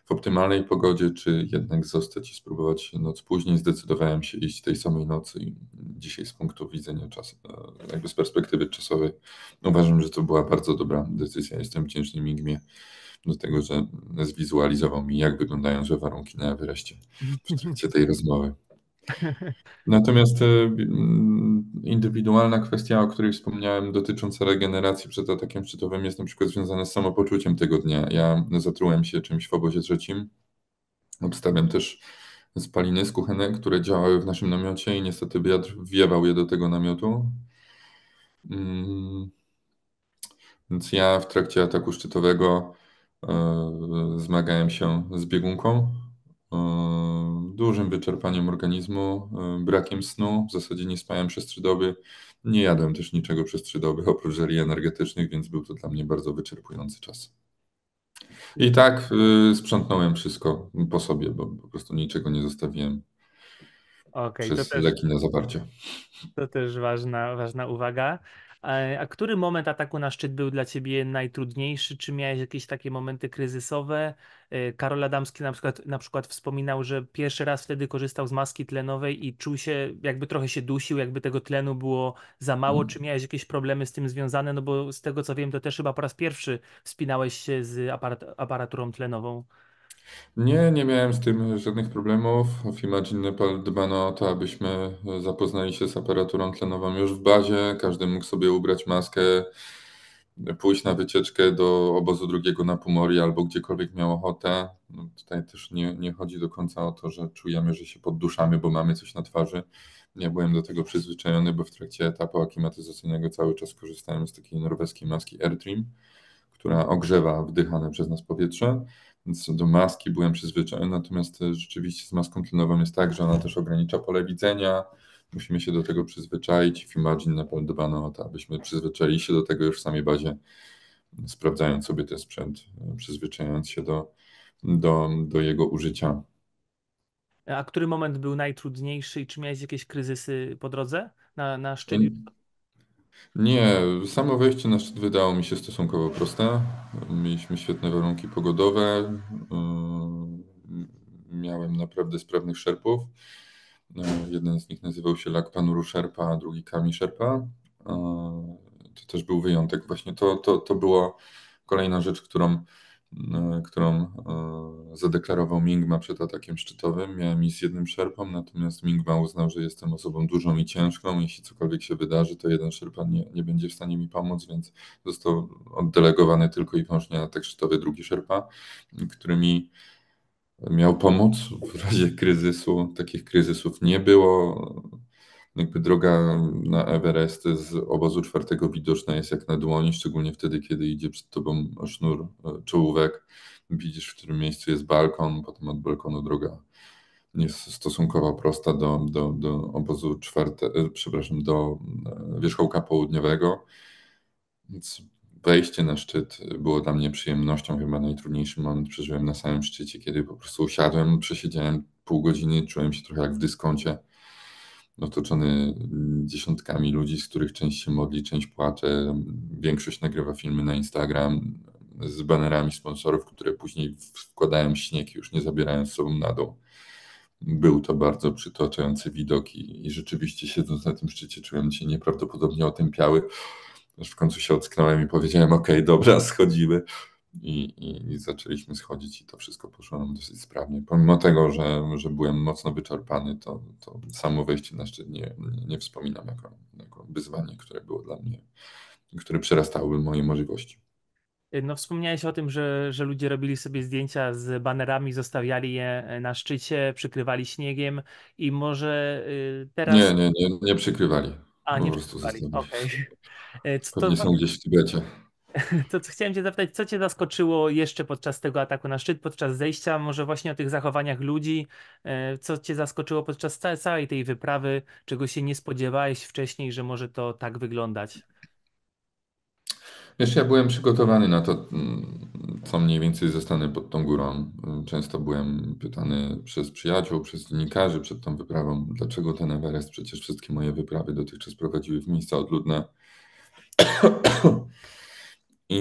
w optymalnej pogodzie, czy jednak zostać i spróbować noc później. Zdecydowałem się iść tej samej nocy i dzisiaj z punktu widzenia czasu, e, jakby z perspektywy czasowej, uważam, że to była bardzo dobra decyzja. Jestem wdzięczny Migmie do tego, że zwizualizował mi, jak wyglądają złe warunki na wyraźnie w trakcie tej rozmowy. Natomiast y, mm, indywidualna kwestia, o której wspomniałem, dotycząca regeneracji przed atakiem szczytowym, jest na przykład związana z samopoczuciem tego dnia. Ja zatrułem się czymś w obozie trzecim. Obstawiam też spaliny z kuchenek, które działały w naszym namiocie i niestety wiatr wiewał je do tego namiotu. Mm, więc ja w trakcie ataku szczytowego y, zmagałem się z biegunką dużym wyczerpaniem organizmu, brakiem snu. W zasadzie nie spałem przez trzy doby. Nie jadłem też niczego przez trzy doby oprócz żeli energetycznych, więc był to dla mnie bardzo wyczerpujący czas. I tak y, sprzątnąłem wszystko po sobie, bo po prostu niczego nie zostawiłem okay, przez też, leki na zawarcie. To też ważna, ważna uwaga. E, a który moment ataku na szczyt był dla ciebie najtrudniejszy? Czy miałeś jakieś takie momenty kryzysowe? E, Karol Adamski na przykład, na przykład wspominał, że pierwszy raz wtedy korzystał z maski tlenowej i czuł się, jakby trochę się dusił, jakby tego tlenu było za mało. Mm. Czy miałeś jakieś problemy z tym związane? No bo z tego co wiem, to też chyba po raz pierwszy wspinałeś się z aparat aparaturą tlenową. Nie, nie miałem z tym żadnych problemów. W Imagine Nepal dbano o to, abyśmy e, zapoznali się z aparaturą tlenową już w bazie. Każdy mógł sobie ubrać maskę, e, pójść na wycieczkę do obozu drugiego na Pumori albo gdziekolwiek miał ochotę. No tutaj też nie, nie chodzi do końca o to, że czujemy, że się podduszamy, bo mamy coś na twarzy. Ja byłem do tego przyzwyczajony, bo w trakcie etapu aklimatyzacyjnego cały czas korzystałem z takiej norweskiej maski AirTrim, która ogrzewa wdychane przez nas powietrze co do maski byłem przyzwyczajony, natomiast rzeczywiście z maską tlenową jest tak, że ona też ogranicza pole widzenia, musimy się do tego przyzwyczaić. W Imagine napędowano to, abyśmy przyzwyczaili się do tego już w samej bazie, sprawdzając sobie ten sprzęt, przyzwyczajając się do, do, do jego użycia. A który moment był najtrudniejszy i czy miałeś jakieś kryzysy po drodze na, na szczycie? Nie, no. samo wejście na szczyt wydało mi się stosunkowo proste. Mieliśmy świetne warunki pogodowe. Yy, miałem naprawdę sprawnych szerpów. Yy, jeden z nich nazywał się Lak Panuru Szerpa, a drugi Kami Szerpa. Yy, to też był wyjątek. Właśnie to, to, to była kolejna rzecz, którą E, którą e, zadeklarował Mingma przed atakiem szczytowym. Miałem iść z jednym szerpą, natomiast Mingma uznał, że jestem osobą dużą i ciężką. Jeśli cokolwiek się wydarzy, to jeden szerpa nie, nie będzie w stanie mi pomóc, więc został oddelegowany tylko i wyłącznie na atak szczytowy drugi szerpa, który mi miał pomóc w razie kryzysu. Takich kryzysów nie było jakby droga na Everest z obozu czwartego widoczna jest jak na dłoni, szczególnie wtedy, kiedy idzie przed tobą sznur e, czołówek, widzisz w którym miejscu jest balkon, potem od balkonu droga jest stosunkowo prosta do, do, do obozu czwarte, e, przepraszam, do e, wierzchołka południowego. Więc wejście na szczyt było dla mnie przyjemnością. Chyba najtrudniejszy moment przeżyłem na samym szczycie, kiedy po prostu usiadłem, przesiedziałem pół godziny, czułem się trochę jak w dyskoncie otoczony mm, dziesiątkami ludzi, z których część się modli, część płacze. Większość nagrywa filmy na Instagram z banerami sponsorów, które później wkładają śnieg, już nie zabierają z sobą na dół. Był to bardzo przytaczający widok i, i rzeczywiście siedząc na tym szczycie czułem się nieprawdopodobnie otępiały. Aż w końcu się ocknąłem i powiedziałem, ok, dobra, schodzimy. I, i, i, zaczęliśmy schodzić i to wszystko poszło nam dosyć sprawnie. Pomimo tego, że, że byłem mocno wyczerpany, to, to samo wejście na szczyt nie, nie, wspominam jako, jako wyzwanie, które było dla mnie, które przerastały moje możliwości. No, wspomniałeś o tym, że, że ludzie robili sobie zdjęcia z banerami, zostawiali je na szczycie, przykrywali śniegiem i może y, teraz. Nie, nie, nie, nie przykrywali. A, po nie przykrywali. Okay. Co Pewnie to... są gdzieś w Tybecie. To co chciałem Cię zapytać, co Cię zaskoczyło jeszcze podczas tego ataku na szczyt, podczas zejścia, może właśnie o tych zachowaniach ludzi, e, co Cię zaskoczyło podczas całej tej wyprawy, czego się nie spodziewałeś wcześniej, że może to tak wyglądać? Wiesz, ja byłem przygotowany na to, co mniej więcej zostanę pod tą górą. Często byłem pytany przez przyjaciół, przez dziennikarzy przed tą wyprawą, dlaczego ten Everest, przecież wszystkie moje wyprawy dotychczas prowadziły w miejsca odludne. I,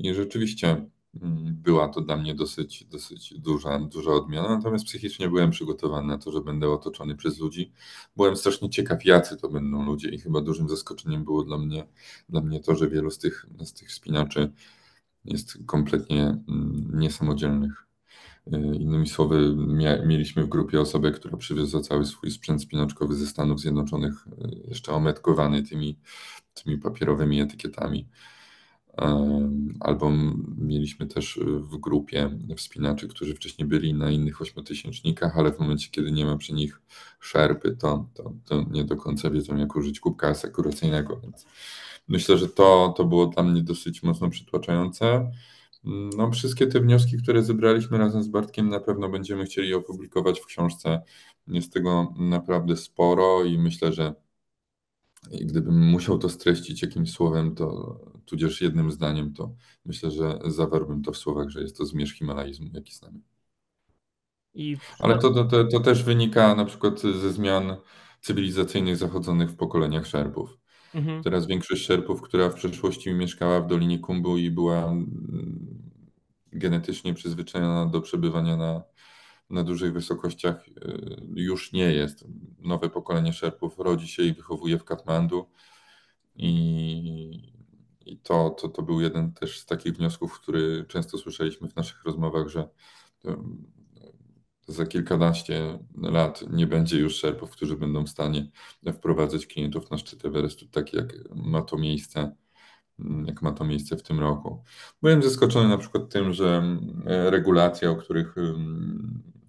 i, i rzeczywiście mm, była to dla mnie dosyć, dosyć duża, duża odmiana, natomiast psychicznie byłem przygotowany na to, że będę otoczony przez ludzi. Byłem strasznie ciekaw, jacy to będą ludzie i chyba dużym zaskoczeniem było dla mnie, dla mnie to, że wielu z tych, z tych spinaczy jest kompletnie mm, niesamodzielnych. Y, innymi słowy, mieliśmy w grupie osobę, która przywiozła cały swój sprzęt spinaczkowy ze Stanów Zjednoczonych, y, jeszcze ometkowany tymi, tymi papierowymi etykietami albo mieliśmy też y, w grupie wspinaczy, którzy wcześniej byli na innych ośmiotysięcznikach, ale w momencie, kiedy nie ma przy nich szerpy, to, to, to nie do końca wiedzą, jak użyć kubka asekuracyjnego. Więc myślę, że to, to było dla mnie dosyć mocno przytłaczające. No, wszystkie te wnioski, które zebraliśmy razem z Bartkiem, na pewno będziemy chcieli opublikować w książce. Jest tego naprawdę sporo i myślę, że gdybym musiał to streścić jakimś słowem, to tudzież jednym zdaniem, to myślę, że zawarłbym to w słowach, że jest to zmierzch Himalajzmu, jaki z nami. Ale to, to, to, też wynika na przykład ze zmian cywilizacyjnych zachodzonych w pokoleniach szerpów. Mhm. Teraz większość szerpów, która w przeszłości mieszkała w Dolinie Kumbu i była mm, genetycznie przyzwyczajona do przebywania na, na dużych wysokościach, y, już nie jest. Nowe pokolenie Szerpów rodzi się i wychowuje w Katmandu i, i to, to, to był jeden też z takich wniosków, który często słyszeliśmy w naszych rozmowach, że za kilkanaście lat nie będzie już szerpów, którzy będą w stanie wprowadzać klientów na szczyt Everestu, tak jak ma to miejsce, jak ma to miejsce w tym roku. Byłem zaskoczony na przykład tym, że regulacje, o których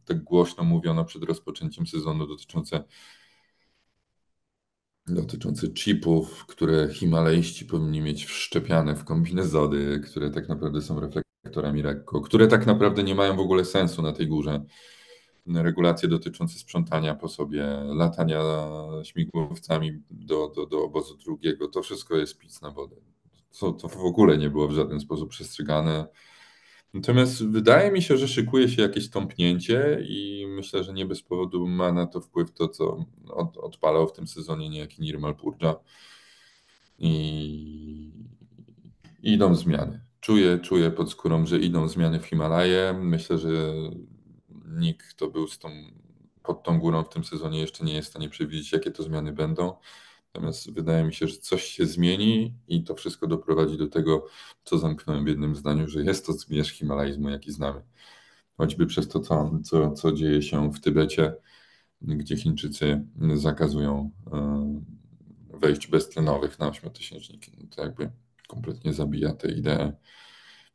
tak głośno mówiono przed rozpoczęciem sezonu dotyczące dotyczący chipów, które Himalaiści powinni mieć wszczepiane w kombinezody, które tak naprawdę są reflektorami lekko, które tak naprawdę nie mają w ogóle sensu na tej górze. Regulacje dotyczące sprzątania po sobie, latania śmigłowcami do, do, do obozu drugiego, to wszystko jest pic na wodę. Co to w ogóle nie było w żaden sposób przestrzegane. Natomiast wydaje mi się, że szykuje się jakieś tąpnięcie i myślę, że nie bez powodu ma na to wpływ to, co od, odpalał w tym sezonie niejaki Nirmal Purja I idą zmiany. Czuję, czuję pod skórą, że idą zmiany w Himalaje. Myślę, że nikt, kto był z tą, pod tą górą w tym sezonie, jeszcze nie jest w stanie przewidzieć, jakie to zmiany będą. Natomiast wydaje mi się, że coś się zmieni i to wszystko doprowadzi do tego, co zamknąłem w jednym zdaniu, że jest to zmierzch Himalajzmu, jaki znamy. Choćby przez to, co, co, co dzieje się w Tybecie, gdzie Chińczycy zakazują e, wejść beztlenowych na ośmiotysięczniki. No to jakby kompletnie zabija tę ideę.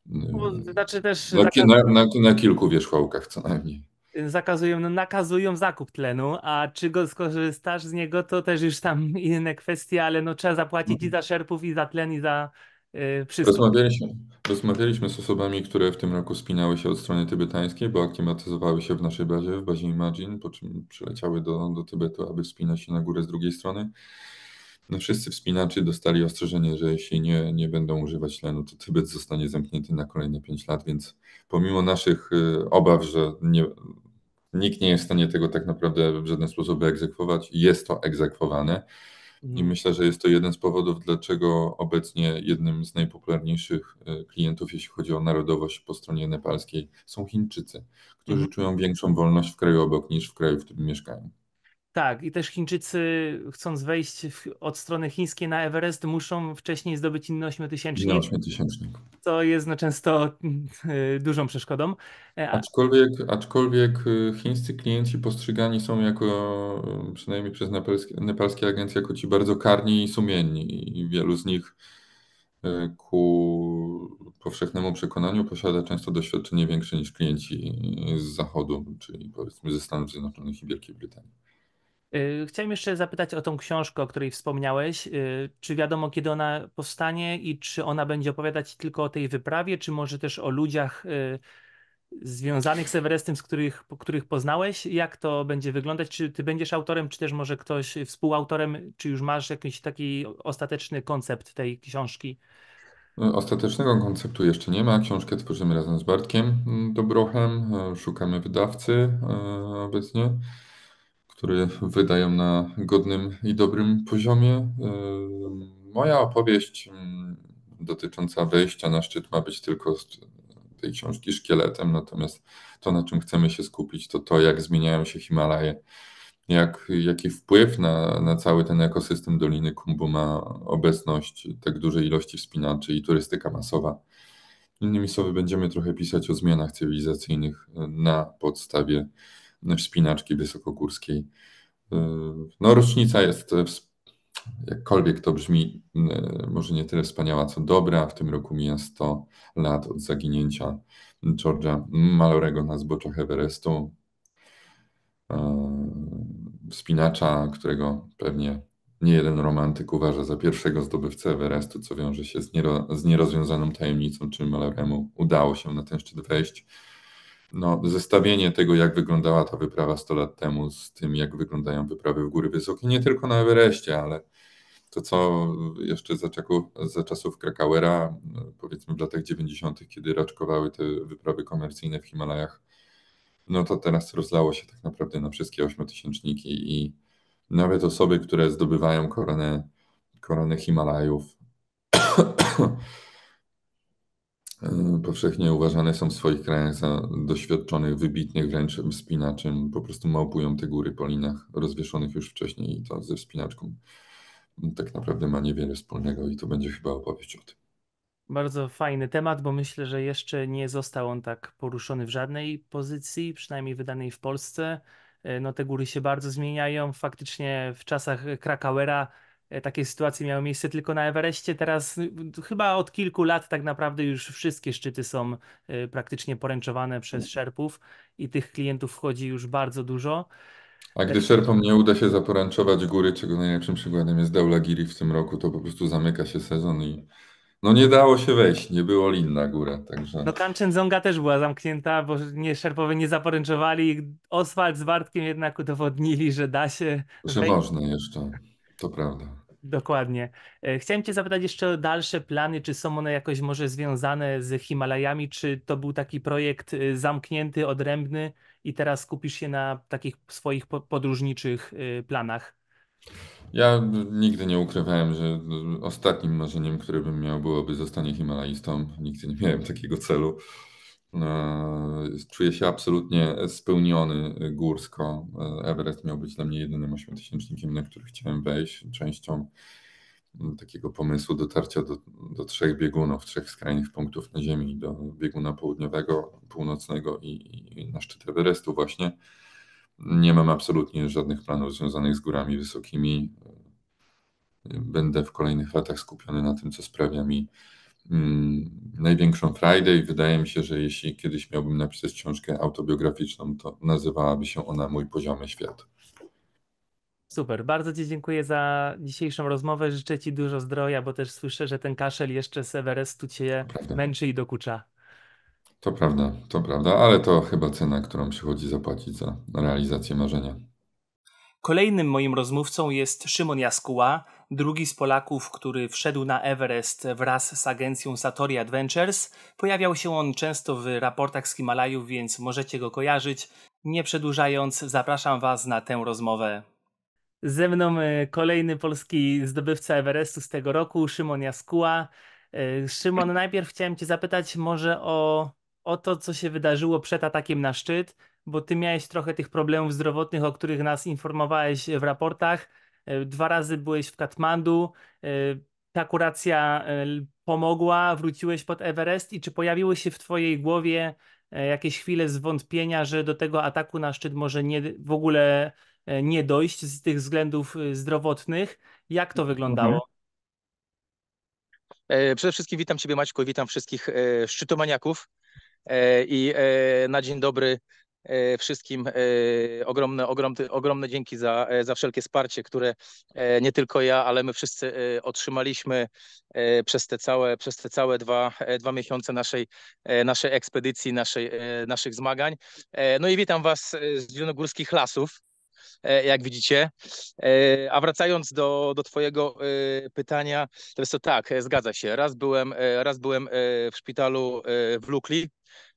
No, znaczy też na, na, na, na kilku wierzchołkach co najmniej zakazują, no nakazują zakup tlenu, a czy go skorzystasz z niego, to też już tam inne kwestie, ale no trzeba zapłacić mhm. i za szerpów, i za tlen, i za yy, wszystko. Rozmawialiśmy, rozmawialiśmy z osobami, które w tym roku spinały się od strony tybetańskiej, bo aklimatyzowały się w naszej bazie, w bazie Imagine, po czym przyleciały do, do Tybetu, aby wspinać się na górę z drugiej strony. No wszyscy wspinacze dostali ostrzeżenie, że jeśli nie, nie będą używać tlenu, to Tybet zostanie zamknięty na kolejne 5 lat, więc pomimo naszych y, obaw, że nie, nikt nie jest w stanie tego tak naprawdę w żaden sposób egzekwować, jest to egzekwowane. I mhm. myślę, że jest to jeden z powodów, dlaczego obecnie jednym z najpopularniejszych y, klientów, jeśli chodzi o narodowość po stronie nepalskiej, są Chińczycy, którzy mhm. czują większą wolność w kraju obok niż w kraju, w którym mieszkają. Tak, i też Chińczycy, chcąc wejść w, od strony chińskiej na Everest, muszą wcześniej zdobyć inny 8000. Inny Co jest no, często y, dużą przeszkodą. E, a... Aczkolwiek, aczkolwiek e, chińscy klienci postrzegani są jako, przynajmniej przez nepalskie, nepalskie agencje, jako ci bardzo karni i sumienni. I wielu z nich ku powszechnemu przekonaniu posiada często doświadczenie większe niż klienci z Zachodu, czyli powiedzmy ze Stanów Zjednoczonych i Wielkiej Brytanii. Y, chciałem jeszcze zapytać o tą książkę, o której wspomniałeś. Y, czy wiadomo, kiedy ona powstanie i czy ona będzie opowiadać tylko o tej wyprawie, czy może też o ludziach y, związanych z Everestem, z których, których poznałeś? Jak to będzie wyglądać? Czy ty będziesz autorem, czy też może ktoś współautorem? Czy już masz jakiś taki ostateczny koncept tej książki? Ostatecznego konceptu jeszcze nie ma. Książkę tworzymy razem z Bartkiem mm, Dobrochem. Szukamy wydawcy obecnie które wydają na godnym i dobrym poziomie. E, moja opowieść mm, dotycząca wejścia na szczyt ma być tylko z tej książki szkieletem, natomiast to, na czym chcemy się skupić, to to, jak zmieniają się Himalaje, jak, jaki wpływ na, na cały ten ekosystem Doliny Kumbu ma obecność tak dużej ilości wspinaczy i turystyka masowa. Innymi słowy, będziemy trochę pisać o zmianach cywilizacyjnych e, na podstawie wspinaczki wysokogórskiej. Y, no, rocznica jest, e, jakkolwiek to brzmi, y, może nie tyle wspaniała, co dobra. W tym roku mija 100 lat od zaginięcia George'a Malorego na zboczach Everestu. Y, wspinacza, którego pewnie nie jeden romantyk uważa za pierwszego zdobywcę Everestu, co wiąże się z, niero, z nierozwiązaną tajemnicą, czy Maloremu udało się na ten szczyt wejść no, zestawienie tego, jak wyglądała ta wyprawa 100 lat temu z tym, jak wyglądają wyprawy w góry wysokie, nie tylko na Everestie, ale to, co jeszcze za, za czasów Krakauera, powiedzmy w latach 90., kiedy raczkowały te wyprawy komercyjne w Himalajach, no to teraz rozlało się tak naprawdę na wszystkie tysięczniki i nawet osoby, które zdobywają koronę, koronę Himalajów, E, powszechnie uważane są w swoich krajach za doświadczonych, wybitnych wręcz wspinaczy. Po prostu małpują te góry po linach rozwieszonych już wcześniej i to ze wspinaczką tak naprawdę ma niewiele wspólnego i to będzie chyba opowieść o tym. Bardzo fajny temat, bo myślę, że jeszcze nie został on tak poruszony w żadnej pozycji, przynajmniej wydanej w Polsce. E, no te góry się bardzo zmieniają. Faktycznie w czasach Krakauera E, takie sytuacje miały miejsce tylko na Everestie. Teraz y, chyba od kilku lat tak naprawdę już wszystkie szczyty są y, praktycznie poręczowane przez mm. szerpów i tych klientów wchodzi już bardzo dużo. A gdy tak. szerpom nie uda się zaporęczować góry, czego najlepszym przykładem jest Giri w tym roku, to po prostu zamyka się sezon i no nie dało się wejść, nie było lin na górę. Także... No Kanchenjunga też była zamknięta, bo nie, szerpowie nie zaporęczowali. Oswald z Bartkiem jednak udowodnili, że da się. Że wejść. można jeszcze, to prawda. Dokładnie. E, chciałem Cię zapytać jeszcze o dalsze plany, czy są one jakoś może związane z Himalajami, czy to był taki projekt e, zamknięty, odrębny i teraz skupisz się na takich swoich podróżniczych e, planach? Ja nigdy nie ukrywałem, że ostatnim marzeniem, które bym miał, byłoby zostanie Himalajistą. Nigdy nie miałem takiego celu. E, czuję się absolutnie spełniony e, górsko. E, Everest miał być dla mnie jedynym ośmiotysięcznikiem, na który chciałem wejść, częścią mm, takiego pomysłu dotarcia do, do trzech biegunów, trzech skrajnych punktów na Ziemi, do bieguna południowego, północnego i, i na szczyt Everestu właśnie. Nie mam absolutnie żadnych planów związanych z górami wysokimi. Będę w kolejnych latach skupiony na tym, co sprawia mi Mm, największą frajdę i wydaje mi się, że jeśli kiedyś miałbym napisać książkę autobiograficzną, to nazywałaby się ona Mój poziomy świat. Super, bardzo Ci dziękuję za dzisiejszą rozmowę. Życzę Ci dużo zdrowia, bo też słyszę, że ten kaszel jeszcze z Everestu Cię prawda. męczy i dokucza. To prawda, to prawda, ale to chyba cena, którą przychodzi zapłacić za realizację marzenia. Kolejnym moim rozmówcą jest Szymon Jaskuła, drugi z Polaków, który wszedł na Everest wraz z agencją Satori Adventures. Pojawiał się on często w raportach z Himalajów, więc możecie go kojarzyć. Nie przedłużając, zapraszam Was na tę rozmowę. Ze mną e, kolejny polski zdobywca Everestu z tego roku, Szymon Jaskuła. E, Szymon, najpierw chciałem Cię zapytać może o, o to, co się wydarzyło przed atakiem na szczyt bo ty miałeś trochę tych problemów zdrowotnych, o których nas informowałeś w raportach. E, dwa razy byłeś w Katmandu. E, ta kuracja e, pomogła, wróciłeś pod Everest i czy pojawiły się w twojej głowie jakieś chwile zwątpienia, że do tego ataku na szczyt może nie, w ogóle nie dojść z tych względów zdrowotnych? Jak to mhm. wyglądało? Przede wszystkim witam Ciebie Maćku i witam wszystkich szczytomaniaków. I na dzień dobry E, wszystkim e, ogromne, ogromne, ogromne dzięki za, e, za wszelkie wsparcie, które nie tylko ja, ale my wszyscy otrzymaliśmy przez te całe, przez te całe dwa, dwa miesiące naszej, naszej ekspedycji, naszej, naszych zmagań. No i witam Was z Zielonogórskich Lasów jak widzicie. A wracając do, do Twojego pytania, to jest to tak, zgadza się. Raz byłem, raz byłem w szpitalu w Lukli,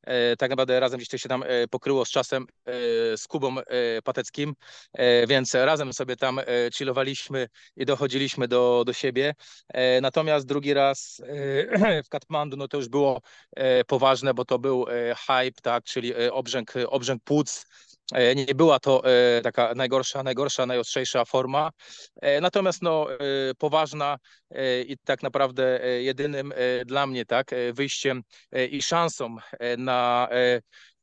E, tak naprawdę razem gdzieś to się tam e, pokryło z czasem e, z Kubą Pateckim, więc razem sobie tam chillowaliśmy i dochodziliśmy do, do siebie. Natomiast drugi raz w Katmandu no to już było poważne, bo to był hype, tak, czyli obrzęk, obrzęk płuc, E, nie była to e, taka najgorsza, najgorsza, najostrzejsza forma, e, natomiast no, poważna i tak naprawdę jedynym dla mnie tak wyjściem i szansą na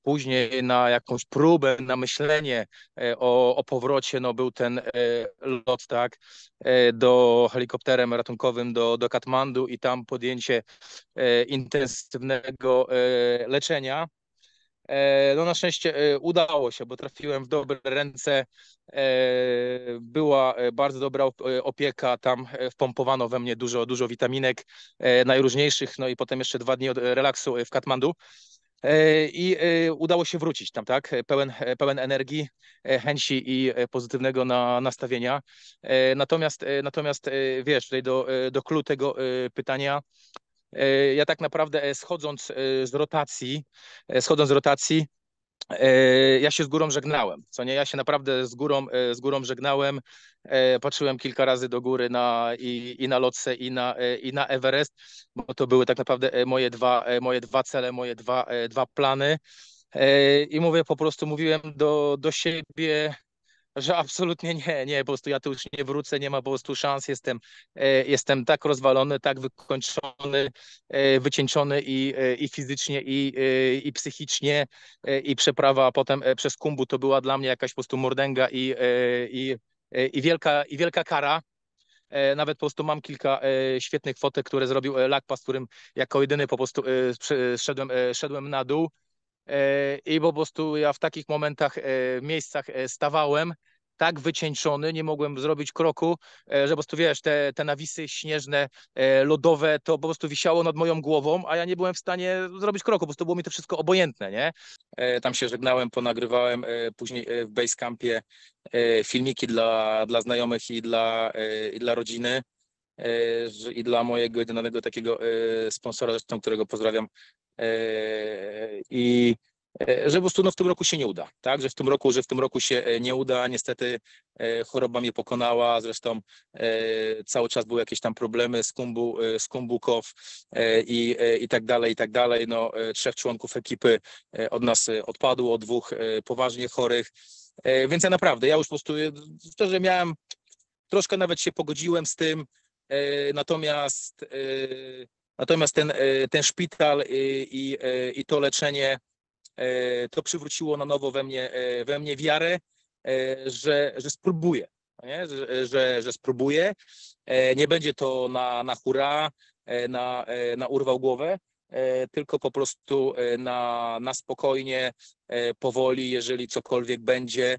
później na jakąś próbę, na myślenie o, o powrocie, no był ten lot, tak, do helikopterem ratunkowym do, do Katmandu i tam podjęcie intensywnego leczenia. E, no na szczęście e, udało się, bo trafiłem w dobre ręce. E, była bardzo dobra opieka, tam wpompowano we mnie dużo, dużo witaminek najróżniejszych, no i potem jeszcze dwa dni relaksu w Katmandu. I udało się wrócić tam, tak? Pełen, pełen energii, chęci i pozytywnego na, nastawienia. Natomiast, natomiast wiesz, tutaj do, do clue tego pytania, E, ja tak naprawdę e, e, schodząc z rotacji, schodząc z rotacji, ja się z górą żegnałem, co nie, ja się naprawdę z górą, z górą żegnałem, patrzyłem kilka razy do góry na, i, i na Lotse i na, i na Everest, bo to były tak naprawdę moje dwa, moje dwa cele, moje dwa, dwa plany i mówię po prostu, mówiłem do, do siebie, że absolutnie nie, nie, po prostu ja tu już nie wrócę, nie ma po prostu szans, jestem, e, jestem tak rozwalony, tak wykończony, e, wycieńczony i, e, i fizycznie, i, i psychicznie, i przeprawa potem przez Kumbu to była dla mnie jakaś po prostu mordęga i, i, i, wielka, i wielka kara. Nawet po prostu mam kilka świetnych fotek, które zrobił Lakpa, z którym jako jedyny po prostu szedłem, szedłem na dół. E, i po prostu ja w takich momentach, e, miejscach e, stawałem, tak wycieńczony, nie mogłem zrobić kroku, że po prostu wiesz, te, te nawisy śnieżne, lodowe, to po prostu wisiało nad moją głową, a ja nie byłem w stanie zrobić kroku, po prostu było mi to wszystko obojętne, nie? Tam się żegnałem, ponagrywałem później w Basecampie filmiki dla, dla znajomych i dla, i dla rodziny i dla mojego jedynego takiego sponsora, zresztą którego pozdrawiam, E, i e, że po prostu no, w tym roku się nie uda, tak? Że w tym roku, że w tym roku się e, nie uda. Niestety choroba mnie pokonała, zresztą cały czas były jakieś tam problemy z, kumbu, z i, i tak dalej, i tak dalej. No, trzech członków ekipy od nas odpadło, dwóch poważnie chorych. Więc ja naprawdę, ja już po prostu że miałem, troszkę nawet się pogodziłem z tym, natomiast Natomiast ten, e, ten szpital e, i, e, i to leczenie to przywróciło na nowo we mnie, we mnie wiarę, że, że spróbuję, no nie? Że, że, że spróbuję. Nie będzie to na, na hura, na, na urwał głowę, tylko po prostu na, na spokojnie, powoli, jeżeli cokolwiek będzie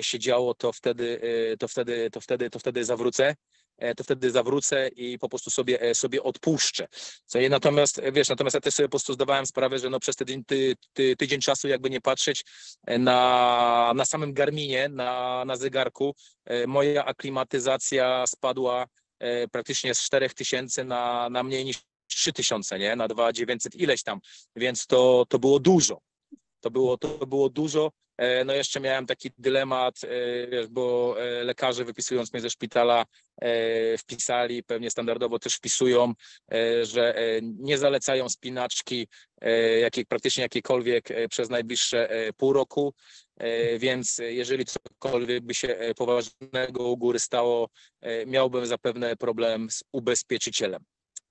się działo, to wtedy, to wtedy, to wtedy, to wtedy zawrócę. E, to wtedy zawrócę i po prostu sobie, e, sobie odpuszczę. Co natomiast, e, wiesz, natomiast ja też sobie po prostu zdawałem sprawę, że no przez tydzień, ty, ty, tydzień czasu jakby nie patrzeć na, na samym Garminie, na, na zegarku, moja aklimatyzacja spadła praktycznie z 4000 na, na mniej niż 3000, nie? Na 2900 ileś tam, więc to, to było dużo. To było, to było dużo, E, no jeszcze miałem taki dylemat, e, bo e, lekarze wypisując mnie ze szpitala wpisali, pewnie standardowo też wpisują, że nie zalecają spinaczki jakiej, praktycznie jakiejkolwiek przez najbliższe pół roku, więc jeżeli cokolwiek by się poważnego u góry stało, miałbym zapewne problem z ubezpieczycielem.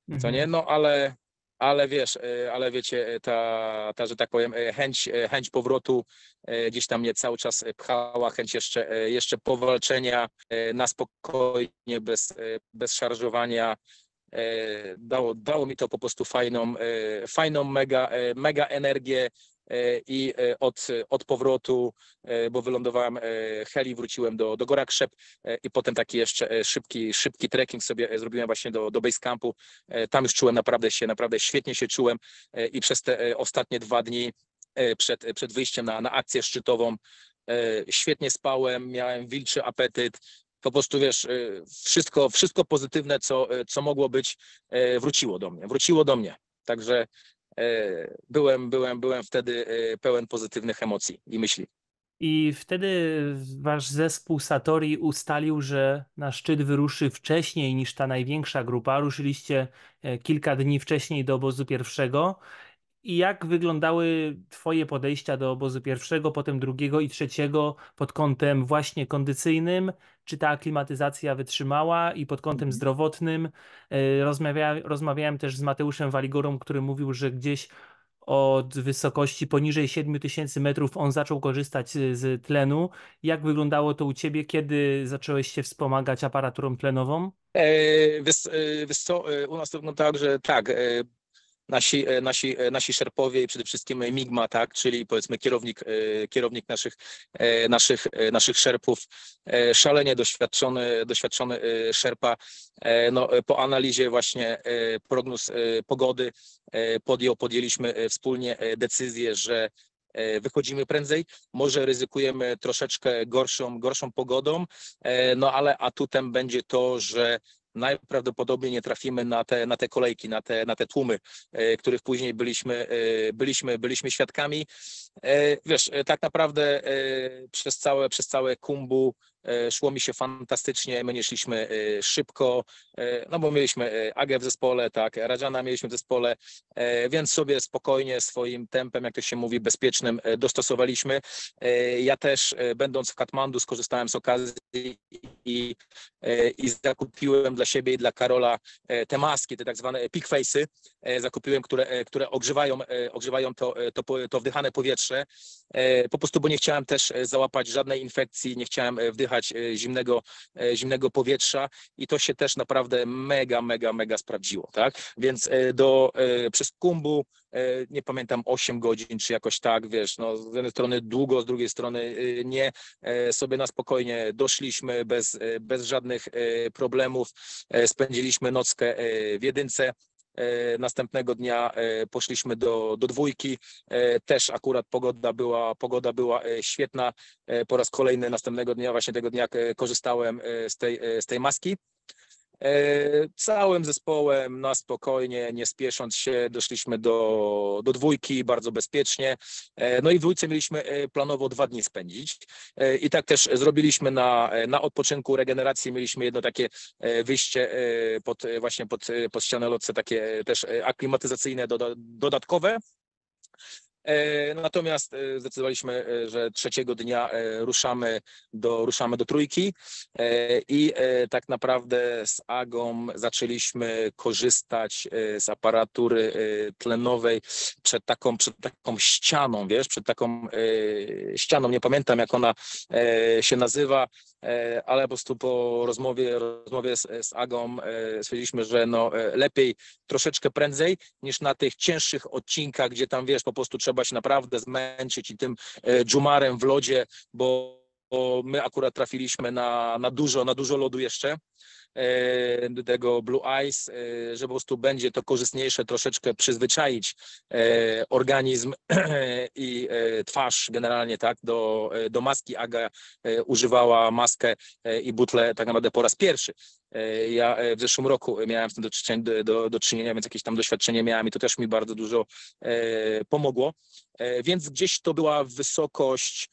Co mhm. nie? No ale ale wiesz, e, ale wiecie, e, ta, ta że tak powiem, e, chęć, chęć powrotu gdzieś tam mnie cały czas pchała, chęć jeszcze, jeszcze powalczenia na spokojnie, bez, bez szarżowania. Dało, dało mi to po prostu fajną, fajną mega, mega energię, E, i e, od, od powrotu, e, bo wylądowałem heli, wróciłem do, do Gorakrzep i potem taki jeszcze szybki, szybki trekking sobie zrobiłem właśnie do, do base campu. Tam już czułem naprawdę się, naprawdę świetnie się czułem i przez te ostatnie dwa dni przed, przed wyjściem na, na akcję szczytową świetnie spałem, miałem wilczy apetyt, po prostu wiesz, wszystko, wszystko pozytywne, co, co mogło być, wróciło do mnie, wróciło do mnie. Także E, byłem, byłem, byłem wtedy e, pełen pozytywnych emocji i myśli. I wtedy wasz zespół Satori ustalił, że na szczyt wyruszy wcześniej niż ta największa grupa. Ruszyliście e, kilka dni wcześniej do obozu pierwszego i jak wyglądały Twoje podejścia do obozu pierwszego, potem drugiego i trzeciego pod kątem właśnie kondycyjnym? Czy ta aklimatyzacja wytrzymała i pod kątem mhm. zdrowotnym? E, rozmawia, rozmawiałem też z Mateuszem Waligorą, który mówił, że gdzieś od wysokości poniżej 7000 metrów on zaczął korzystać z tlenu. Jak wyglądało to u Ciebie, kiedy zacząłeś się wspomagać aparaturą tlenową? E, e, co, u nas to wyglądało tak, że tak, nasi, e, nasi, e, nasi szerpowie i przede wszystkim Migma, tak, czyli powiedzmy kierownik, e, kierownik naszych, naszych, naszych szerpów, szalenie doświadczony, doświadczony szerpa, no, po analizie właśnie prognoz pogody podjął, podjęliśmy wspólnie decyzję, że wychodzimy prędzej, może ryzykujemy troszeczkę gorszą, gorszą pogodą, no ale atutem będzie to, że najprawdopodobniej nie trafimy na te, na te kolejki, na te, na te tłumy, e, których później byliśmy, e, byliśmy, byliśmy świadkami. E, wiesz, tak naprawdę przez całe, przez całe kumbu E, szło mi się fantastycznie, my nie szliśmy e, szybko, e, no bo mieliśmy Agę w zespole, tak, Radziana mieliśmy w zespole, więc sobie spokojnie, swoim tempem, jak to się mówi, bezpiecznym dostosowaliśmy. Ja też, będąc w Katmandu, skorzystałem z okazji i, i zakupiłem dla siebie i dla Karola te maski, te tak zwane peak face'y, zakupiłem, które, które ogrzewają, ogrzewają to, to, to wdychane powietrze, po prostu, bo nie chciałem też załapać żadnej infekcji, nie chciałem wdychać oddychać e, zimnego, e, zimnego powietrza i to się też naprawdę mega, mega, mega sprawdziło, tak? Więc e, do, przez Kumbu nie pamiętam, 8 godzin, czy jakoś tak, wiesz, no, z jednej strony długo, z drugiej strony nie, sobie na spokojnie doszliśmy bez, bez żadnych problemów, spędziliśmy nockę w jedynce, E, następnego dnia e, poszliśmy do, do dwójki. E, też akurat pogoda była, pogoda była świetna. Po raz kolejny następnego dnia, właśnie tego dnia korzystałem z tej, z tej maski. E, całym zespołem na spokojnie, nie spiesząc się, doszliśmy do, do dwójki bardzo bezpiecznie. E, no i w dwójce mieliśmy e, planowo dwa dni spędzić. I tak też zrobiliśmy na, na odpoczynku, regeneracji. Mieliśmy jedno takie wyjście pod, właśnie pod, pod ścianę lotce, takie też aklimatyzacyjne, dodatkowe. E, natomiast e, zdecydowaliśmy, e, że trzeciego dnia ruszamy do, ruszamy do trójki i tak naprawdę z Agą zaczęliśmy korzystać z aparatury tlenowej przed taką, przed taką ścianą, wiesz, przed taką ścianą, nie pamiętam jak ona się nazywa, E, ale po prostu po rozmowie, rozmowie z, z Agą e, stwierdziliśmy, że no, e, lepiej troszeczkę prędzej niż na tych cięższych odcinkach, gdzie tam wiesz, po prostu trzeba się naprawdę zmęczyć i tym dżumarem w lodzie, bo, bo my akurat trafiliśmy na, na dużo, na dużo lodu jeszcze E, tego Blue Eyes, e, że po prostu będzie to korzystniejsze troszeczkę przyzwyczaić e, organizm i twarz generalnie tak do, do maski. Aga używała maskę i butle tak naprawdę po raz pierwszy. Ja w zeszłym roku miałem z tym do, do, do, do czynienia, więc jakieś tam doświadczenie miałem i to też mi bardzo dużo pomogło. Więc gdzieś to była wysokość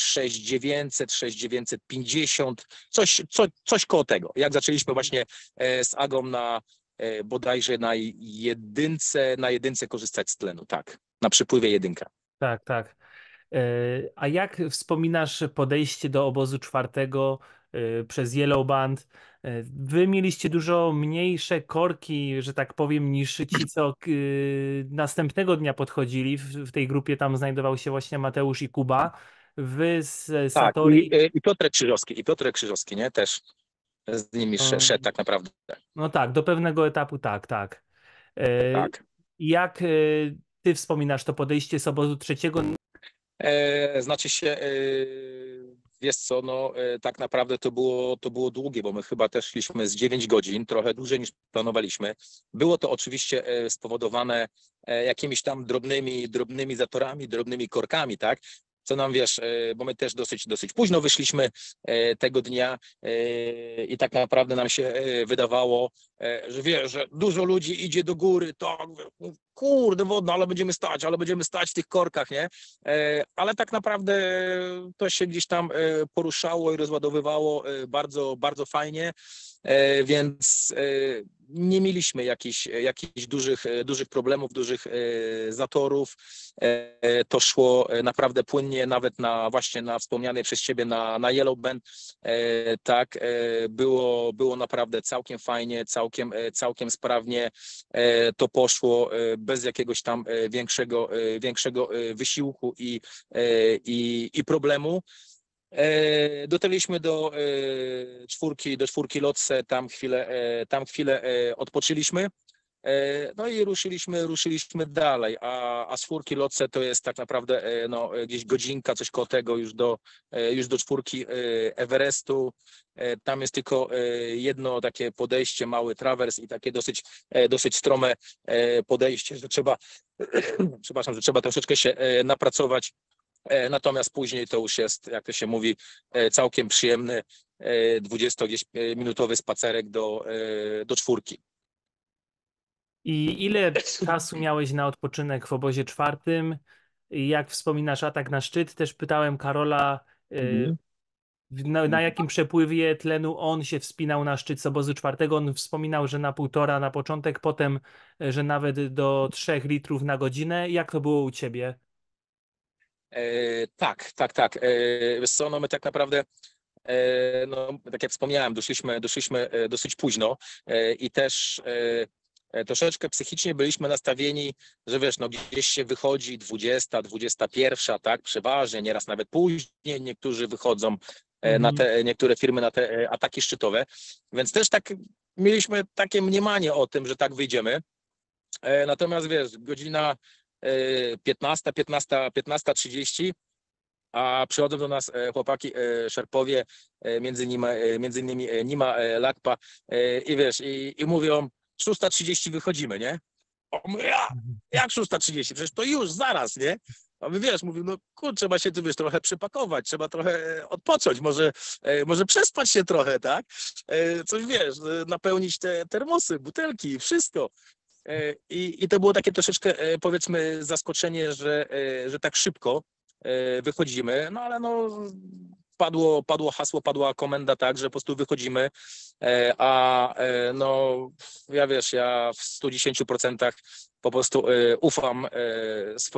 6900, 6950, coś, co, coś koło tego. Jak zaczęliśmy właśnie e, z Agą na e, bodajże na jedynce, na jedynce korzystać z tlenu, tak, na przypływie jedynka. Tak, tak. E, a jak wspominasz podejście do obozu czwartego przez Yellow Band? Wy mieliście dużo mniejsze korki, że tak powiem, niż ci, co następnego dnia podchodzili. W tej grupie tam znajdował się właśnie Mateusz i Kuba wy z Satori. Tak, i, y, i Piotrek Krzyżowski, i Piotrek Krzyżowski, nie? Też z nimi szedł, szedł tak naprawdę. No tak, do pewnego etapu tak, tak. E, tak. Jak y, ty wspominasz to podejście z obozu trzeciego? E, znaczy się, y, wiesz co, no tak naprawdę to było, to było długie, bo my chyba też szliśmy z 9 godzin, trochę dłużej niż planowaliśmy. Było to oczywiście e, spowodowane jakimiś tam drobnymi, drobnymi zatorami, drobnymi korkami, tak? co nam wiesz, e, bo my też dosyć, dosyć późno wyszliśmy e, tego dnia e, i tak naprawdę nam się wydawało, że wiesz, że dużo ludzi idzie do góry, to tak, no, kurde wodno, ale będziemy stać, ale będziemy stać w tych korkach, nie? Ale tak naprawdę to się gdzieś tam poruszało i rozładowywało bardzo, bardzo fajnie, więc nie mieliśmy jakichś, e, jakichś dużych, e, dużych problemów, dużych e, zatorów. To szło naprawdę płynnie, nawet na właśnie na wspomnianej przez Ciebie na, na Yellow Band. Tak, było, było naprawdę całkiem fajnie, całkiem, całkiem sprawnie to poszło bez jakiegoś tam większego, większego wysiłku i, i, i problemu. E, dotarliśmy do e, czwórki, do czwórki lotce tam chwilę, e, tam chwilę odpoczyliśmy. No i ruszyliśmy, ruszyliśmy dalej, a, a czwórki lotce to jest tak naprawdę no, gdzieś godzinka, coś koło tego już do, już do czwórki Everestu. Tam jest tylko jedno takie podejście, mały trawers i takie dosyć, dosyć strome podejście, że trzeba, przepraszam, że trzeba troszeczkę się napracować E, natomiast później to już jest, jak to się mówi, e, całkiem przyjemny 20-minutowy e, spacerek do, do czwórki. I ile czasu miałeś na odpoczynek w obozie czwartym? Jak wspominasz atak na szczyt? Też pytałem Karola, mhm. na, na, jakim przepływie tlenu on się wspinał na szczyt z obozu czwartego. On wspominał, że na półtora na początek, potem, że nawet do trzech litrów na godzinę. Jak to było u ciebie? E, tak, tak, tak. E, wiesz co, no my tak naprawdę e, no, tak jak wspomniałem, doszliśmy, doszliśmy dosyć późno i też troszeczkę psychicznie byliśmy nastawieni, że wiesz, no gdzieś się wychodzi 20, 21, tak, przeważnie, nieraz nawet później niektórzy wychodzą na mhm. te, niektóre firmy na te ataki szczytowe, więc też tak mieliśmy takie mniemanie o tym, że tak wyjdziemy. Natomiast wiesz, godzina 15, 15, 15, 30, a przychodzą do nas e, chłopaki e, szerpowie, e, między innymi, między innymi Nima Lakpa i wiesz, i, i mówią 6.30 wychodzimy, nie? O, ja, jak 6.30? Przecież to już, zaraz, nie? A my wiesz, mówimy no kurczę, trzeba się tu wiesz, trochę przypakować, trzeba trochę odpocząć, może, może przespać się trochę, tak? Coś wiesz, napełnić te termosy, butelki, wszystko. E, I, I to było takie troszeczkę, e, powiedzmy, zaskoczenie, że, e, że tak szybko wychodzimy, no ale no, padło, padło hasło, padła komenda tak, że po prostu wychodzimy, a no ja wiesz, ja w 110% po prostu ufam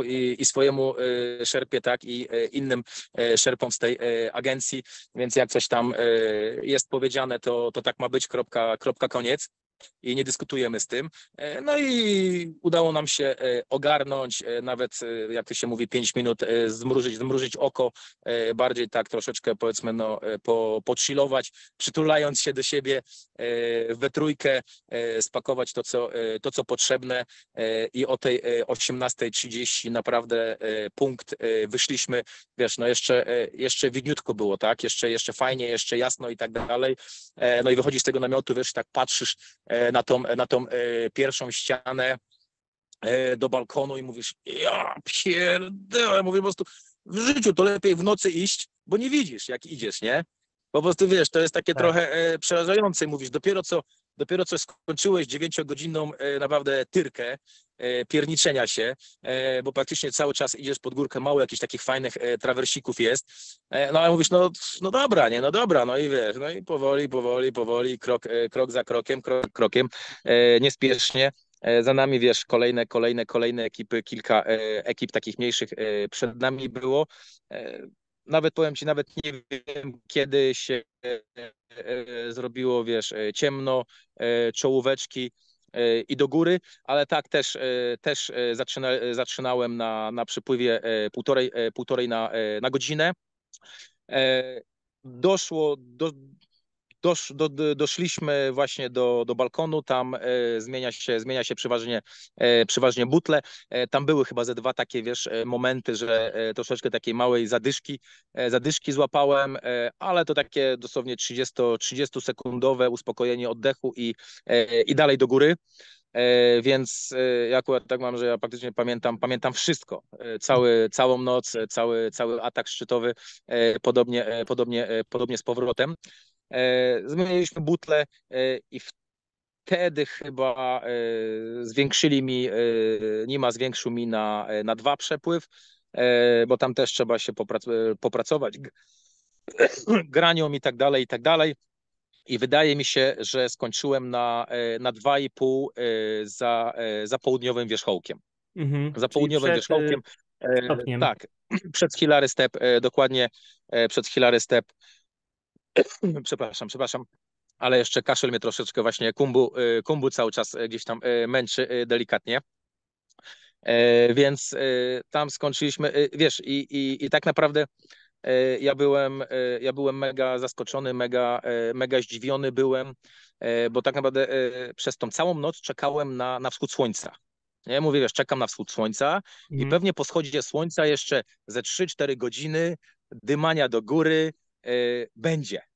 i swojemu szerpie, tak, i innym szerpom z tej agencji, więc jak coś tam jest powiedziane, to, to tak ma być, kropka, kropka koniec i nie dyskutujemy z tym. E, no i udało nam się e, ogarnąć, e, nawet jak to się mówi, 5 minut, zmrużyć, zmrużyć oko, bardziej tak troszeczkę powiedzmy, no, po, pochillować, przytulając się do siebie we trójkę, spakować to, co, to, co potrzebne i o tej 18.30 naprawdę punkt wyszliśmy, wiesz, no jeszcze, jeszcze widniutko było, tak, jeszcze, jeszcze fajnie, jeszcze jasno i tak dalej, no i wychodzisz z tego namiotu, wiesz, tak patrzysz E, na tą, na tą e, pierwszą ścianę e, do balkonu i mówisz, ja pierdolę, mówię po prostu w życiu to lepiej w nocy iść, bo nie widzisz jak idziesz, nie? Po prostu wiesz, to jest takie tak. trochę przerażające, mówisz, dopiero co, dopiero co skończyłeś dziewięciogodzinną naprawdę tyrkę, E, pierniczenia się, e, bo praktycznie cały czas idziesz pod górkę, mało jakichś takich fajnych e, trawersików jest. No ale mówisz, no, no dobra, nie, no dobra, no i wiesz, no i powoli, powoli, powoli, krok, krok za krokiem, krok, krokiem, niespiesznie. Za nami, wiesz, kolejne, kolejne, kolejne ekipy, kilka ekip takich mniejszych przed nami było. Nawet powiem ci, nawet nie wiem, kiedy się zrobiło, wiesz, ciemno, czołóweczki, E, i do góry, ale tak też, e, też e, zaczyna, zaczynałem na, na przypływie półtorej, półtorej na, na godzinę. Doszło do, Dosz, do, doszliśmy właśnie do, do balkonu, tam e, zmienia się, zmienia się przeważnie, e, przeważnie butle. E, tam były chyba ze dwa takie, wiesz, momenty, że troszeczkę takiej małej zadyszki, zadyszki złapałem, ale to takie dosłownie 30, 30 sekundowe uspokojenie oddechu i, i dalej do góry. Więc ja akurat tak mam, że ja praktycznie pamiętam, pamiętam wszystko. Cały, całą noc, cały, cały atak szczytowy, podobnie, podobnie, podobnie z powrotem. E, zmieniliśmy butle e, i wtedy chyba e, zwiększyli mi, Nima zwiększył mi na, na dwa przepływ, bo tam też trzeba się popracować granią i tak dalej, i tak dalej. I wydaje mi się, że skończyłem na, na 2,5 za, za południowym wierzchołkiem. Mhm. za południowym przed, wierzchołkiem. Stopniem. Tak, przed Hilary Step, dokładnie przed Hilary Step przepraszam, przepraszam, ale jeszcze kaszel mnie troszeczkę właśnie kumbu, y, kumbu cały czas y, gdzieś tam y, męczy delikatnie. E, więc tam skończyliśmy, wiesz, i, i, i tak naprawdę ja byłem, ja byłem mega zaskoczony, mega, mega zdziwiony byłem, bo tak naprawdę przez tą całą noc czekałem na, na wschód słońca. Nie, mówię, wiesz, czekam na wschód słońca i mhm. pewnie po schodzie słońca jeszcze ze 3-4 godziny dymania do góry będzie.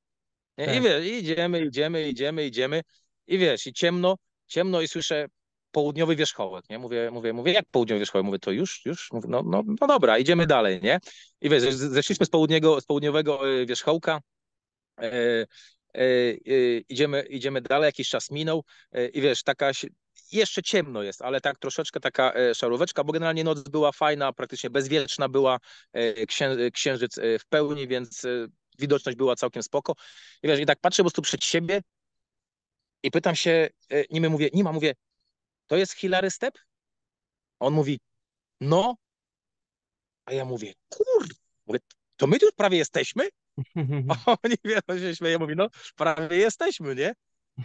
Nie? Tak. I wiesz, idziemy, idziemy, idziemy, idziemy i wiesz, i ciemno, ciemno i słyszę południowy wierzchołek, nie? Mówię, mówię, mówię, jak południowy wierzchołek? Mówię, to już, już? Mówię, no, no, no dobra, idziemy dalej, nie? I wiesz, zeszliśmy z, południego, z południowego y, wierzchołka, e, e, idziemy, idziemy dalej, jakiś czas minął e, i wiesz, taka, jeszcze ciemno jest, ale tak troszeczkę taka szaróweczka, bo generalnie noc była fajna, praktycznie bezwieczna była, księ, księżyc w pełni, więc widoczność była całkiem spoko. I wiesz, i tak patrzę po prostu przed siebie i pytam się, e, niby mówię, nie ma, mówię, to jest Hilary Step? A on mówi, no. A ja mówię, kur, mówię, to my tu już prawie jesteśmy? oni wiedzą, się śmieją, mówi, no prawie jesteśmy, nie?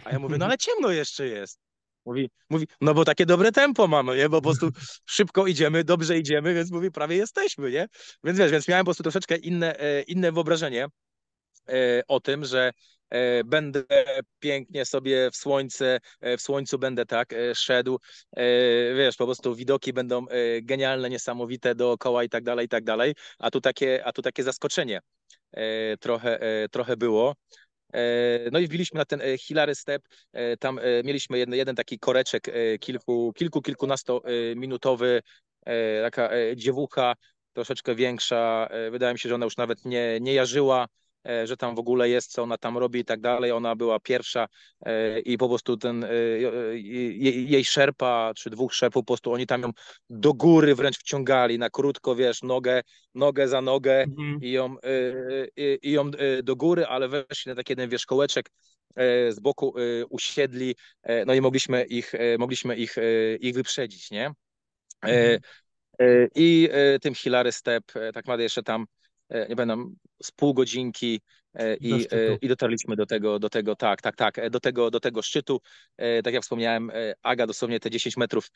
A ja mówię, no ale ciemno jeszcze jest. Mówi, mówi, no bo takie dobre tempo mamy, nie? bo po prostu szybko idziemy, dobrze idziemy, więc mówi, prawie jesteśmy, nie? Więc wiesz, więc miałem po prostu troszeczkę inne, e, inne wyobrażenie e, o tym, że e, będę pięknie sobie w słońce, w słońcu będę tak szedł, wiesz, po prostu widoki będą genialne, niesamowite dookoła i tak dalej, i tak dalej, a tu takie, a tu takie zaskoczenie trochę, trochę było, E, no i wbiliśmy na ten e, Hilary Step. E, tam mieliśmy jeden, jeden taki koreczek kilku, kilku kilkunastominutowy, taka dziewucha troszeczkę większa. Wydaje mi się, że ona już nawet nie, nie jarzyła. E, że tam w ogóle jest, co ona tam robi i tak dalej. Ona była pierwsza e, i po prostu ten, e, jej, jej szerpa, czy dwóch szerpów, po prostu oni tam ją do góry wręcz wciągali, na krótko, wiesz, nogę, nogę za nogę mhm. i, ją, i, i ją do góry, ale weszli na taki jeden, wiesz, kołeczek z boku usiedli, no i mogliśmy ich, mogliśmy ich, ich wyprzedzić, nie? Mhm. I tym Hilary Step, tak naprawdę jeszcze tam E, nie pamiętam, z pół godzinki e, i, do e, i dotarliśmy do tego, do tego, tak, tak, tak, do tego, do tego szczytu. Tak jak wspomniałem, Aga dosłownie te 10 metrów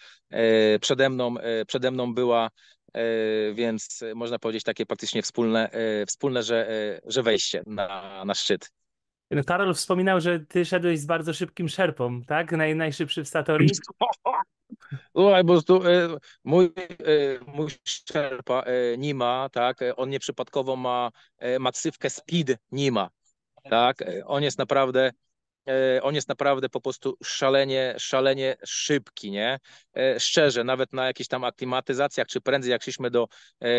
przede mną, przede mną była, więc można powiedzieć takie praktycznie wspólne, wspólne że, że wejście na, na szczyt. No, Karol wspominał, że ty szedłeś z bardzo szybkim szerpą, tak? Naj, najszybszy w Satori. Słuchaj, bo tu, e, mój, e, mój nie e, Nima, tak, on nieprzypadkowo ma, ma speed, Speed Nima, tak, on jest naprawdę on jest naprawdę po prostu szalenie, szalenie szybki, nie? Szczerze, nawet na jakichś tam aklimatyzacjach, czy prędzej jak szliśmy do,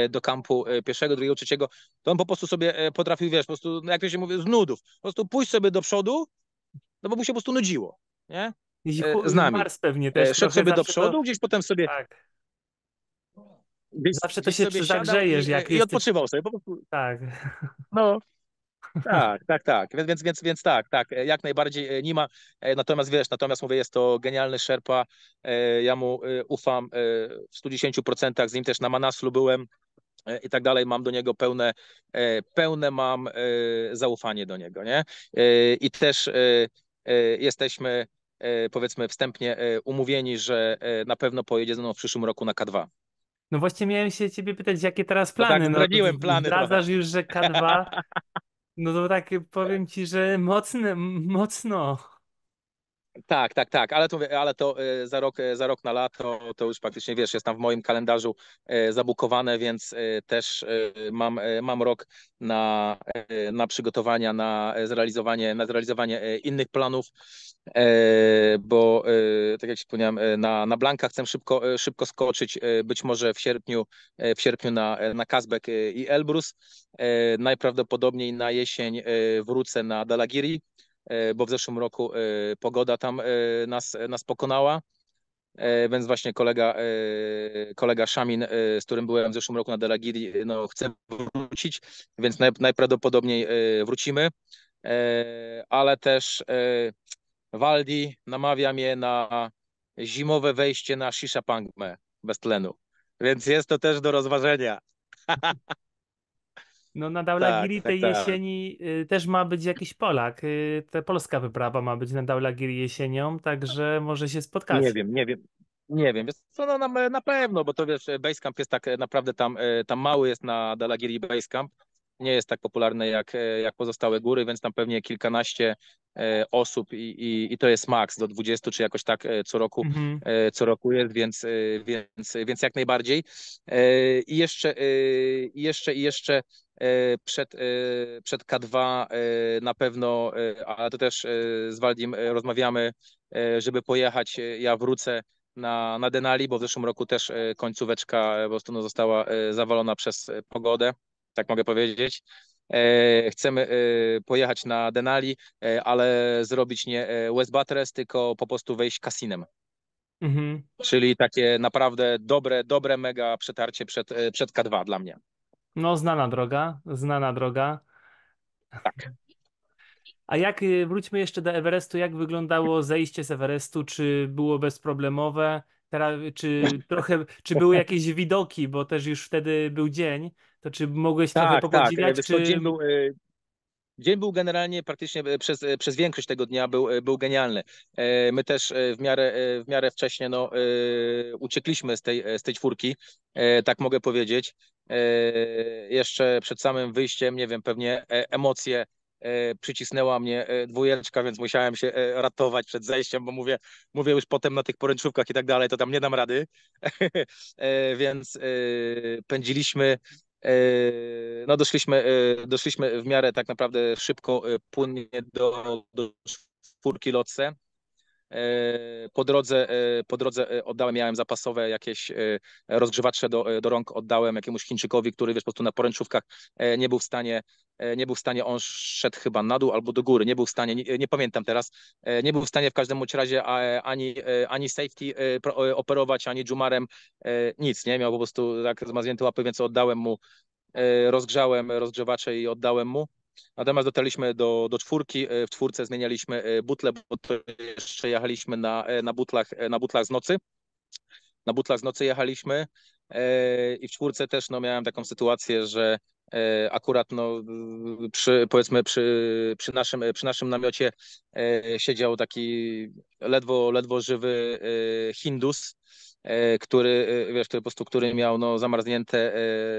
do kampu pierwszego, drugiego, trzeciego, to on po prostu sobie potrafił, wiesz, po prostu, no jak to się mówi, z nudów, po prostu pójść sobie do przodu, no bo mu się po prostu nudziło, nie? E, z nami. Mars pewnie e, też. Szedł sobie do przodu, to... gdzieś potem sobie... Tak. Gdzieś, zawsze to się przygrzejesz. I, jak i, odpoczywał sobie. Po prostu. Tak. No, tak, tak, tak. Więc, więc, więc tak, tak, e, jak najbardziej nie ma. Natomiast wiesz, natomiast mówię, jest to genialny Sherpa. Ja mu ufam w 110%. Z nim też na Manaslu byłem i tak dalej. Mam do niego pełne, pełne mam zaufanie do niego, nie? I też jesteśmy E, powiedzmy wstępnie e, umówieni, że e, na pewno pojedzie ze mną w przyszłym roku na K2. No właśnie miałem się ciebie pytać, jakie teraz tak plany. No tak, no, plany. Zdradzasz już, że K2. No to tak powiem ci, że mocne, mocno. Tak, tak, tak, ale to, ale to e, za, rok, e, za rok na lato to już praktycznie wiesz, jest tam w moim kalendarzu e, zabukowane, więc też mam, mam rok na, na przygotowania, na zrealizowanie, na zrealizowanie innych planów, bo tak jak wspomniałem, na, na Blanka chcę szybko, szybko skoczyć, być może w sierpniu, w sierpniu na, na Kazbek i Elbrus, najprawdopodobniej na jesień wrócę na Dalagiri E, bo w zeszłym roku e, pogoda tam e, nas, nas pokonała. Więc właśnie kolega, kolega Szamin, z którym byłem w zeszłym roku na Delagiri, no, chce wrócić, więc najprawdopodobniej wrócimy. Ale też Waldi namawia mnie na zimowe wejście na Shisha Pangme bez tlenu. Więc jest to też do rozważenia. No na Daulagiri tak, tak, tej tak, jesieni tak. też ma być jakiś Polak. Y, Ta polska wyprawa ma być na Daulagiri jesienią, także może się spotkać. Nie wiem, nie wiem. Nie wiem, co no, na, na pewno, bo to wiesz, Basecamp jest tak e, naprawdę tam, e, tam mały jest na Dalagiri Basecamp, nie jest tak popularny jak, e, jak pozostałe góry, więc tam pewnie kilkanaście osób i, i, i to jest maks do 20 czy jakoś tak co roku, mhm. co roku jest, więc, więc, więc jak najbardziej. I jeszcze, i jeszcze, i jeszcze E, przed, e, przed K2 e, na pewno, ale to też z Waldim rozmawiamy, żeby pojechać, ja wrócę na, na Denali, bo w zeszłym roku też końcóweczka po prostu no, została zawalona przez pogodę, tak mogę powiedzieć. Chcemy pojechać na Denali, ale zrobić nie West Batres, tylko po prostu wejść kasinem. Mhm. Czyli takie naprawdę dobre, dobre mega przetarcie przed, przed K2 dla mnie. No, znana droga, znana droga. Tak. A jak, y, wróćmy jeszcze do Everestu, jak wyglądało zejście z Everestu? Czy było bezproblemowe? Teraz, czy, trochę, czy były jakieś widoki, bo też już wtedy był dzień, to czy mogłeś tak, trochę pogodziwiać? Tak, e, czy... był, e, Dzień był generalnie praktycznie e, przez, e, przez większość tego dnia był, e, był genialny. My też w miarę, w miarę wcześnie no, uciekliśmy z tej, z tej czwórki, tak mogę powiedzieć. Jeszcze przed samym wyjściem, nie wiem, pewnie emocje przycisnęła mnie dwójeczka, więc musiałem się ratować przed zejściem, bo mówię, mówię już potem na tych poręczówkach i tak dalej, to tam nie dam rady. więc pędziliśmy Yy, no doszliśmy, yy, doszliśmy w miarę tak naprawdę szybko, yy, płynnie do, do czwórki lotce Po drodze, po drodze oddałem, miałem zapasowe jakieś rozgrzewacze do, do rąk, oddałem jakiemuś Chińczykowi, który wiesz, po prostu na poręczówkach nie był w stanie E, nie był w stanie, on szedł chyba na dół albo do góry, nie był w stanie, nie, nie pamiętam teraz, e, nie był w stanie w każdym razie e, ani, ani safety operować, ani Jumarem, nic, nie, miał po prostu tak zmaznięte łapy, więc oddałem mu, rozgrzałem rozgrzewacze i oddałem mu. Natomiast dotarliśmy do, do czwórki, w czwórce zmienialiśmy butle, bo to jeszcze jechaliśmy na, na, butlach, na butlach z nocy. Na butlach z nocy jechaliśmy i w czwórce też no, miałem taką sytuację, że E, akurat no, przy, powiedzmy przy, przy, naszym, przy naszym namiocie e, siedział taki ledwo, ledwo żywy e, Hindus, który, wiesz, który po prostu, który miał no, zamarznięte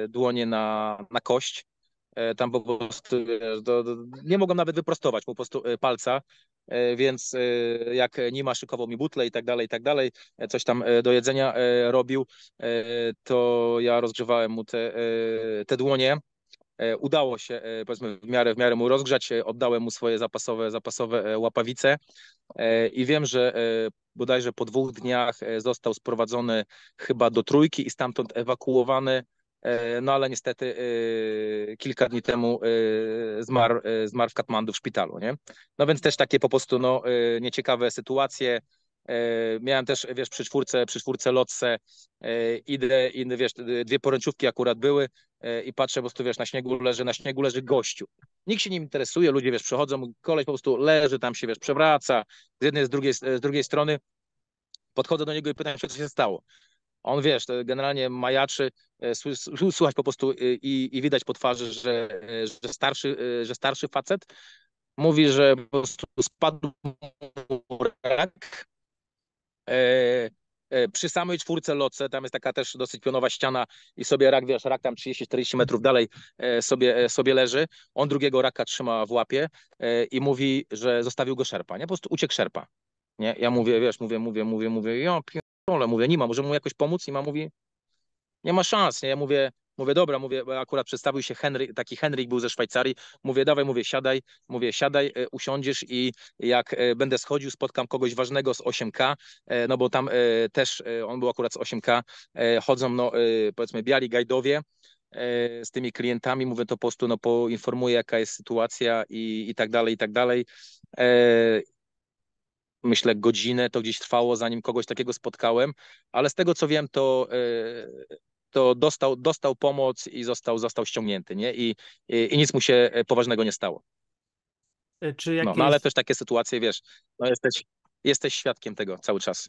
dłonie na, na kość. Tam po prostu wiesz, do, do, nie mogłem nawet wyprostować po prostu palca, więc jak Nima szykował mi butle i tak dalej, i tak dalej, coś tam do jedzenia robił, to ja rozgrzewałem mu te, te dłonie E, udało się e, powiedzmy w miarę, w miarę mu rozgrzać, oddałem mu swoje zapasowe, zapasowe e, łapawice i wiem, że bodajże po dwóch dniach został sprowadzony chyba do trójki i stamtąd ewakuowany, no ale niestety kilka dni temu zmarł, zmarł w Katmandu w szpitalu, nie? No więc też takie po prostu no, nieciekawe sytuacje, E, miałem też, wiesz, przy czwórce, przy czwórce lotce e, idę, idę, wiesz, dwie poręczówki akurat były e, i patrzę po prostu, wiesz, na śniegu leży, na śniegu leży gościu. Nikt się nim interesuje, ludzie, wiesz, przychodzą, koleś po prostu leży, tam się, wiesz, przewraca z jednej, z drugiej, z drugiej strony. Podchodzę do niego i pytam się, co się stało. On, wiesz, generalnie majaczy, słuchać po prostu i, i widać po twarzy, że, że, starszy, że starszy facet mówi, że po prostu spadł rak, E, e, przy samej czwórce Loce, tam jest taka też dosyć pionowa ściana i sobie rak, wiesz, rak tam 30-40 metrów dalej e, sobie, sobie leży. On drugiego raka trzyma w łapie i mówi, że zostawił go szerpa, nie? Po prostu uciekł szerpa, nie? Ja mówię, wiesz, mówię, mówię, mówię, mówię, ja pierdolę, mówię, nie ma, może mu jakoś pomóc? I ma mówi, nie ma szans, nie? Ja mówię, Mówię, dobra, mówię, akurat przedstawił się Henry, taki Henryk był ze Szwajcarii. Mówię, dawaj, mówię, siadaj, mówię, siadaj, e, usiądziesz i jak e, będę schodził, spotkam kogoś ważnego z 8K, e, no bo tam też on był akurat z 8K, chodzą, no powiedzmy, biali gajdowie z tymi klientami, mówię to po prostu, no poinformuję, jaka jest sytuacja i, i tak dalej, i tak dalej myślę, godzinę to gdzieś trwało, zanim kogoś takiego spotkałem, ale z tego co wiem, to to dostał, dostał pomoc i został, został ściągnięty, nie? I, i, i nic mu się e, poważnego nie stało. E, czy no, no ale też takie sytuacje, wiesz, no jesteś, jesteś świadkiem tego cały czas.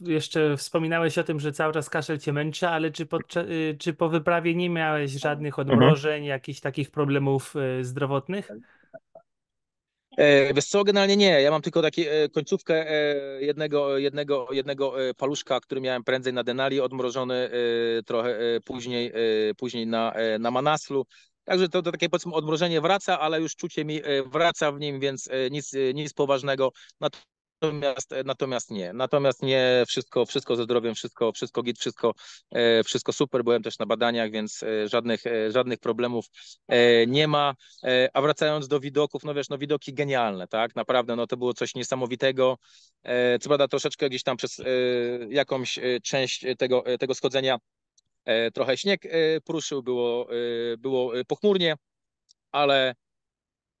Jeszcze wspominałeś o tym, że cały czas kaszel cię męczy, ale czy, podczas, y, czy po wyprawie nie miałeś żadnych mhm. odmrożeń, mhm. jakichś takich problemów y, zdrowotnych? E, wiesz co, generalnie nie, ja mam tylko taką e, końcówkę e, jednego, jednego, jednego paluszka, który miałem prędzej na Denali, odmrożony trochę później, później na, na Manaslu, Także to, to takie powiedzmy odmrożenie wraca, ale już czucie mi wraca w nim, więc nic, nic poważnego. Natomiast, e, natomiast nie, natomiast nie, wszystko, wszystko ze zdrowiem, wszystko, wszystko git, wszystko, e, wszystko super, byłem też na badaniach, więc e, żadnych, żadnych problemów nie ma. A wracając do widoków, no wiesz, no widoki genialne, tak, naprawdę, no to było coś niesamowitego, co prawda troszeczkę gdzieś tam przez jakąś część tego, tego schodzenia trochę śnieg pruszył, było, było pochmurnie, ale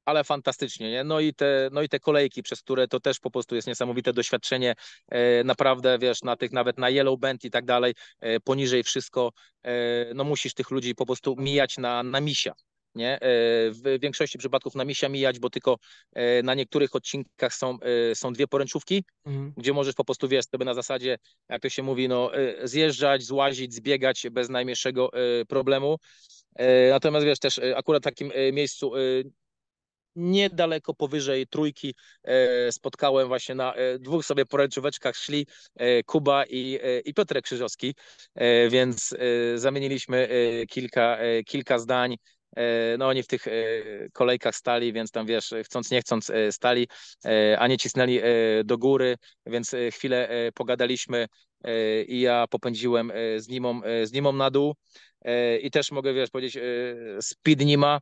ale fantastycznie, nie? No i, te, no i te kolejki, przez które to też po prostu jest niesamowite doświadczenie, e, naprawdę, wiesz, na tych, nawet na Yellow Band i tak dalej, e, poniżej wszystko, e, no musisz tych ludzi po prostu mijać na, na misia, nie? W większości przypadków na misia mijać, bo tylko na niektórych odcinkach są, są dwie poręczówki, mhm. gdzie możesz po prostu, wiesz, sobie na zasadzie, jak to się mówi, no, zjeżdżać, złazić, zbiegać bez najmniejszego problemu. Natomiast wiesz, też akurat w takim miejscu niedaleko powyżej trójki e, spotkałem właśnie na e, dwóch sobie poręczóweczkach szli e, Kuba i, i Piotrek Krzyżowski, więc zamieniliśmy kilka, kilka zdań E, no oni w tych e, kolejkach stali, więc tam wiesz, chcąc nie chcąc e, stali, a nie cisnęli do góry, więc chwilę pogadaliśmy i ja popędziłem z Nimą, z Nimą na dół i też mogę, wiesz, powiedzieć speed Nima,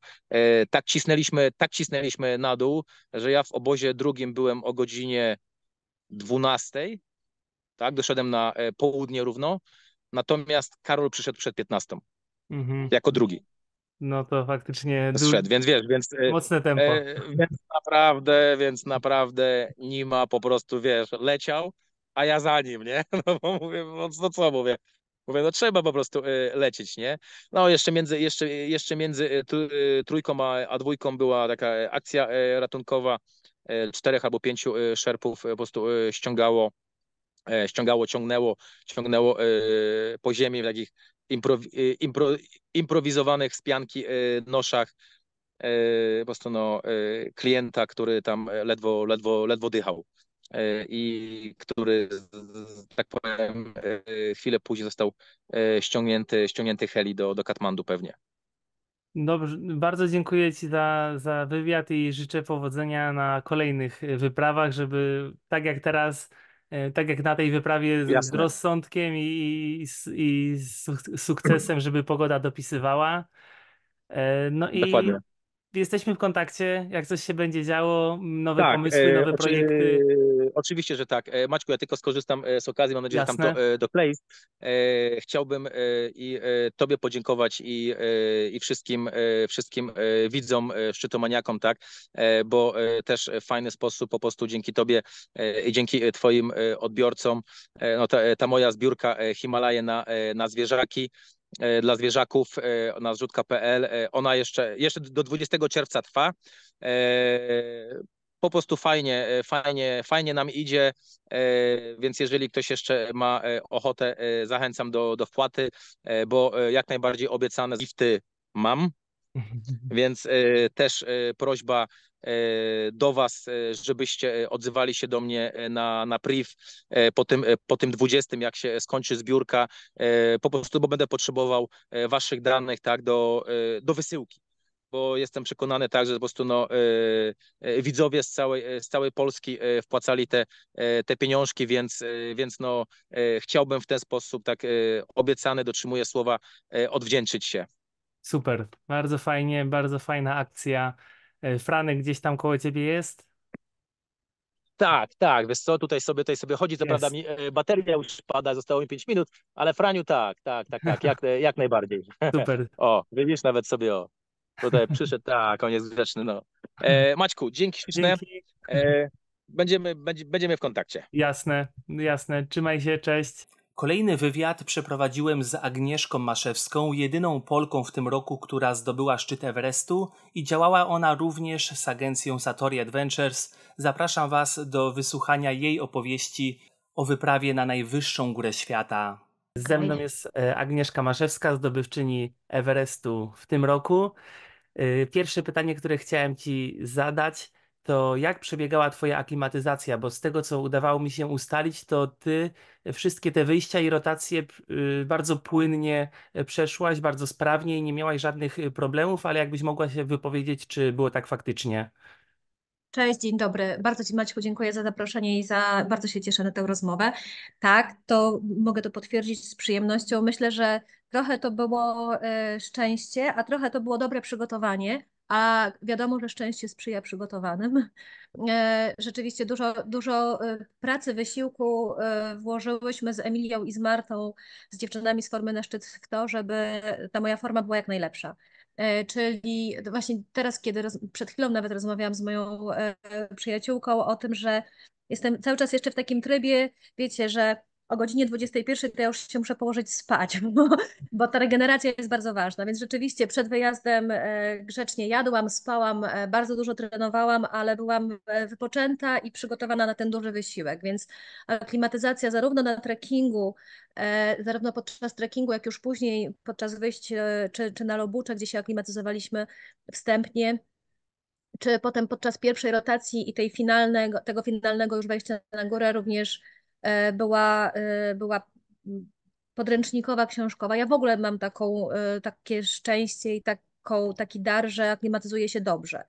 tak cisnęliśmy, tak cisnęliśmy na dół, że ja w obozie drugim byłem o godzinie 12, tak, doszedłem na południe równo, natomiast Karol przyszedł przed 15, mhm. jako drugi no to faktycznie zszedł, więc wiesz, więc y, mocne y, tempo. E, więc naprawdę, więc naprawdę Nima po prostu, wiesz, leciał, a ja za nim, nie? No bo mówię, no co mówię? Mówię, no trzeba po prostu y, lecieć, nie? No jeszcze między, jeszcze, jeszcze między trójką a, a dwójką była taka akcja ratunkowa, czterech albo pięciu szerpów po prostu ściągało E, ściągało, ciągnęło, ciągnęło e, po ziemi w takich impro, e, impro, improwizowanych z pianki noszach po prostu no, klienta, który tam ledwo, ledwo, ledwo dychał i który, tak powiem, chwilę później został ściągnięty, ściągnięty heli do, do Katmandu pewnie. Dobrze, bardzo dziękuję Ci za, za wywiad i życzę powodzenia na kolejnych wyprawach, żeby tak jak teraz E, tak jak na tej wyprawie Jasne. z rozsądkiem i, i, z sukcesem, żeby pogoda dopisywała. E, no i Dokładnie jesteśmy w kontakcie, jak coś się będzie działo, nowe tak, pomysły, e, nowe znaczy, projekty. E, oczywiście, że tak. E, Maćku, ja tylko skorzystam z okazji, mam nadzieję, że tam do, doklej. chciałbym i Tobie podziękować i, i wszystkim, wszystkim widzom, szczytomaniakom, tak, bo też w fajny sposób po prostu dzięki Tobie i dzięki Twoim odbiorcom, no ta, ta moja zbiórka Himalaje na, na zwierzaki E, dla zwierzaków e, na zrzutka.pl. E, ona jeszcze, jeszcze do 20 czerwca trwa. Po prostu fajnie, fajnie, fajnie nam idzie, więc jeżeli ktoś jeszcze ma ochotę, zachęcam do, do wpłaty, bo jak najbardziej obiecane gifty mam, więc też prośba E, do Was, e, żebyście e, odzywali się do mnie na, na priv po tym, po tym 20, jak się skończy zbiórka, po prostu, bo będę potrzebował Waszych danych tak, do, do wysyłki bo jestem przekonany tak, że po prostu no, widzowie z całej, z całej Polski wpłacali te, te pieniążki, więc, więc no, chciałbym w ten sposób, tak obiecany, dotrzymuję słowa, odwdzięczyć się. Super, bardzo fajnie, bardzo fajna akcja. E, Franek gdzieś tam koło ciebie jest? Tak, tak, wiesz co, tutaj sobie, tutaj sobie chodzi, co Jest. prawda mi e, bateria już pada, zostało mi 5 minut, ale Franiu tak, tak, tak, tak, jak, e, jak najbardziej. Super. O, widzisz nawet sobie, o, tutaj przyszedł, tak, on jest grzeczny, no. E, Maćku, dzięki śliczne, będziemy, będziemy w kontakcie. Jasne, jasne. Trzymaj się, cześć. Kolejny wywiad przeprowadziłem z Agnieszką Maszewską, jedyną Polką w tym roku, która zdobyła szczyt Everestu i działała ona również z agencją Satori Adventures. Zapraszam Was do wysłuchania jej opowieści o wyprawie na najwyższą górę świata. Ze mną jest e, Agnieszka Maszewska, zdobywczyni Everestu w tym roku. E, pierwsze pytanie, które chciałem Ci zadać, to jak przebiegała Twoja aklimatyzacja? Bo z tego, co udawało mi się ustalić, to Ty wszystkie te wyjścia i rotacje y, bardzo płynnie y, przeszłaś, bardzo sprawnie i nie miałaś żadnych y, problemów, ale jakbyś mogła się wypowiedzieć, czy było tak faktycznie? Cześć, dzień dobry. Bardzo Ci Maćku dziękuję za zaproszenie i za bardzo się cieszę na tę rozmowę. Tak, to mogę to potwierdzić z przyjemnością. Myślę, że trochę to było szczęście, a trochę to było dobre przygotowanie, a wiadomo, że szczęście sprzyja przygotowanym. E, rzeczywiście dużo, dużo e, pracy, wysiłku e, włożyłyśmy z Emilią i z Martą, z dziewczynami z Formy na Szczyt w to, żeby ta moja forma była jak najlepsza. Czyli właśnie teraz, kiedy roz, przed chwilą nawet rozmawiałam z moją przyjaciółką o tym, że jestem cały czas jeszcze w takim trybie, wiecie, że o godzinie 21 to ja już się muszę położyć spać, bo, bo ta regeneracja jest bardzo ważna. Więc rzeczywiście przed wyjazdem e, grzecznie jadłam, spałam, e, bardzo dużo trenowałam, ale byłam e, wypoczęta i przygotowana na ten duży wysiłek. Więc aklimatyzacja zarówno na trekkingu, zarówno podczas trekkingu, jak już później podczas wyjść czy, czy na Lobucze, gdzie się aklimatyzowaliśmy wstępnie, czy potem podczas pierwszej rotacji i tej finalnego, tego finalnego już wejścia na górę również E, była, e, była podręcznikowa, książkowa. Ja w ogóle mam taką, e, takie szczęście i taką, taki dar, że aklimatyzuję się dobrze.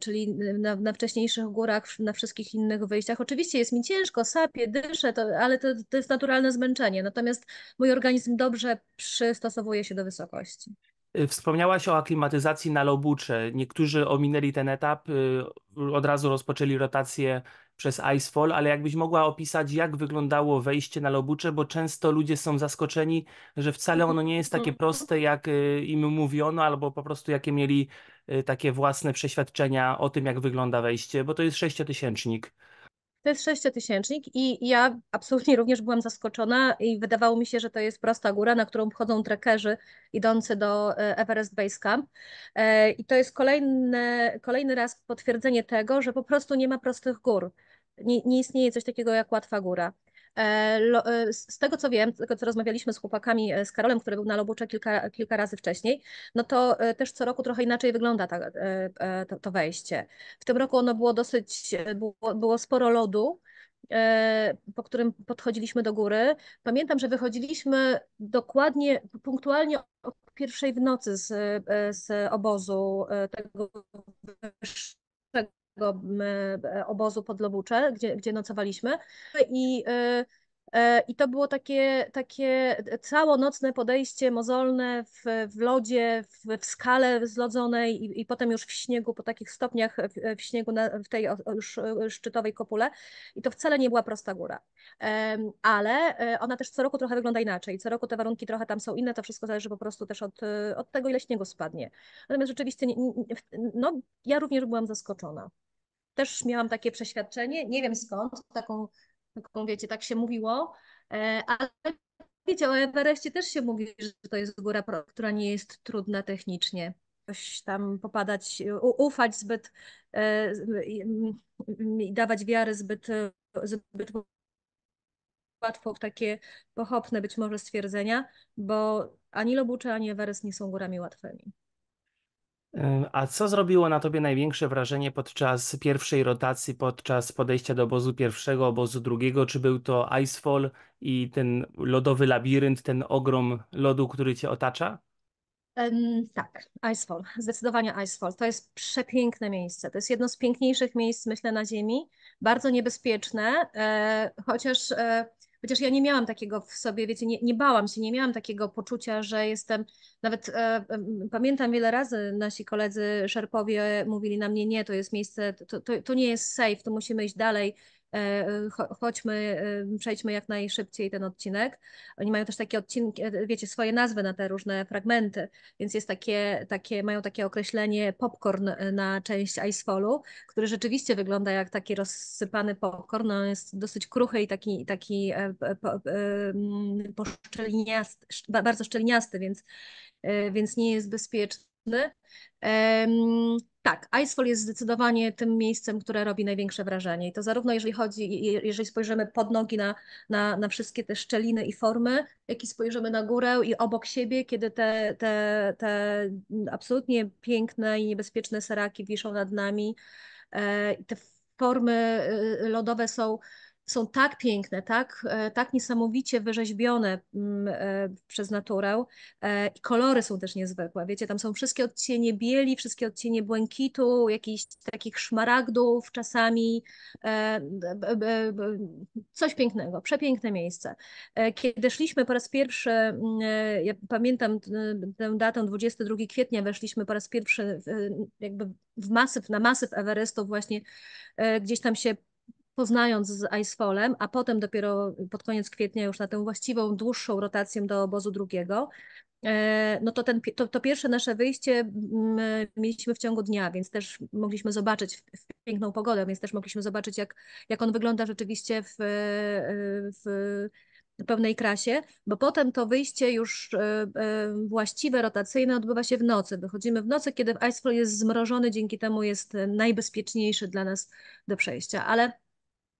Czyli na, na, wcześniejszych górach, na wszystkich innych wyjściach. Oczywiście jest mi ciężko, sapię, dyszę, to, ale to, to jest naturalne zmęczenie. Natomiast mój organizm dobrze przystosowuje się do wysokości. Y, wspomniałaś o aklimatyzacji na Lobucze. Niektórzy ominęli ten etap, y, od razu rozpoczęli rotację przez Icefall, ale jakbyś mogła opisać, jak wyglądało wejście na Lobucze, bo często ludzie są zaskoczeni, że wcale ono nie jest takie mhm. proste, jak y, im mówiono, albo po prostu jakie mieli y, takie własne przeświadczenia o tym, jak wygląda wejście, bo to jest sześciotysięcznik. To jest sześciotysięcznik i ja absolutnie również byłam zaskoczona i wydawało mi się, że to jest prosta góra, na którą wchodzą trekerzy idący do y, Everest Base Camp. E, I to jest kolejny, kolejny raz potwierdzenie tego, że po prostu nie ma prostych gór nie, nie istnieje coś takiego jak łatwa góra. E, e, z tego co wiem, z tego co rozmawialiśmy z chłopakami, e, z Karolem, który był na Lobucze kilka, kilka razy wcześniej, no to też co roku trochę inaczej wygląda ta, to, to wejście. W tym roku ono było dosyć, było, było sporo lodu, po którym podchodziliśmy do góry. Pamiętam, że wychodziliśmy dokładnie, punktualnie od pierwszej w nocy z, z obozu tego tego mm, e, obozu pod Lobucze, gdzie, gdzie nocowaliśmy i e, e, i to było takie, takie całonocne podejście mozolne w, w lodzie, w, w skale zlodzonej i, i, potem już w śniegu, po takich stopniach w, w śniegu na, w tej już szczytowej kopule. I to wcale nie była prosta góra. Ale ona też co roku trochę wygląda inaczej. Co roku te warunki trochę tam są inne, to wszystko zależy po prostu też od, od tego, ile śniegu spadnie. Natomiast rzeczywiście, no, ja również byłam zaskoczona też miałam takie przeświadczenie, nie wiem skąd, taką, taką wiecie, tak się mówiło, e, ale wiecie, o Everestie też się mówi, że to jest góra, która nie jest trudna technicznie. Coś tam popadać, ufać zbyt e, i dawać wiary zbyt, e, zbyt łatwo w takie pochopne być może stwierdzenia, bo ani Lobucze, ani Everest nie są górami łatwymi. A co zrobiło na tobie największe wrażenie podczas pierwszej rotacji, podczas podejścia do obozu pierwszego, obozu drugiego? Czy był to Icefall i ten lodowy labirynt, ten ogrom lodu, który cię otacza? Um, tak, Icefall, zdecydowanie Icefall. To jest przepiękne miejsce. To jest jedno z piękniejszych miejsc, myślę, na Ziemi. Bardzo niebezpieczne, e, chociaż e, Chociaż ja nie miałam takiego w sobie, wiecie, nie, nie bałam się, nie miałam takiego poczucia, że jestem, nawet e, pamiętam wiele razy nasi koledzy szerpowie mówili na mnie, nie, to jest miejsce, to, to, to nie jest safe, to musimy iść dalej, E, e, chodźmy, e, przejdźmy jak najszybciej ten odcinek. Oni mają też takie odcinki, wiecie, swoje nazwy na te różne fragmenty, więc jest takie, takie mają takie określenie popcorn na część Icefallu, który rzeczywiście wygląda jak taki rozsypany popcorn, no, on jest dosyć kruchy i taki, taki poszczelniasty, mm, bardzo szczelniasty, więc, więc nie jest bezpieczny tak, Icefall jest zdecydowanie tym miejscem, które robi największe wrażenie. I to zarówno jeżeli chodzi, jeżeli spojrzymy pod nogi na, na, na wszystkie te szczeliny i formy, jak i spojrzymy na górę i obok siebie, kiedy te, te, te absolutnie piękne i niebezpieczne seraki wiszą nad nami. E, te formy y, y, lodowe są są tak piękne, tak, e, tak niesamowicie wyrzeźbione mm, e, przez naturę e, i kolory są też niezwykłe, wiecie, tam są wszystkie odcienie bieli, wszystkie odcienie błękitu, jakichś takich szmaragdów czasami, coś pięknego, przepiękne miejsce. Kiedy szliśmy po raz pierwszy, mm, ja pamiętam tę datę 22 kwietnia, weszliśmy po raz pierwszy jakby w masyw, na masyw Everestu właśnie, gdzieś tam się poznając z Icefallem, a potem dopiero pod koniec kwietnia już na tę właściwą, dłuższą rotację do obozu drugiego, e, no to, ten, to, to pierwsze nasze wyjście mm, e, mieliśmy w ciągu dnia, więc też mogliśmy zobaczyć w, piękną pogodę, więc też mogliśmy zobaczyć, jak, jak on wygląda rzeczywiście w, e, w pewnej krasie, bo potem to wyjście już właściwe, rotacyjne odbywa się w nocy. Wychodzimy w nocy, kiedy Icefall jest zmrożony, dzięki temu jest najbezpieczniejszy dla nas do przejścia, ale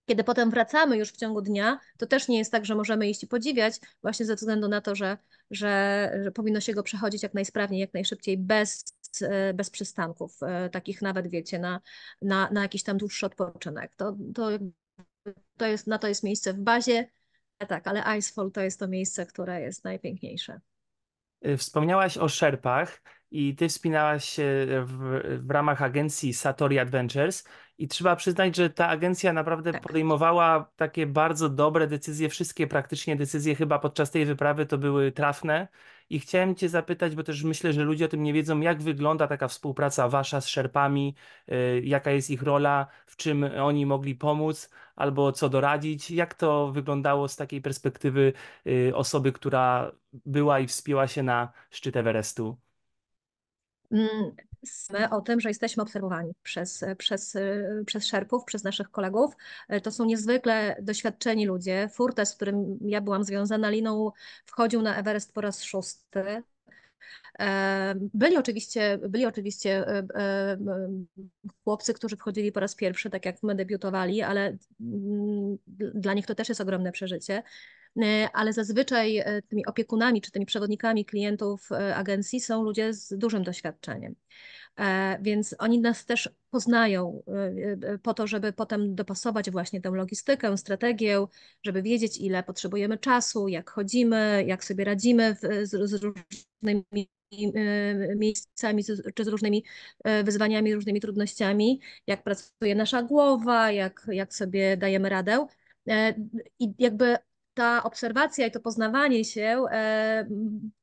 kiedy potem wracamy już w ciągu dnia, to też nie jest tak, że możemy iść i podziwiać, właśnie ze względu na to, że, że, że powinno się go przechodzić jak najsprawniej, jak najszybciej, bez, e, bez przystanków, e, takich nawet, wiecie, na, na, na jakiś tam dłuższy odpoczynek. To, to, to jest, na to jest miejsce w bazie, e, tak, ale Icefall to jest to miejsce, które jest najpiękniejsze. Wspomniałaś o szerpach i ty wspinałaś się w, w ramach agencji Satori Adventures i trzeba przyznać, że ta agencja naprawdę tak. podejmowała takie bardzo dobre decyzje, wszystkie praktycznie decyzje chyba podczas tej wyprawy to były trafne. I chciałem Cię zapytać, bo też myślę, że ludzie o tym nie wiedzą, jak wygląda taka współpraca Wasza z Szerpami, yy, jaka jest ich rola, w czym oni mogli pomóc albo co doradzić. Jak to wyglądało z takiej perspektywy yy, osoby, która była i wspięła się na szczyt Everestu? Mm, o tym, że jesteśmy obserwowani przez, przez, przez szerpów, przez naszych kolegów. To są niezwykle doświadczeni ludzie. Furtę, z którym ja byłam związana, liną wchodził na Everest po raz szósty. Byli oczywiście, byli oczywiście e, e, chłopcy, którzy wchodzili po raz pierwszy, tak jak my debiutowali, ale mm, dla nich to też jest ogromne przeżycie. E, ale zazwyczaj e, tymi opiekunami czy tymi przewodnikami klientów e, agencji są ludzie z dużym doświadczeniem. Więc oni nas też poznają po to, żeby potem dopasować właśnie tę logistykę, strategię, żeby wiedzieć, ile potrzebujemy czasu, jak chodzimy, jak sobie radzimy w, z, z różnymi miejscami czy z różnymi wyzwaniami, różnymi trudnościami, jak pracuje nasza głowa, jak, jak sobie dajemy radę. I jakby ta obserwacja i to poznawanie się e,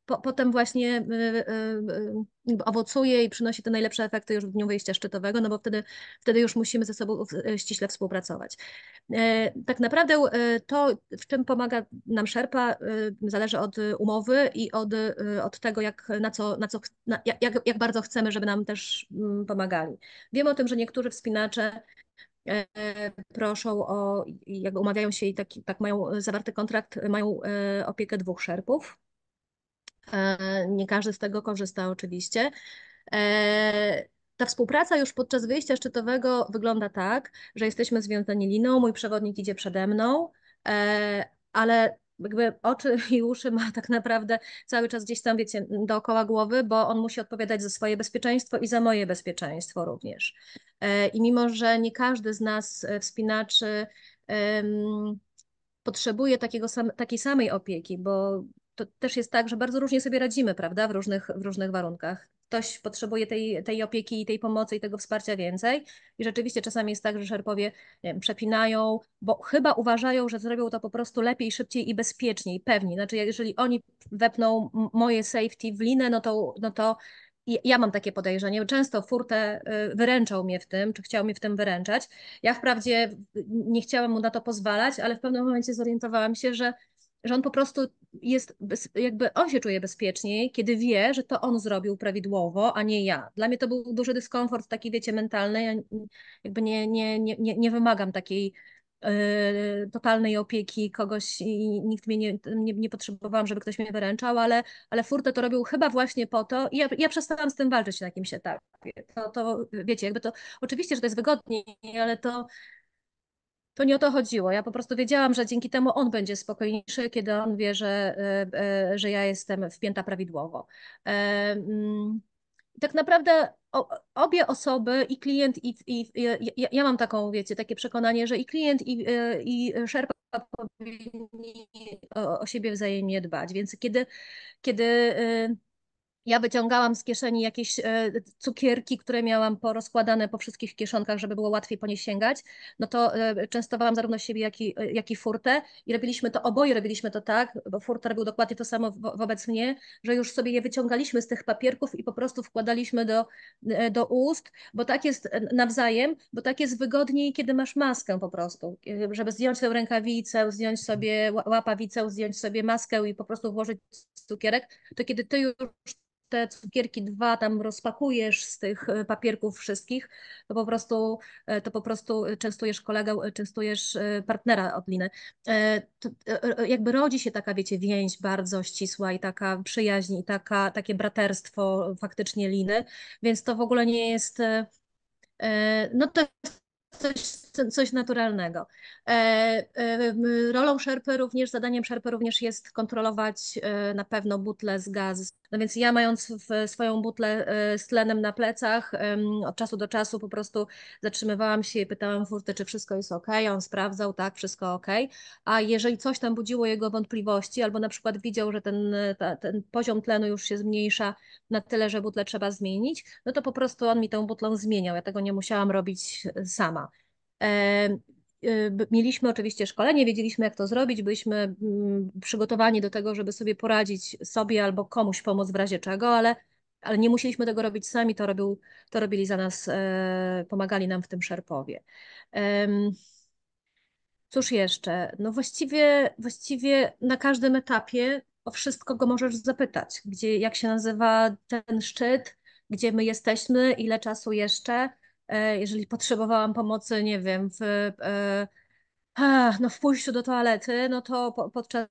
po, potem właśnie e, e, owocuje i przynosi te najlepsze efekty już w dniu wyjścia szczytowego, no bo wtedy, wtedy już musimy ze sobą ściśle współpracować. Tak naprawdę to, w czym pomaga nam Sherpa, zależy od umowy i od, od tego, jak, na co, na co, na, jak, jak bardzo chcemy, żeby nam też mm, pomagali. Wiemy o tym, że niektórzy wspinacze E, proszą o, jak umawiają się i tak, tak mają zawarty kontrakt, mają e, opiekę dwóch szerpów. E, nie każdy z tego korzysta oczywiście. Ta współpraca już podczas wyjścia szczytowego wygląda tak, że jesteśmy związani liną, mój przewodnik idzie przede mną, ale jakby oczy i uszy ma tak naprawdę cały czas gdzieś tam, wiecie, dookoła głowy, bo on musi odpowiadać za swoje bezpieczeństwo i za moje bezpieczeństwo również. E, I mimo, że nie każdy z nas e, wspinaczy potrzebuje takiego sam, takiej samej opieki, bo to też jest tak, że bardzo różnie sobie radzimy, prawda, w różnych, w różnych warunkach ktoś potrzebuje tej, tej opieki i tej pomocy i tego wsparcia więcej. I rzeczywiście czasami jest tak, że szerpowie nie wiem, przepinają, bo chyba uważają, że zrobią to po prostu lepiej, szybciej i bezpieczniej, pewni. Znaczy, jeżeli oni wepną moje safety w linę, no to, no to ja mam takie podejrzenie, często furtę y, wyręczał mnie w tym, czy chciał mnie w tym wyręczać. Ja wprawdzie nie chciałam mu na to pozwalać, ale w pewnym momencie zorientowałam się, że że on po prostu jest, bez, jakby on się czuje bezpieczniej, kiedy wie, że to on zrobił prawidłowo, a nie ja. Dla mnie to był duży dyskomfort taki, wiecie, mentalny. Ja jakby nie, nie, nie, nie, nie wymagam takiej e, totalnej opieki kogoś i nikt mnie nie, nie, nie potrzebowałam, żeby ktoś mnie wyręczał, ale, ale furtę to robił chyba właśnie po to i ja, ja przestałam z tym walczyć na jakimś etapie. To, to wiecie, jakby to, oczywiście, że to jest wygodniej, ale to to nie o to chodziło. Ja po prostu wiedziałam, że dzięki temu on będzie spokojniejszy, kiedy on wie, że, e, e, że ja jestem wpięta prawidłowo. E, mm, tak naprawdę obie osoby, i klient, i, i, i ja, mam taką, wiecie, takie przekonanie, że i klient, i, i szerpa powinni o, o siebie wzajemnie dbać. Więc kiedy, kiedy ja wyciągałam z kieszeni jakieś e, cukierki, które miałam porozkładane po wszystkich kieszonkach, żeby było łatwiej po nie sięgać. No to e, częstowałam zarówno siebie, jak i, e, jak i furtę i robiliśmy to, oboje robiliśmy to tak, bo furta robił dokładnie to samo wo wobec mnie, że już sobie je wyciągaliśmy z tych papierków i po prostu wkładaliśmy do, do ust, bo tak jest nawzajem, bo tak jest wygodniej, kiedy masz maskę po prostu, żeby zdjąć tę rękawicę, zdjąć sobie łapawicę, zdjąć sobie maskę i po prostu włożyć cukierek, to kiedy ty już te cukierki dwa tam rozpakujesz z tych e, papierków wszystkich, to po prostu, e, to po prostu e, częstujesz kolegę, częstujesz partnera od liny. To jakby rodzi się taka, wiecie, więź bardzo ścisła i taka przyjaźń i taka, takie braterstwo faktycznie liny, więc to w ogóle nie jest, no to jest coś coś naturalnego. E, e, rolą szerpy również, zadaniem szerpy również jest kontrolować e, na pewno butle z gaz. No więc ja mając swoją butlę z tlenem na plecach, od czasu do czasu po prostu zatrzymywałam się i pytałam furtę, czy wszystko jest ok, on sprawdzał, tak, wszystko ok, a jeżeli coś tam budziło jego wątpliwości, albo na przykład widział, że ten, ta, ten poziom tlenu już się zmniejsza na tyle, że butlę trzeba zmienić, no to po prostu on mi tą butlą zmieniał, ja tego nie musiałam robić sama. E, e, mieliśmy oczywiście szkolenie, wiedzieliśmy jak to zrobić, byliśmy mm, przygotowani do tego, żeby sobie poradzić sobie albo komuś pomóc w razie czego, ale, ale nie musieliśmy tego robić sami, to, robił, to robili za nas, e, pomagali nam w tym szerpowie. Cóż jeszcze? No właściwie, właściwie na każdym etapie o wszystko go możesz zapytać, gdzie, jak się nazywa ten szczyt, gdzie my jesteśmy, ile czasu jeszcze, E, jeżeli potrzebowałam pomocy, nie wiem, w, e, e, no w pójściu do toalety, no to podczas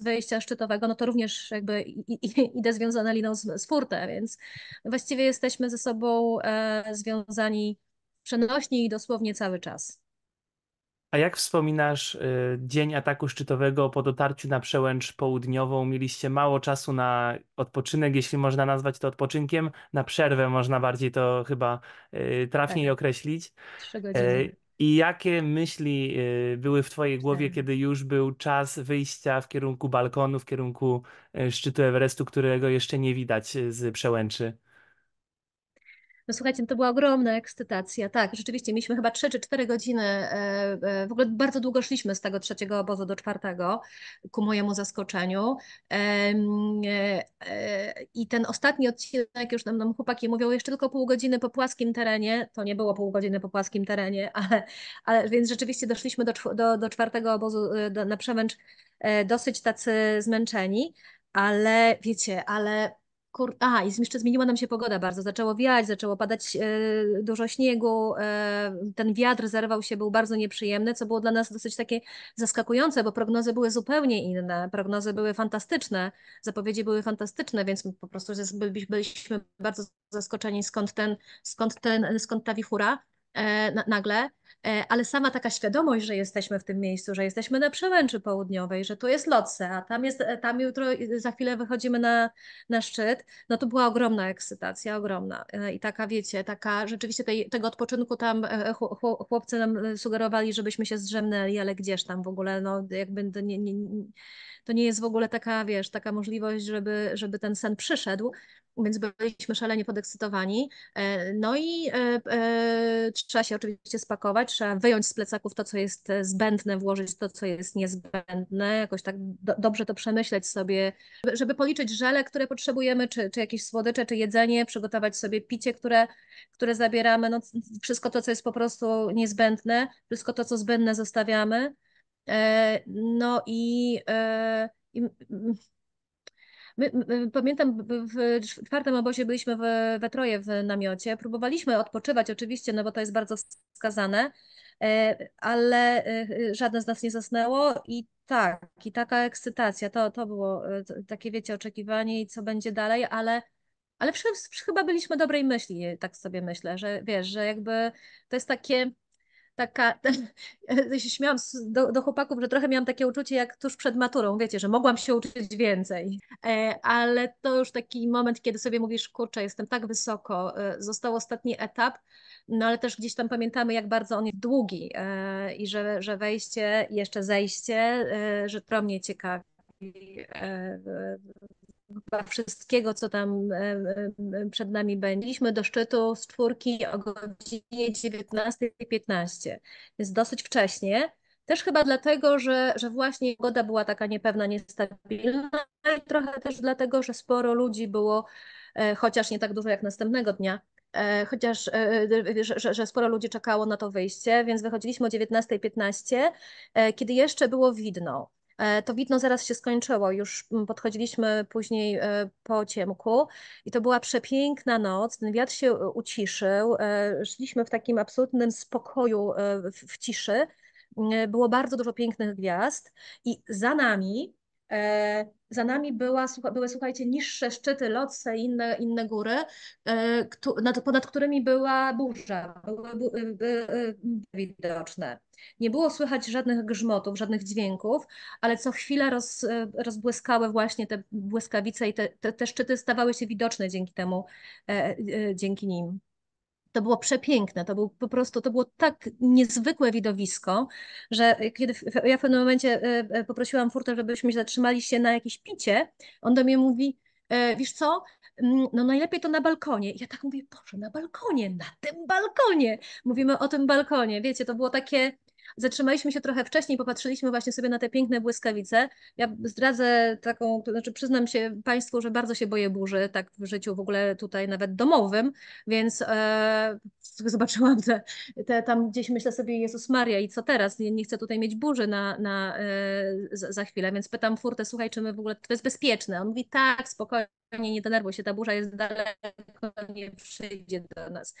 wyjścia szczytowego, no to również jakby idę związana liną z, z furtę, więc właściwie jesteśmy ze sobą związani przenośni i dosłownie cały czas. A jak wspominasz y, dzień ataku szczytowego po dotarciu na przełęcz południową? Mieliście mało czasu na odpoczynek, jeśli można nazwać to odpoczynkiem, na przerwę można bardziej to chyba y, trafniej tak. określić. Trzy e, godziny. I jakie myśli y, były w Twojej głowie, kiedy już był czas wyjścia w kierunku balkonu, w kierunku szczytu Everestu, którego jeszcze nie widać z przełęczy? No słuchajcie, no to była ogromna ekscytacja. Tak, rzeczywiście, mieliśmy chyba 3 czy 4 godziny. E, e, w ogóle bardzo długo szliśmy z tego trzeciego obozu do czwartego, ku mojemu zaskoczeniu. E, I ten ostatni odcinek, już nam, nam chłopaki mówią, jeszcze tylko pół godziny po płaskim terenie. To nie było pół godziny po płaskim terenie, ale, ale więc rzeczywiście doszliśmy do, do, do czwartego obozu do, na przemęcz dosyć tacy zmęczeni. Ale wiecie, ale Kur... i jeszcze zmieniła nam się pogoda bardzo. Zaczęło wiać, zaczęło padać y, dużo śniegu. Y, ten wiatr zerwał się, był bardzo nieprzyjemny, co było dla nas dosyć takie zaskakujące, bo prognozy były zupełnie inne. Prognozy były fantastyczne, zapowiedzi były fantastyczne, więc po prostu byliśmy bardzo zaskoczeni, skąd, ten, skąd, ten, skąd ta wichura. E, nagle, e, ale sama taka świadomość, że jesteśmy w tym miejscu, że jesteśmy na przełęczy południowej, że tu jest Lotse, a tam, jest, e, tam jutro, za chwilę wychodzimy na, na szczyt, no to była ogromna ekscytacja, ogromna. I taka, wiecie, taka rzeczywiście tej, tego odpoczynku tam chłopcy nam sugerowali, żebyśmy się zdrzemnęli, ale gdzież tam w ogóle, no jakby nie, nie, nie to nie jest w ogóle taka, wiesz, taka możliwość, żeby, żeby ten sen przyszedł, więc byliśmy szalenie podekscytowani. E, no i e, e, trzeba się oczywiście spakować, trzeba wyjąć z plecaków to, co jest zbędne, włożyć to, co jest niezbędne, jakoś tak do, dobrze to przemyśleć sobie, żeby policzyć żele, które potrzebujemy, czy, czy jakieś słodycze, czy jedzenie, przygotować sobie picie, które, które zabieramy, no, wszystko to, co jest po prostu niezbędne, wszystko to, co zbędne zostawiamy. E, no i, e, i My, my, pamiętam, w czwartym obozie byliśmy we, we troje w namiocie. Próbowaliśmy odpoczywać oczywiście, no bo to jest bardzo wskazane, e, ale żadne z nas nie zasnęło i tak, i taka ekscytacja, to, to było takie, wiecie, oczekiwanie i co będzie dalej, ale, ale przy, przy chyba byliśmy dobrej myśli, tak sobie myślę, że wiesz, że jakby to jest takie taka, ja się śmiałam do, do, chłopaków, że trochę miałam takie uczucie jak tuż przed maturą, wiecie, że mogłam się uczyć więcej, e, ale to już taki moment, kiedy sobie mówisz, kurczę, jestem tak wysoko, e, został ostatni etap, no ale też gdzieś tam pamiętamy, jak bardzo on jest długi e, i że, że wejście, jeszcze zejście, że to mnie ciekawi chyba wszystkiego, co tam e, e, przed nami byliśmy, do szczytu z czwórki o godzinie 19.15, więc dosyć wcześnie. Też chyba dlatego, że, że właśnie pogoda była taka niepewna, niestabilna i trochę też dlatego, że sporo ludzi było, e, chociaż nie tak dużo jak następnego dnia, chociaż że, że, sporo ludzi czekało na to wyjście, więc wychodziliśmy o 19.15, kiedy jeszcze było widno. E, to widno zaraz się skończyło. Już mm, podchodziliśmy później e, po ciemku i to była przepiękna noc. Ten wiatr się e, uciszył. Szliśmy w takim absolutnym spokoju, w ciszy. Było bardzo dużo pięknych gwiazd i za nami E, za nami była, były, słuchajcie, niższe szczyty, lotse i inne, inne góry, e, ponad którymi była burza, były, e, widoczne. Nie było słychać żadnych grzmotów, żadnych dźwięków, ale co chwilę roz, rozbłyskały właśnie te błyskawice i te, te, te szczyty stawały się widoczne dzięki temu, dzięki nim. To było przepiękne, to był po prostu, to było tak niezwykłe widowisko, że kiedy ja w pewnym momencie e, e, poprosiłam Furtę, żebyśmy zatrzymali się na jakieś picie, on do mnie mówi, e, wiesz co, mm, no najlepiej to na balkonie. Ja tak mówię, Boże, na balkonie, na tym balkonie. Mówimy o tym balkonie, wiecie, to było takie Zatrzymaliśmy się trochę wcześniej, popatrzyliśmy właśnie sobie na te piękne błyskawice. Ja zdradzę taką, to znaczy przyznam się Państwu, że bardzo się boję burzy, tak w życiu w ogóle tutaj nawet domowym, więc e, zobaczyłam te, te tam gdzieś myślę sobie Jezus Maria i co teraz, nie, nie chcę tutaj mieć burzy na, na, e, za, za chwilę, więc pytam furtę, słuchaj, czy my w ogóle, to jest bezpieczne? On mówi tak, spokojnie, spokojnie, nie denerwuj się, ta burza jest daleko, nie przyjdzie do nas.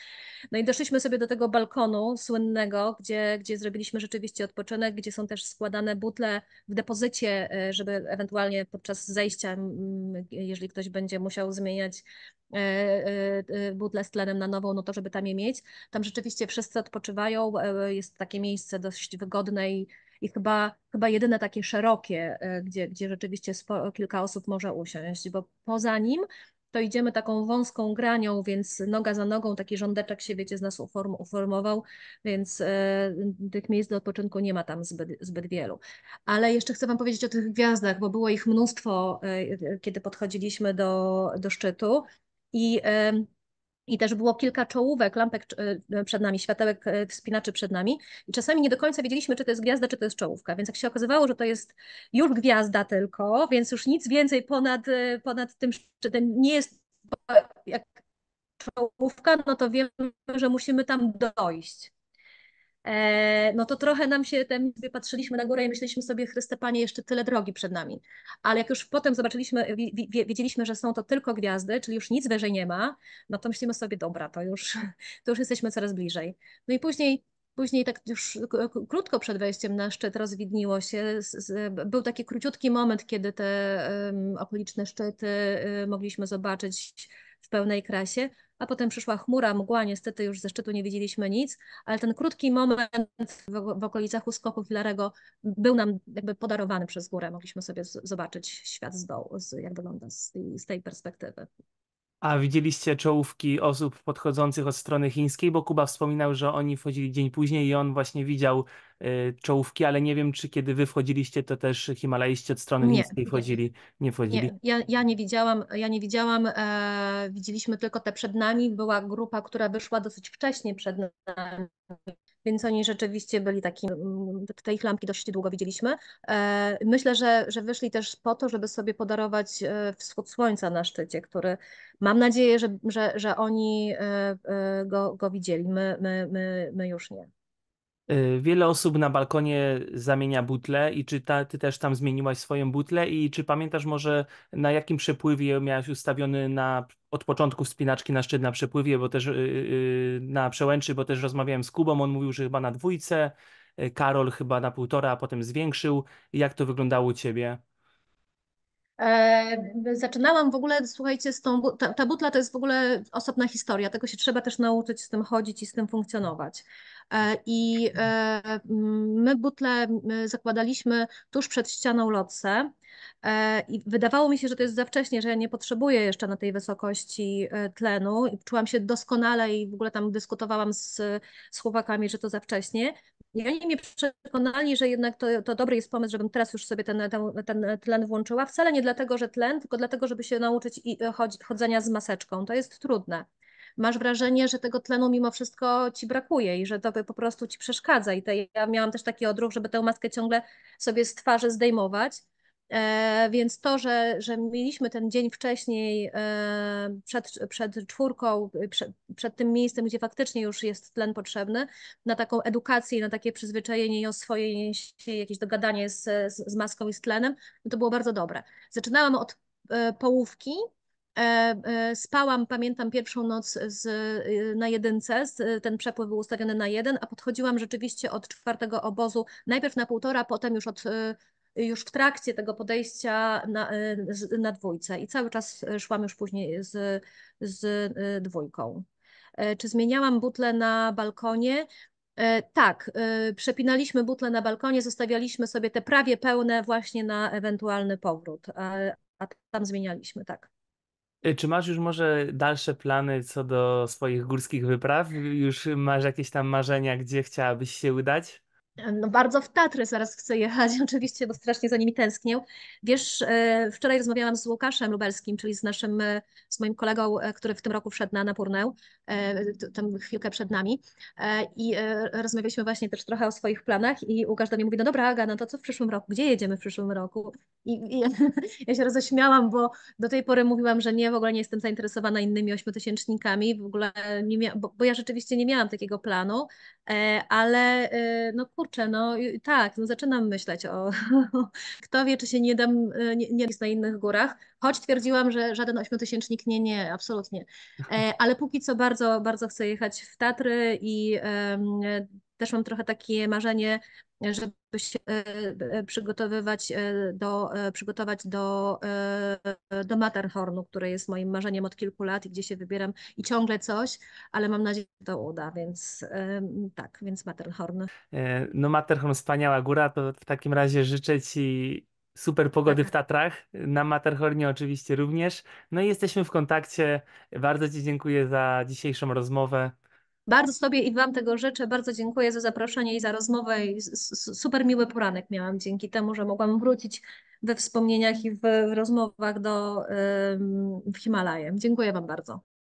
No i doszliśmy sobie do tego balkonu słynnego, gdzie, gdzie zrobiliśmy rzeczywiście odpoczynek, gdzie są też składane butle w depozycie, e, żeby ewentualnie podczas zejścia, jeżeli ktoś będzie musiał zmieniać e, e, butle z tlenem na nową, no to żeby tam je mieć. Tam rzeczywiście wszyscy odpoczywają, jest takie miejsce dość wygodne i i chyba, chyba jedyne takie szerokie, e, gdzie, gdzie rzeczywiście sporo, kilka osób może usiąść, bo poza nim to idziemy taką wąską granią, więc noga za nogą, taki rządeczek się, wiecie, z nas uform, uformował, więc e, tych miejsc do odpoczynku nie ma tam zbyt, zbyt wielu. Ale jeszcze chcę Wam powiedzieć o tych gwiazdach, bo było ich mnóstwo, e, kiedy podchodziliśmy do, do szczytu i i też było kilka czołówek, lampek e, przed nami, światełek e, wspinaczy przed nami. I czasami nie do końca wiedzieliśmy, czy to jest gwiazda, czy to jest czołówka. Więc jak się okazywało, że to jest już gwiazda tylko, więc już nic więcej ponad, e, ponad tym ten nie jest jak czołówka, no to wiemy, że musimy tam dojść. E, no to trochę nam się tym patrzyliśmy na górę i myśleliśmy sobie, Chryste Panie, jeszcze tyle drogi przed nami. Ale jak już potem zobaczyliśmy, wiedzieliśmy, że są to tylko gwiazdy, czyli już nic wyżej nie ma, no to myślimy sobie, dobra, to już, to już jesteśmy coraz bliżej. No i później Później tak już krótko przed wejściem na szczyt rozwidniło się. Był taki króciutki moment, kiedy te okoliczne szczyty y, mogliśmy zobaczyć w pełnej krasie, a potem przyszła chmura, mgła, niestety już ze szczytu nie widzieliśmy nic, ale ten krótki moment w, w okolicach uskoku Filarego był nam jakby podarowany przez górę, mogliśmy sobie z, zobaczyć świat z dołu, z, jak wygląda z, z tej perspektywy. A widzieliście czołówki osób podchodzących od strony chińskiej, bo Kuba wspominał, że oni wchodzili dzień później i on właśnie widział y, czołówki, ale nie wiem, czy kiedy wy wchodziliście, to też Himalaiści od strony nie, chińskiej wchodzili, nie wchodzili. Nie, ja, ja nie widziałam, ja nie widziałam, e, widzieliśmy tylko te przed nami, była grupa, która wyszła dosyć wcześnie przed nami, więc oni rzeczywiście byli takim, mm, te ich lampki dość długo widzieliśmy. E, myślę, że, że wyszli też po to, żeby sobie podarować e, wschód słońca na szczycie, który mam nadzieję, że, że, że oni e, go, go widzieli, my, my, my, my już nie. Y, wiele osób na balkonie zamienia butle i czy ta, ty też tam zmieniłaś swoją butlę i czy pamiętasz może na jakim przepływie miałaś ustawiony na, od początku wspinaczki na szczyt na przepływie, bo też yy, na przełęczy, bo też rozmawiałem z Kubą, on mówił, że chyba na dwójce, y, Karol chyba na półtora, a potem zwiększył. Jak to wyglądało u ciebie? E, zaczynałam w ogóle, słuchajcie, z tą, ta, ta butla to jest w ogóle osobna historia, tego się trzeba też nauczyć z tym chodzić i z tym funkcjonować. E, I e, my butle zakładaliśmy tuż przed ścianą lotse. E, I wydawało mi się, że to jest za wcześnie, że ja nie potrzebuję jeszcze na tej wysokości tlenu i czułam się doskonale i w ogóle tam dyskutowałam z, z chłopakami, że to za wcześnie. I oni mnie przekonali, że jednak to, to dobry jest pomysł, żebym teraz już sobie ten, ten, ten tlen włączyła. Wcale nie dlatego, że tlen, tylko dlatego, żeby się nauczyć chodzenia z maseczką. To jest trudne masz wrażenie, że tego tlenu mimo wszystko ci brakuje i że to po prostu ci przeszkadza. I te, ja miałam też taki odruch, żeby tę maskę ciągle sobie z twarzy zdejmować. E, więc to, że, że mieliśmy ten dzień wcześniej e, przed, przed czwórką, przed, przed, tym miejscem, gdzie faktycznie już jest tlen potrzebny, na taką edukację, na takie przyzwyczajenie i oswojenie się, jakieś dogadanie z, z, z maską i z tlenem, no to było bardzo dobre. Zaczynałam od e, połówki, E, e, spałam, pamiętam, pierwszą noc z, e, na jedynce, ten przepływ był ustawiony na jeden, a podchodziłam rzeczywiście od czwartego obozu, najpierw na półtora, potem już od już w trakcie tego podejścia na, na dwójce i cały czas szłam już później z, z dwójką. Czy zmieniałam butle na balkonie? Tak, przepinaliśmy butle na balkonie, zostawialiśmy sobie te prawie pełne właśnie na ewentualny powrót, a, a tam zmienialiśmy, tak. Y, czy masz już może dalsze plany co do swoich górskich wypraw? Już masz jakieś tam marzenia, gdzie chciałabyś się udać? No bardzo w Tatry zaraz chcę jechać, oczywiście, bo strasznie za nimi tęsknię. Wiesz, e, wczoraj rozmawiałam z Łukaszem Lubelskim, czyli z naszym, e, z moim kolegą, e, który w tym roku wszedł na Napurnę, tam chwilkę przed nami i rozmawialiśmy właśnie też trochę o swoich planach i Łukasz do mnie mówi, no dobra Aga, no to co w przyszłym roku, gdzie jedziemy w przyszłym roku? I, i ja się roześmiałam, bo do tej pory mówiłam, że nie, w ogóle nie jestem zainteresowana innymi ośmiotysięcznikami, w ogóle nie mia- bo, bo ja rzeczywiście nie miałam takiego planu, ale no kurczę, kurczę, no tak, no zaczynam myśleć o, kto wie, czy się nie dam, e, nie, nie na innych górach, choć twierdziłam, że żaden ośmiotysięcznik, nie, nie, absolutnie, e, ale póki co bardzo, bardzo chcę jechać w Tatry i e, też mam trochę takie marzenie, żeby się e, e, przygotowywać e, do, przygotować do, do Matterhornu, które jest moim marzeniem od kilku lat i gdzie się wybieram i ciągle coś, ale mam nadzieję, że to uda, więc tak, więc Matterhorn. No Matterhorn, wspaniała góra, to w takim razie życzę Ci super pogody w Tatrach, na Matterhornie oczywiście również. No i jesteśmy w kontakcie. Bardzo Ci dziękuję za dzisiejszą rozmowę. Bardzo sobie i Wam tego życzę. Bardzo dziękuję za zaproszenie i za rozmowę. I super miły poranek miałam dzięki temu, że mogłam wrócić we wspomnieniach i w, rozmowach do, w Himalaje. Dziękuję Wam bardzo.